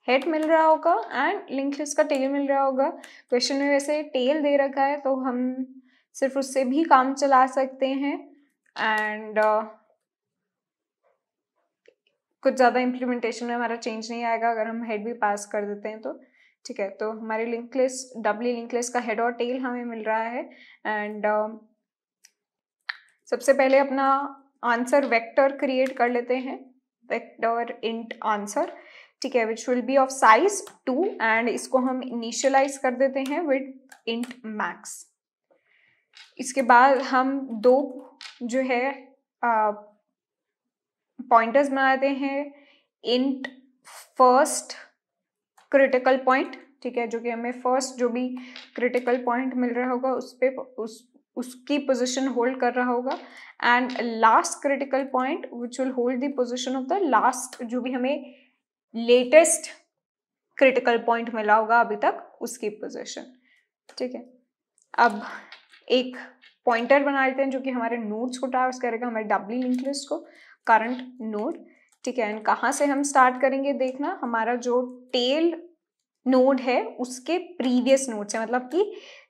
हेड मिल रहा होगा एंड लिंक लिस्ट का टेल मिल रहा होगा क्वेश्चन में वैसे टेल दे रखा है तो हम सिर्फ उससे भी काम चला सकते हैं एंड uh, कुछ ज़्यादा इम्प्लीमेंटेशन में हमारा चेंज नहीं आएगा अगर हम हेड भी पास कर देते हैं तो ठीक है तो हमारे लिंकलेस डबली लिंकलेस का हेड और टेल हमें मिल रहा है एंड uh, um, सबसे पहले अपना आंसर वेक्टर क्रिएट कर लेते हैं वेक्टर इंट आंसर ठीक है which will be of size two and इसको हम इनिशियलाइज कर देते हैं विद इंट मैक्स इसके बाद हम दो जो है पॉइंटर्स बनाते हैं इंट फर्स्ट क्रिटिकल पॉइंट ठीक है जो कि हमें फर्स्ट जो भी क्रिटिकल पॉइंट मिल रहा होगा उस पर उस उसकी पोजीशन होल्ड कर रहा होगा and last critical point which will hold the position of the last जो भी हमें लेटेस्ट क्रिटिकल पॉइंट मिला होगा अभी तक उसकी पोजीशन ठीक है अब एक पॉइंटर बना लेते हैं जो कि हमारे नोड्स को ट्रैवर्स करेगा हमारे डब्ली लिंक लिस्ट को करंट नोड ठीक है एंड कहाँ से हम स्टार्ट करेंगे देखना हमारा जो टेल नोड है उसके प्रीवियस नोड से मतलब कि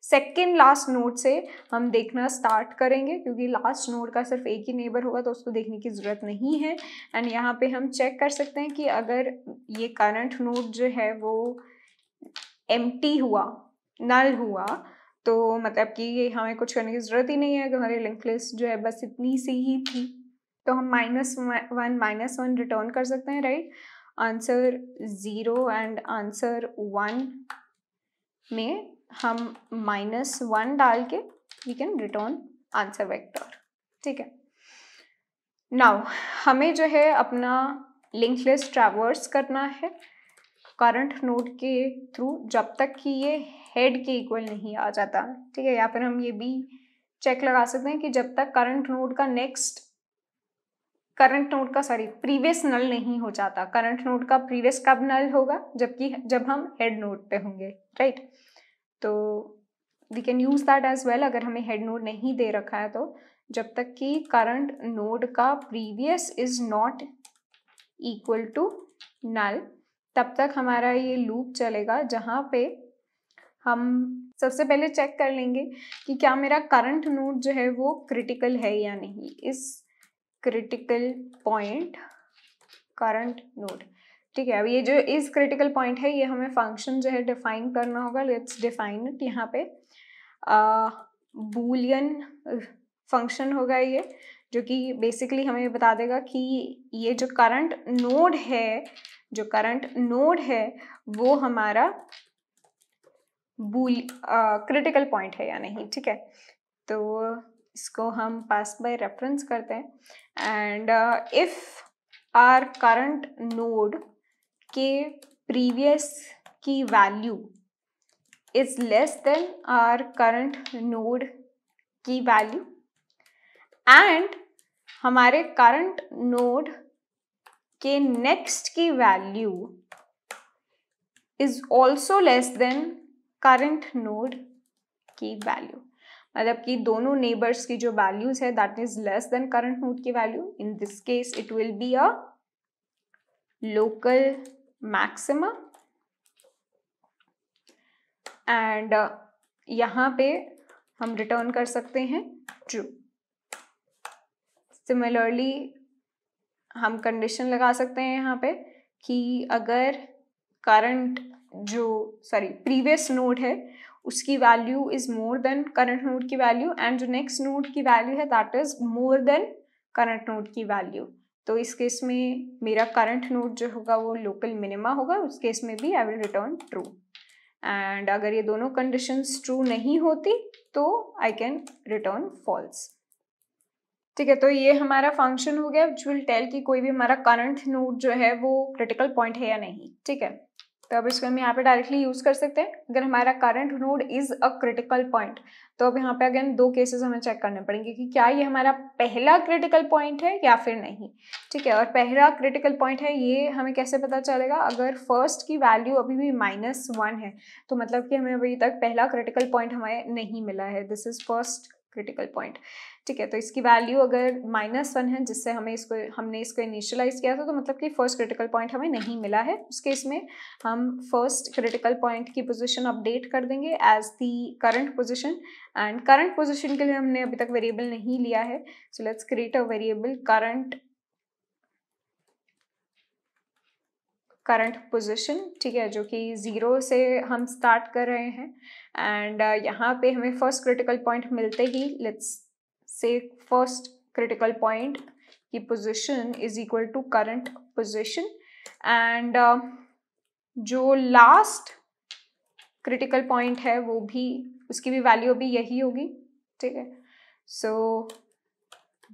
सेकेंड लास्ट नोड से हम देखना स्टार्ट करेंगे क्योंकि लास्ट नोड का सिर्फ एक ही नेबर होगा तो उसको देखने की ज़रूरत नहीं है एंड यहाँ पे हम चेक कर सकते हैं कि अगर ये करंट नोड जो है वो एम हुआ नल हुआ तो मतलब कि हमें कुछ करने की ज़रूरत ही नहीं है हमारी लिंक लिस्ट जो है बस इतनी सी ही थी तो हम minus one minus one return कर सकते हैं right answer zero and answer one में हम माइनस वन डाल के we can return answer vector ठीक है नाउ हमें जो है अपना लिंक लिस्ट ट्रैवर्स करना है करंट नोड के थ्रू जब तक कि ये हेड के इक्वल नहीं आ जाता ठीक है या फिर हम ये भी चेक लगा सकते हैं कि जब तक करंट नोड का नेक्स्ट करंट नोड का सॉरी प्रीवियस नल नहीं हो जाता करंट नोड का प्रीवियस कब नल होगा जबकि जब हम हेड नोड पे होंगे राइट तो we can use that as well अगर हमें हेड नोड नहीं दे रखा है तो जब तक कि करंट नोड का previous is not equal to null तब तक हमारा ये लूप चलेगा जहाँ पे हम सबसे पहले चेक कर लेंगे कि क्या मेरा करंट नोड जो है वो क्रिटिकल है या नहीं इस क्रिटिकल पॉइंट करंट नोड ठीक है अब ये जो इस क्रिटिकल पॉइंट है ये हमें फंक्शन जो है डिफाइन करना होगा लेट्स डिफाइन इट यहाँ पे बूलियन फंक्शन होगा ये जो कि बेसिकली हमें बता देगा कि ये जो करंट नोड है जो करंट नोड है वो हमारा बूल क्रिटिकल पॉइंट है या नहीं ठीक है तो इसको हम पास बाय रेफरेंस करते हैं and if our current node के प्रीवियस की value is less than our current node की वैल्यू एंड हमारे करंट नोड के नेक्स्ट की value is also less than current node की वैल्यू मतलब कि दोनों नेबर्स की जो वैल्यूज है that is less than current node की value in this case it will be a local maximum and यहां पे हम रिटर्न कर सकते हैं ट्रू सिमिलरली हम कंडीशन लगा सकते हैं यहाँ पे कि अगर करंट जो सॉरी प्रीवियस नोड है उसकी value is more than current node की वैल्यू एंड जो नेक्स्ट नोड की वैल्यू है that is more than current node की वैल्यू तो इस केस में मेरा करंट नोड जो होगा वो लोकल मिनिमा होगा उस केस में भी I will return true and अगर ये दोनों कंडीशंस ट्रू नहीं होती तो आई कैन रिटर्न फॉल्स ठीक है तो ये हमारा फंक्शन हो गया विच विल टेल कि कोई भी हमारा करंट नोड जो है वो क्रिटिकल पॉइंट है या नहीं ठीक है तो अब इसको हम यहाँ पे डायरेक्टली यूज़ कर सकते हैं अगर हमारा current node is a critical point तो अब यहाँ पे अगेन दो केसेस हमें चेक करने पड़ेंगे कि क्या ये हमारा पहला क्रिटिकल पॉइंट है या फिर नहीं ठीक है और पहला क्रिटिकल पॉइंट है ये हमें कैसे पता चलेगा अगर फर्स्ट की वैल्यू अभी भी माइनस वन है तो मतलब कि हमें अभी तक पहला क्रिटिकल पॉइंट हमें नहीं मिला है this is first critical point ठीक है तो इसकी वैल्यू अगर माइनस वन है जिससे हमें इसको हमने इसको इनिशियलाइज किया था तो मतलब कि फर्स्ट क्रिटिकल पॉइंट हमें नहीं मिला है उस केस में हम फर्स्ट क्रिटिकल पॉइंट की पोजिशन अपडेट कर देंगे as the current position and current position के लिए हमने अभी तक वेरिएबल नहीं लिया है so let's create a variable current current position ठीक है जो कि ज़ीरो से हम स्टार्ट कर रहे हैं एंड uh, यहाँ पे हमें फर्स्ट क्रिटिकल पॉइंट मिलते ही let's say first critical point ki position is equal to current position and uh, जो लास्ट क्रिटिकल पॉइंट है वो भी उसकी भी वैल्यू अभी यही होगी ठीक है so so,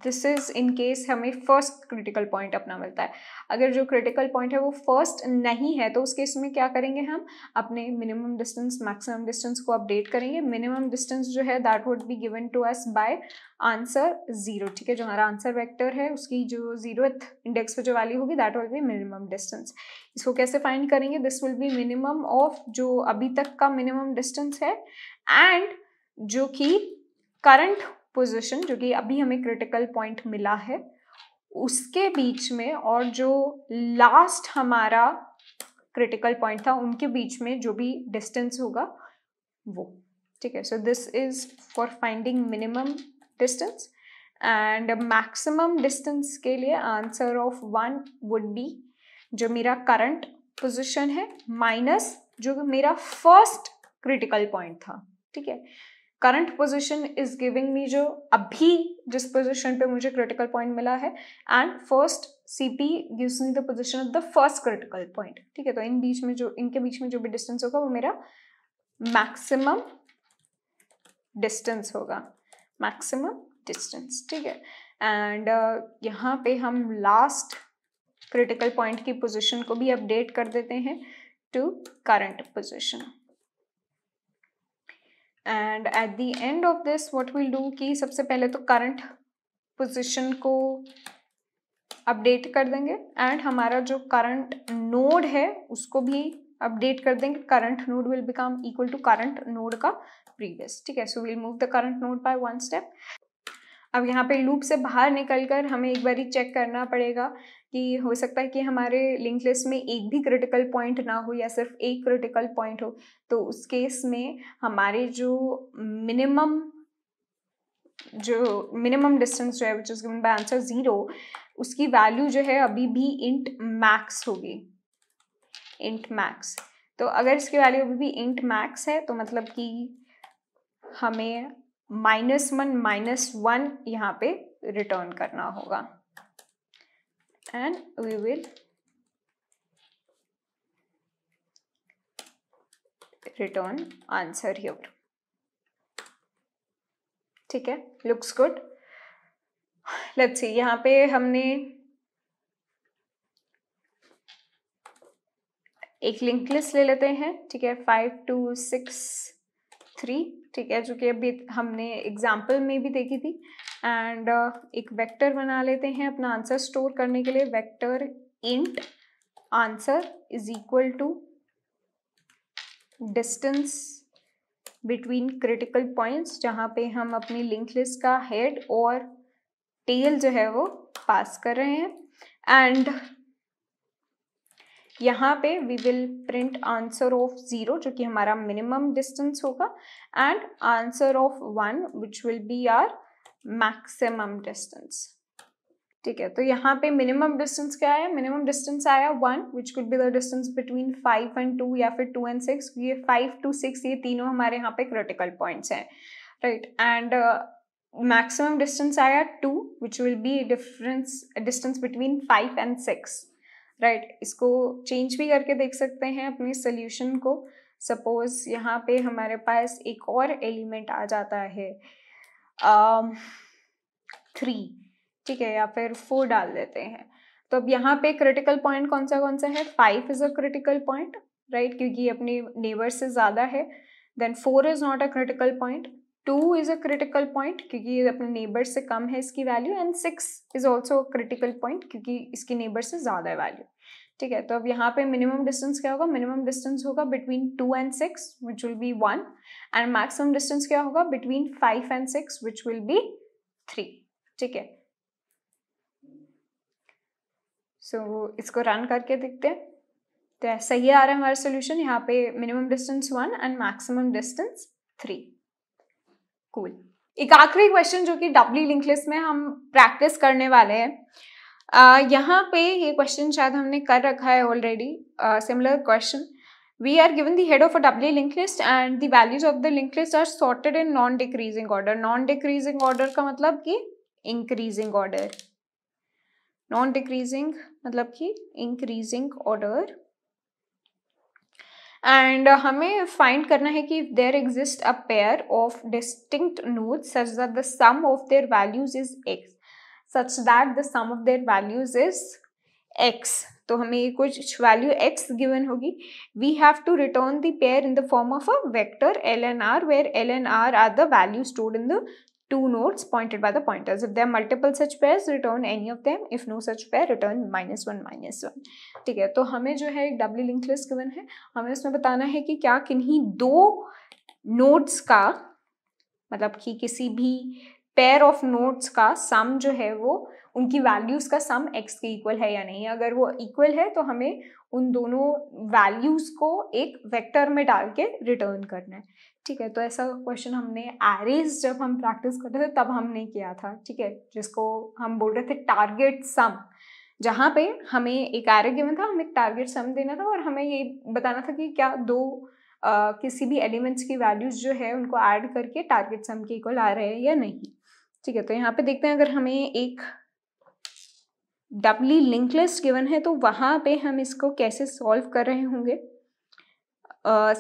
this is in case हमें फर्स्ट क्रिटिकल पॉइंट अपना मिलता है अगर जो क्रिटिकल पॉइंट है वो फर्स्ट नहीं है तो उस केस में क्या करेंगे हम अपने मिनिमम डिस्टेंस मैक्सिमम डिस्टेंस को अपडेट करेंगे मिनिमम डिस्टेंस जो है that would be given to us by answer zero ठीक है जो हमारा आंसर वेक्टर है उसकी जो जीरो इंडेक्स पर जो वैल्यू होगी that will be minimum distance इसको कैसे फाइंड करेंगे this will be minimum of जो अभी तक का मिनिमम डिस्टेंस है एंड जो कि करंट पोजिशन जो कि अभी हमें क्रिटिकल पॉइंट मिला है उसके बीच में और जो लास्ट हमारा क्रिटिकल पॉइंट था उनके बीच में जो भी डिस्टेंस होगा वो ठीक है so this is for finding minimum distance and maximum distance के लिए answer of one would be जो मेरा करंट पोजिशन है माइनस जो मेरा फर्स्ट क्रिटिकल पॉइंट था ठीक है current position is giving me जो अभी जिस पोजिशन पे मुझे क्रिटिकल पॉइंट मिला है and first C P gives me the position of the first critical point ठीक है तो इन बीच में जो इनके बीच में जो भी डिस्टेंस होगा वो मेरा मैक्सिमम डिस्टेंस होगा मैक्सिमम डिस्टेंस ठीक है एंड uh, यहाँ पे हम लास्ट क्रिटिकल पॉइंट की पोजिशन को भी अपडेट कर देते हैं to current position and at the end of this what will do कि सबसे पहले तो करंट पोजीशन को अपडेट कर देंगे एंड हमारा जो करंट नोड है उसको भी अपडेट कर देंगे current node will become equal to current node का प्रीवियस ठीक है so will move the current node by one step अब यहाँ पे लूप से बाहर निकल कर हमें एक बार चेक करना पड़ेगा कि हो सकता है कि हमारे लिंक लिस्ट में एक भी क्रिटिकल पॉइंट ना हो या सिर्फ एक क्रिटिकल पॉइंट हो तो उस केस में हमारे जो मिनिमम जो मिनिमम डिस्टेंस जो है which is given by answer zero उसकी वैल्यू जो है अभी भी इंट मैक्स होगी इंट मैक्स तो अगर इसकी वैल्यू अभी भी इंट मैक्स है तो मतलब कि हमें माइनस वन माइनस वन यहाँ पे रिटर्न करना होगा and we will return answer here ठीक है लुक्स गुड लेट्स सी यहाँ पे हमने एक लिंक लिस्ट ले लेते हैं ठीक है फाइव टू सिक्स थ्री ठीक है जो कि अभी हमने एग्जाम्पल में भी देखी थी एंड uh, एक वेक्टर बना लेते हैं अपना आंसर स्टोर करने के लिए vector int answer is equal to distance between critical points जहाँ पे हम अपनी लिंक लिस्ट का हेड और टेल जो है वो पास कर रहे हैं एंड यहाँ पे we will print answer of zero जो कि हमारा मिनिमम डिस्टेंस होगा and answer of one which will be our maximum distance ठीक है तो यहाँ पे मिनिमम डिस्टेंस क्या आया मिनिमम डिस्टेंस आया one which could be the distance between five and two या फिर टू एंड सिक्स ये फाइव टू सिक्स ये तीनों हमारे यहाँ पे क्रिटिकल पॉइंट्स हैं राइट एंड मैक्सिमम डिस्टेंस आया to which will be difference distance between five and six right right, इसको चेंज भी करके देख सकते हैं अपने सोल्यूशन को सपोज यहाँ पे हमारे पास एक और एलिमेंट आ जाता है थ्री ठीक है या फिर फोर डाल देते हैं तो अब यहाँ पे क्रिटिकल पॉइंट कौन सा कौन सा है five is a critical point right क्योंकि अपने नेबर से ज़्यादा है then four is not a critical point two is a critical point क्योंकि ये अपने नेबर से कम है इसकी value and six is also critical point क्योंकि इसकी नेबर से ज़्यादा है वैल्यू ठीक है तो अब यहाँ पे मिनिमम डिस्टेंस क्या होगा मिनिमम डिस्टेंस होगा between two and six which will be one and maximum distance क्या होगा between five and six which will be three ठीक है सो so, इसको रन करके देखते हैं तो सही आ रहा है हमारा सोल्यूशन यहाँ पे minimum distance one and maximum distance three cool एक आखिरी क्वेश्चन जो कि डब्ली लिंक लिस्ट में हम प्रैक्टिस करने वाले हैं यहाँ पे ये क्वेश्चन शायद हमने कर रखा है already similar question we are given the head of a doubly link list and the values of the link list are sorted in non decreasing order non decreasing order का मतलब कि इंक्रीजिंग ऑर्डर नॉन डिक्रीजिंग मतलब कि increasing order and uh, हमें find करना है कि if there exist a pair of distinct nodes such that the sum of their values is X such that the sum of their values is X तो हमें कुछ value X given होगी we have to return the pair in the form of a vector L and R where L and R are the value stored in the two nodes pointed by the pointers. If there are multiple such pairs, return any of them. If no such pair, return minus one minus one ठीक है तो हमें जो है एक doubly link list given है हमें उसमें बताना है कि क्या किन्हीं दो नोड्स का मतलब कि किसी भी पेयर ऑफ नोड्स का सम जो है वो उनकी वैल्यूज़ का सम एक्स के इक्वल है या नहीं अगर वो इक्वल है तो हमें उन दोनों वैल्यूज़ को एक वेक्टर में डाल के रिटर्न करना है ठीक है तो ऐसा क्वेश्चन हमने एरेज जब हम प्रैक्टिस कर रहे थे तब हमने किया था ठीक है जिसको हम बोल रहे थे टारगेट सम जहाँ पे हमें एक एरे गिवन था हमें टारगेट सम देना था और हमें ये बताना था कि क्या दो आ, किसी भी एलिमेंट्स की वैल्यूज़ जो है उनको ऐड करके टारगेट सम के इक्वल आ रहे हैं या नहीं ठीक है तो यहाँ पे देखते हैं अगर हमें एक डबली लिंक लिस्ट गिवन है तो वहाँ पे हम इसको कैसे सॉल्व कर रहे होंगे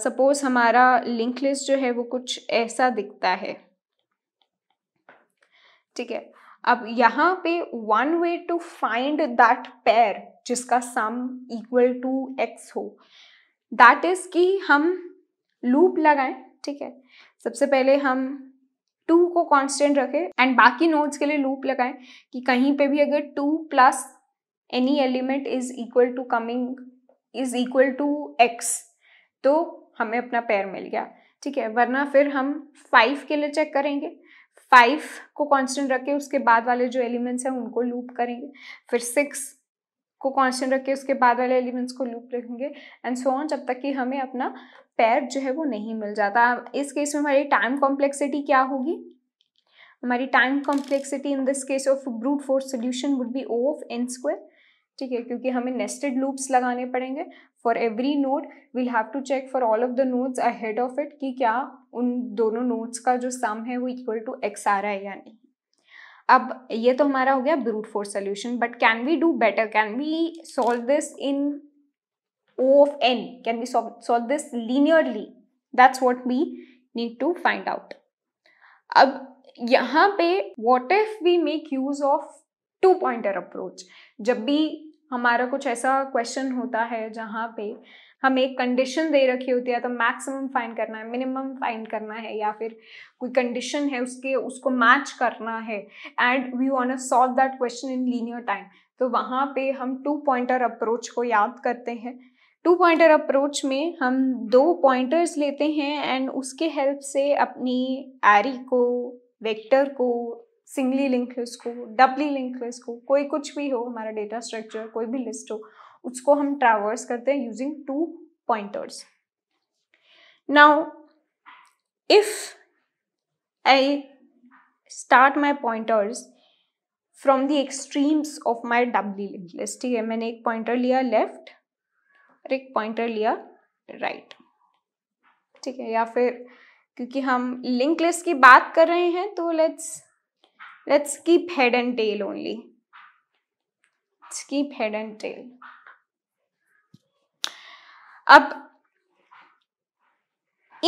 सपोज uh, हमारा लिंक लिस्ट जो है वो कुछ ऐसा दिखता है ठीक है अब यहाँ पे one way to find that pair जिसका सम इक्वल टू एक्स हो दैट इज कि हम लूप लगाएं ठीक है सबसे पहले हम टू को कांस्टेंट रखें एंड बाकी नोड्स के लिए लूप लगाएं कि कहीं पे भी अगर two plus any element is equal to coming is equal to X तो हमें अपना पैर मिल गया ठीक है वरना फिर हम फाइव के लिए चेक करेंगे फाइव को कांस्टेंट रख के उसके बाद वाले जो एलिमेंट्स हैं उनको लूप करेंगे फिर सिक्स को कांस्टेंट रख के उसके बाद वाले एलिमेंट्स को लूप रखेंगे एंड सो ऑन जब तक कि हमें अपना पैर जो है वो नहीं मिल जाता इस केस में हमारी टाइम कॉम्प्लेक्सिटी क्या होगी हमारी time complexity in this case of brute force solution would be O of N square ठीक है क्योंकि हमें नेस्टेड लूप्स लगाने पड़ेंगे for every node we'll have to check for all of the nodes ahead of it कि क्या उन दोनों नोड्स का जो सम है वो इक्वल टू एक्स आ रहा है या नहीं अब ये तो हमारा हो गया brute force solution but can we do better can we solve this in O of n. Can we solve, solve this linearly? That's what we need to find out. Ab, यहाँ पे what if we make use of two pointer approach? जब भी हमारा कुछ ऐसा question होता है जहाँ पे हम एक कंडीशन दे रखी होती है तो मैक्सिमम फाइंड करना है मिनिमम फाइंड करना है या फिर कोई कंडीशन है उसके उसको मैच करना है and we want to solve that question in linear time तो वहाँ पे हम टू पॉइंटर अप्रोच को याद करते हैं टू पॉइंटर अप्रोच में हम दो पॉइंटर्स लेते हैं एंड उसके हेल्प से अपनी एरी को वेक्टर को सिंगली लिंक लिस्ट को डबली लिंक लिस्ट को कोई कुछ भी हो हमारा डेटा स्ट्रक्चर कोई भी लिस्ट हो उसको हम ट्रावर्स करते हैं using two pointers now if I start my pointers from the extremes of my doubly link list ठीक है मैंने एक पॉइंटर लिया लेफ्ट और एक पॉइंटर लिया राइट ठीक है या फिर क्योंकि हम लिंक लिस्ट की बात कर रहे हैं तो let's let's keep head and tail only keep head and tail अब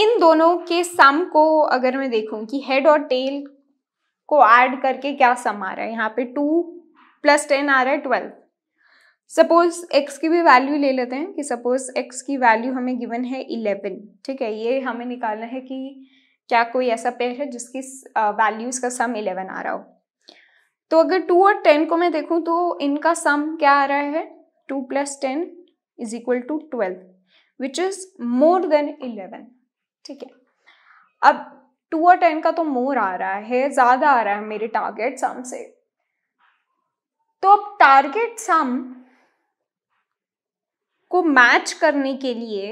इन दोनों के सम को अगर मैं देखूं कि हेड और टेल को ऐड करके क्या सम आ रहा है यहाँ पे टू प्लस टेन आ रहा है ट्वेल्व सपोज x की भी वैल्यू ले लेते हैं कि सपोज x की वैल्यू हमें गिवन है इलेवन ठीक है ये हमें निकालना है कि क्या कोई ऐसा पेयर है जिसकी वैल्यूज का सम इलेवन आ रहा हो तो अगर टू और टेन को मैं देखूं तो इनका सम क्या आ रहा है two plus ten is equal to twelve which is more than eleven ठीक है अब टू और टेन का तो मोर आ रहा है ज़्यादा आ रहा है मेरे टारगेट सम से तो अब टारगेट सम को मैच करने के लिए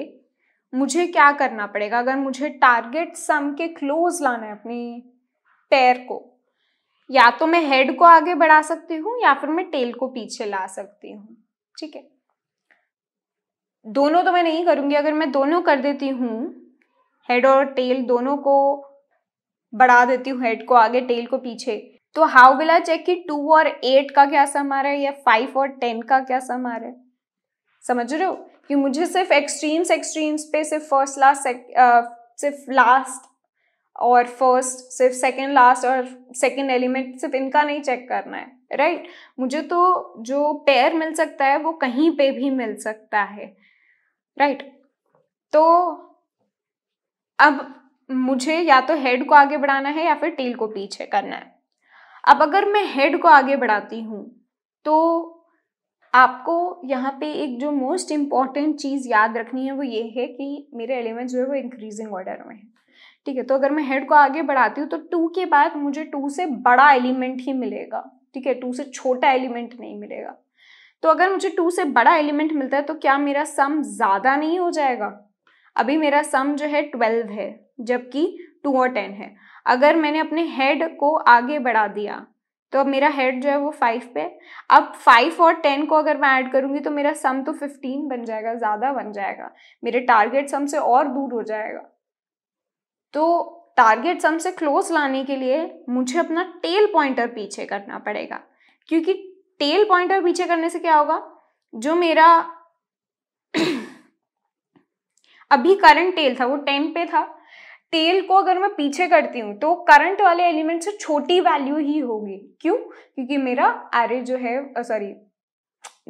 मुझे क्या करना पड़ेगा अगर मुझे टारगेट सम के क्लोज लाना है अपने पैर को या तो मैं हेड को आगे बढ़ा सकती हूँ या फिर मैं टेल को पीछे ला सकती हूँ ठीक है दोनों तो मैं नहीं करूंगी अगर मैं दोनों कर देती हूँ हेड और टेल दोनों को बढ़ा देती हूँ हेड को आगे टेल को पीछे तो हाउ विल आई चेक कि टू और एट का क्या सम आ रहा है या फाइव और टेन का क्या सम आ रहा है समझ रहे हो कि मुझे सिर्फ एक्सट्रीम्स एक्सट्रीम्स पे सिर्फ फर्स्ट लास्ट uh, सिर्फ लास्ट और फर्स्ट सिर्फ सेकंड लास्ट और सेकंड एलिमेंट सिर्फ इनका नहीं चेक करना है राइट right? मुझे तो जो पेयर मिल सकता है वो कहीं पे भी मिल सकता है राइट right? तो अब मुझे या तो हेड को आगे बढ़ाना है या फिर टेल को पीछे करना है अब अगर मैं हेड को आगे बढ़ाती हूँ तो आपको यहाँ पे एक जो मोस्ट इम्पॉर्टेंट चीज़ याद रखनी है वो ये है कि मेरे एलिमेंट्स जो है वो इंक्रीजिंग ऑर्डर में है ठीक है तो अगर मैं हेड को आगे बढ़ाती हूँ तो टू के बाद मुझे टू से बड़ा एलिमेंट ही मिलेगा ठीक है टू से छोटा एलिमेंट नहीं मिलेगा तो अगर मुझे टू से बड़ा एलिमेंट मिलता है तो क्या मेरा सम ज़्यादा नहीं हो जाएगा अभी मेरा सम जो है ट्वेल्व है जबकि टू और टेन है अगर मैंने अपने हेड को आगे बढ़ा दिया तो अब मेरा हेड जो है वो फाइव पे अब फाइव और टेन को अगर मैं ऐड करूंगी तो मेरा सम तो फिफ्टीन बन जाएगा ज़्यादा बन जाएगा मेरे टारगेट सम से और दूर हो जाएगा तो टारगेट सम से क्लोज लाने के लिए मुझे अपना टेल पॉइंटर पीछे करना पड़ेगा क्योंकि टेल पॉइंटर पीछे करने से क्या होगा जो मेरा अभी करंट टेल था वो टेन पे था टेल को अगर मैं पीछे करती हूँ तो करंट वाले एलिमेंट से छोटी वैल्यू ही होगी क्यों क्योंकि मेरा एरे जो है सॉरी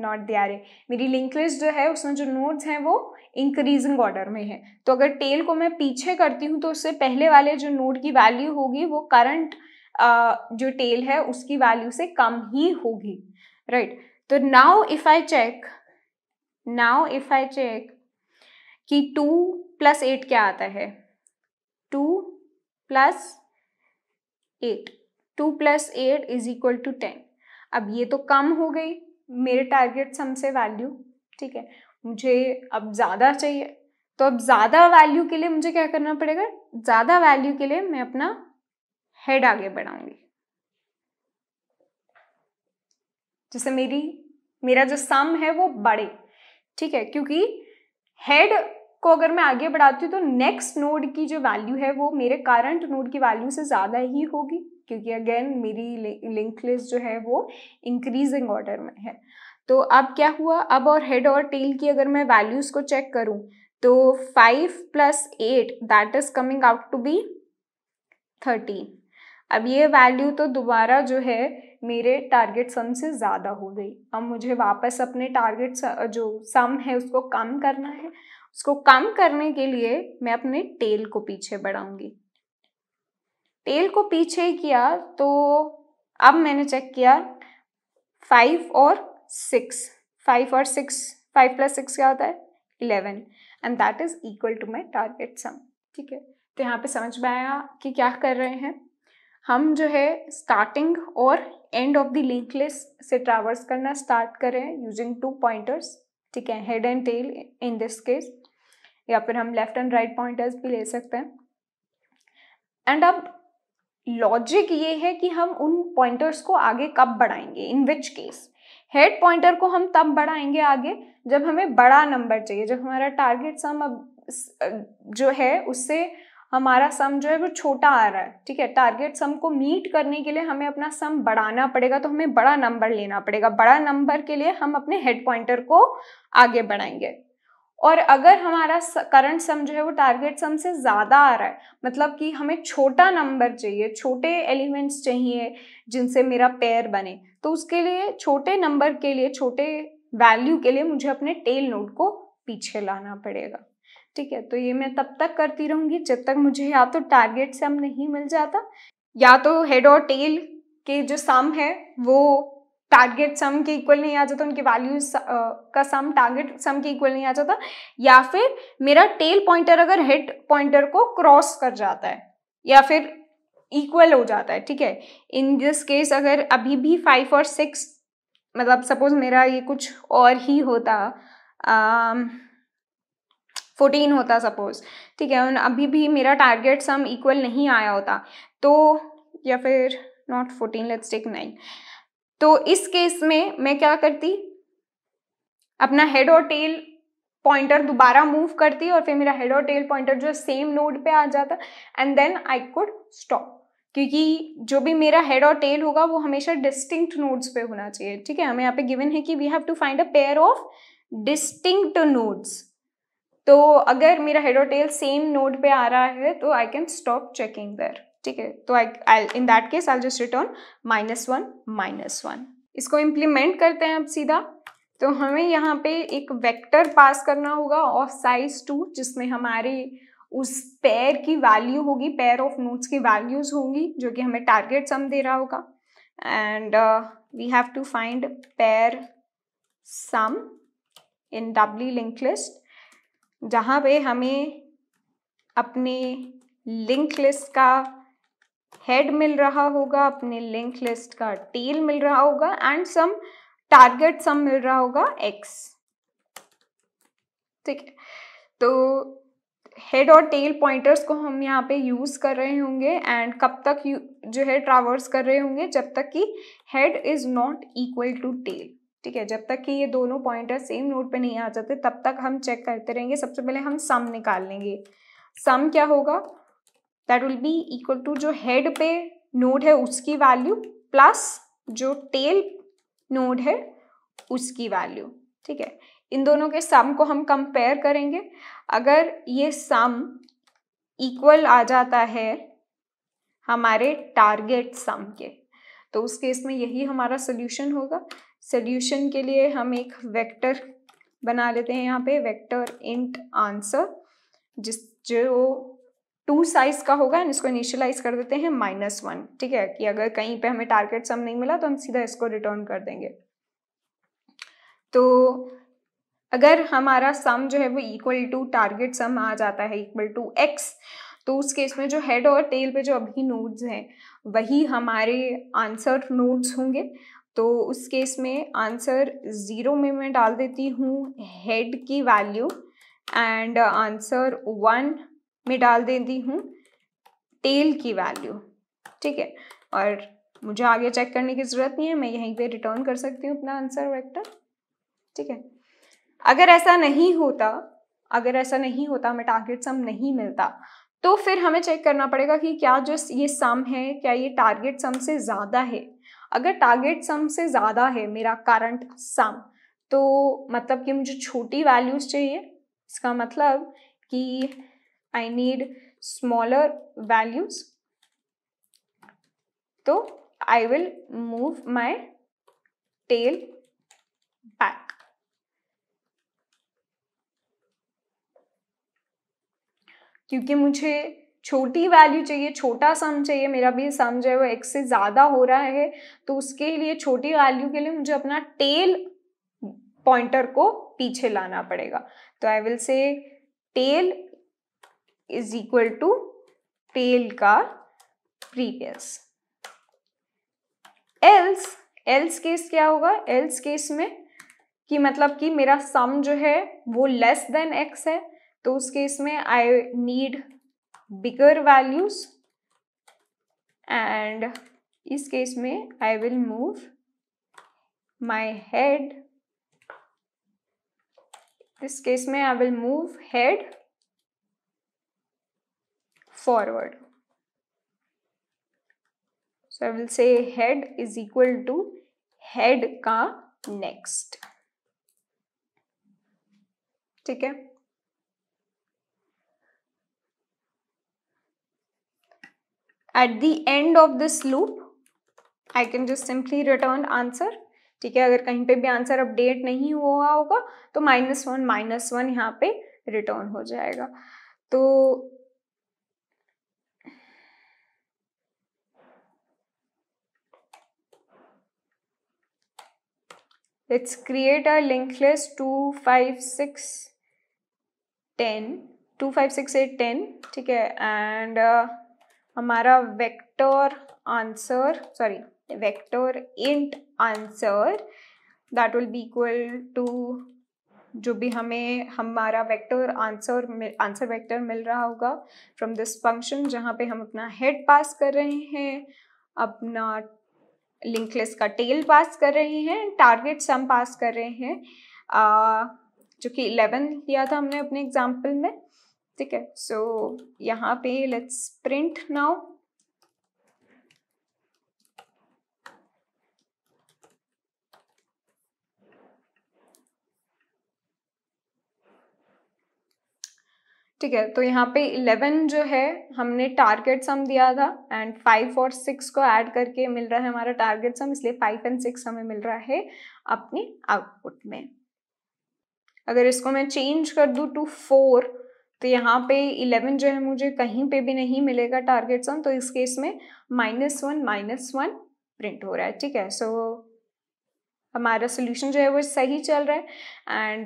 नॉट द एरे मेरी लिंक लिस्ट जो है उसमें जो नोड्स हैं वो इंक्रीजिंग ऑर्डर में है तो अगर टेल को मैं पीछे करती हूँ तो उससे पहले वाले जो नोड की वैल्यू होगी वो करंट जो टेल है उसकी वैल्यू से कम ही होगी राइट right. तो now if I check now if I check कि टू प्लस एट क्या आता है two plus eight two plus eight is equal to ten अब ये तो कम हो गई मेरे टारगेट सम से वैल्यू ठीक है मुझे अब ज़्यादा चाहिए तो अब ज़्यादा वैल्यू के लिए मुझे क्या करना पड़ेगा ज़्यादा वैल्यू के लिए मैं अपना हेड आगे बढ़ाऊंगी जैसे मेरी मेरा जो सम है वो बड़े ठीक है क्योंकि हेड को अगर मैं आगे बढ़ाती हूँ तो नेक्स्ट नोड की जो वैल्यू है वो मेरे करंट नोड की वैल्यू से ज़्यादा ही होगी क्योंकि अगेन मेरी लिंक लिस्ट जो है वो इंक्रीजिंग ऑर्डर में है तो अब क्या हुआ अब और हेड और टेल की अगर मैं वैल्यूज़ को चेक करूँ तो five plus eight that is coming out to be thirteen अब ये वैल्यू तो दोबारा जो है मेरे टारगेट सम से ज़्यादा हो गई अब मुझे वापस अपने टारगेट जो सम है उसको कम करना है उसको कम करने के लिए मैं अपने टेल को पीछे बढ़ाऊंगी टेल को पीछे किया तो अब मैंने चेक किया फाइव और सिक्स फाइव और सिक्स फाइव प्लस सिक्स क्या होता है eleven and that is equal to my target sum ठीक है तो यहाँ पे समझ में आया कि क्या कर रहे हैं हम जो है स्टार्टिंग और end of the link list से ट्रावर्स करना स्टार्ट करें यूजिंग टू पॉइंटर्स ठीक है head and tail in this case या फिर हम लेफ्ट एंड राइट पॉइंटर्स भी ले सकते हैं एंड अब लॉजिक ये है कि हम उन पॉइंटर्स को आगे कब बढ़ाएंगे in which case head pointer को हम तब बढ़ाएंगे आगे जब हमें बड़ा नंबर चाहिए जब हमारा टारगेट सम अब जो है उससे हमारा सम जो है वो छोटा आ रहा है ठीक है टारगेट सम को मीट करने के लिए हमें अपना सम बढ़ाना पड़ेगा तो हमें बड़ा नंबर लेना पड़ेगा बड़ा नंबर के लिए हम अपने हेड पॉइंटर को आगे बढ़ाएंगे और अगर हमारा करंट सम जो है वो टारगेट सम से ज़्यादा आ रहा है मतलब कि हमें छोटा नंबर चाहिए छोटे एलिमेंट्स चाहिए जिनसे मेरा पेयर बने तो उसके लिए छोटे नंबर के लिए छोटे वैल्यू के लिए मुझे अपने टेल नोड को पीछे लाना पड़ेगा ठीक है तो ये मैं तब तक करती रहूँगी जब तक मुझे या तो टारगेट सम नहीं मिल जाता या तो हेड और टेल के जो सम है वो टारगेट सम के इक्वल नहीं आ जाता उनकी वैल्यूज का सम टारगेट सम के इक्वल नहीं आ जाता या फिर मेरा टेल पॉइंटर अगर हेड पॉइंटर को क्रॉस कर जाता है या फिर इक्वल हो जाता है ठीक है इन दिस केस अगर अभी भी फाइव और सिक्स मतलब सपोज मेरा ये कुछ और ही होता फोर्टीन होता सपोज ठीक है अभी भी मेरा टारगेट सम इक्वल नहीं आया होता तो या फिर not fourteen let's take nine तो इस केस में मैं क्या करती अपना हेड और टेल पॉइंटर दोबारा मूव करती और फिर मेरा हेड और टेल पॉइंटर जो सेम नोड पे आ जाता and then I could stop क्योंकि जो भी मेरा हेड और टेल होगा वो हमेशा डिस्टिंक्ट नोड्स पे होना चाहिए ठीक है हमें यहाँ पे गिवन है कि we have to find a pair of distinct nodes तो अगर मेरा हेड और टेल सेम नोड पे आ रहा है तो I can stop checking there ठीक है तो I I in that case I just return minus one minus one इसको इम्प्लीमेंट करते हैं अब सीधा तो हमें यहाँ पे एक वेक्टर पास करना होगा ऑफ साइज टू जिसमें हमारे उस पैर की वैल्यू होगी पैर ऑफ नोट्स की वैल्यूज होंगी जो कि हमें टारगेट सम दे रहा होगा and we have to find pair sum in doubly link list जहाँ पे हमें अपने लिंक लिस्ट का हेड मिल रहा होगा अपने लिंक लिस्ट का टेल मिल रहा होगा एंड सम टारगेट सम मिल रहा होगा एक्स ठीक है तो हेड और टेल पॉइंटर्स को हम यहाँ पे यूज़ कर रहे होंगे एंड कब तक जो है ट्रावर्स कर रहे होंगे जब तक कि head is not equal to tail ठीक है जब तक कि ये दोनों पॉइंटर्स सेम नोट पे नहीं आ जाते तब तक हम चेक करते रहेंगे सबसे पहले हम सम निकाल लेंगे सम क्या होगा that will be equal to जो हेड पे नोड है उसकी वैल्यू प्लस जो टेल नोड है उसकी वैल्यू ठीक है इन दोनों के सम को हम कंपेयर करेंगे अगर ये सम इक्वल आ जाता है हमारे टारगेट सम के तो उस केस में यही हमारा सोल्यूशन होगा सोल्यूशन के लिए हम एक वेक्टर बना लेते हैं यहाँ पे वेक्टर इंट आंसर जिस जो टू साइज का होगा एंड इसको इनिशियलाइज कर देते हैं माइनस वन ठीक है कि अगर कहीं पे हमें टारगेट सम नहीं मिला तो हम सीधा इसको रिटर्न कर देंगे तो अगर हमारा सम जो है वो इक्वल टू टारगेट सम आ जाता है इक्वल टू एक्स तो उस केस में जो हेड और टेल पे जो अभी नोड्स हैं वही हमारे आंसर नोड्स होंगे तो उस केस में आंसर ज़ीरो में मैं डाल देती हूँ हेड की वैल्यू एंड आंसर वन में डाल देती हूँ टेल की वैल्यू ठीक है और मुझे आगे चेक करने की ज़रूरत नहीं है मैं यहीं पे रिटर्न कर सकती हूँ अपना आंसर वेक्टर ठीक है अगर ऐसा नहीं होता अगर ऐसा नहीं होता हमें टारगेट सम नहीं मिलता तो फिर हमें चेक करना पड़ेगा कि क्या जो ये सम है क्या ये टारगेट सम से ज़्यादा है अगर टारगेट सम से ज़्यादा है मेरा करंट सम तो मतलब कि मुझे छोटी वैल्यूज़ चाहिए इसका मतलब कि I need smaller values. So I will move my tail back. क्योंकि मुझे छोटी वैल्यू चाहिए छोटा सम चाहिए मेरा भी सम जो है वो एक्स से ज़्यादा हो रहा है तो उसके लिए छोटी वैल्यू के लिए मुझे अपना टेल पॉइंटर को पीछे लाना पड़ेगा तो I will say tail is equal to tail का प्रीवियस एल्स एल्स केस क्या होगा एल्स केस में कि मतलब कि मेरा सम जो है वो लेस देन एक्स है तो उस केस में I need bigger values and इस केस में I will move my head this case में I will move head forward. So I will say head is equal to head का next. ठीक है at the end of this loop I can just simply return answer ठीक है अगर कहीं पे भी आंसर अपडेट नहीं हुआ होगा तो माइनस वन माइनस वन यहाँ पे रिटर्न हो जाएगा तो let's create a linked list 2 5 6 10 2 5 6 8 10 ठीक है एंड uh, हमारा vector answer sorry vector int answer that will be equal to जो भी हमें हमारा वेक्टर आंसर आंसर वेक्टर मिल रहा होगा फ्रॉम दिस फंक्शन जहाँ पे हम अपना हेड पास कर रहे हैं अपना लिंकलेस का टेल पास कर रहे हैं टारगेट सम पास कर रहे हैं आ, जो कि इलेवन दिया था हमने अपने एग्जाम्पल में ठीक है सो so, यहाँ पे लेट्स प्रिंट नाउ ठीक है तो यहाँ पे 11 जो है हमने टारगेट सम दिया था एंड 5 और 6 को ऐड करके मिल रहा है हमारा टारगेट सम इसलिए 5 एंड 6 हमें मिल रहा है अपने आउटपुट में अगर इसको मैं चेंज कर दू टू फोर तो यहाँ पे 11 जो है मुझे कहीं पे भी नहीं मिलेगा टारगेट सम तो इस केस में minus one minus one print हो रहा है ठीक है सो so, हमारा सोल्यूशन जो है वो सही चल रहा है एंड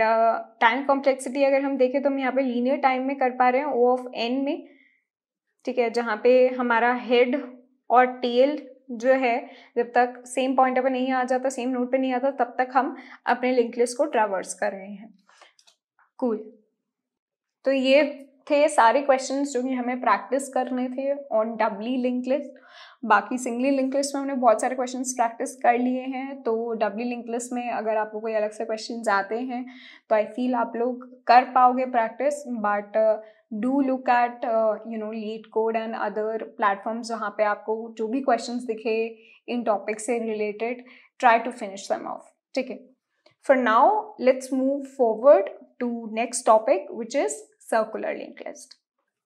टाइम कॉम्प्लेक्सिटी अगर हम देखें तो हम यहाँ पे लीनियर टाइम में कर पा रहे हैं ओ ऑफ एन में ठीक है जहाँ पे हमारा हेड और टेल जो है जब तक सेम पॉइंट पर नहीं आ जाता सेम नोट पे नहीं आता तब तक हम अपने लिंक लिस्ट को ट्रावर्स कर रहे हैं कूल तो ये थे सारे क्वेश्चंस जो कि हमें प्रैक्टिस करने थे ऑन डब्ली लिंक लिस्ट बाकी सिंगली लिंक लिस्ट में हमने बहुत सारे क्वेश्चन प्रैक्टिस कर लिए हैं तो डबली लिंक लिस्ट में अगर आपको कोई अलग से क्वेश्चन आते हैं तो आई फील आप लोग कर पाओगे practice but do look at you know LeetCode and other platforms जहाँ पे आपको जो भी क्वेश्चन दिखे इन टॉपिक से related try to finish them off ठीक है for now let's move forward to next topic which is circular link list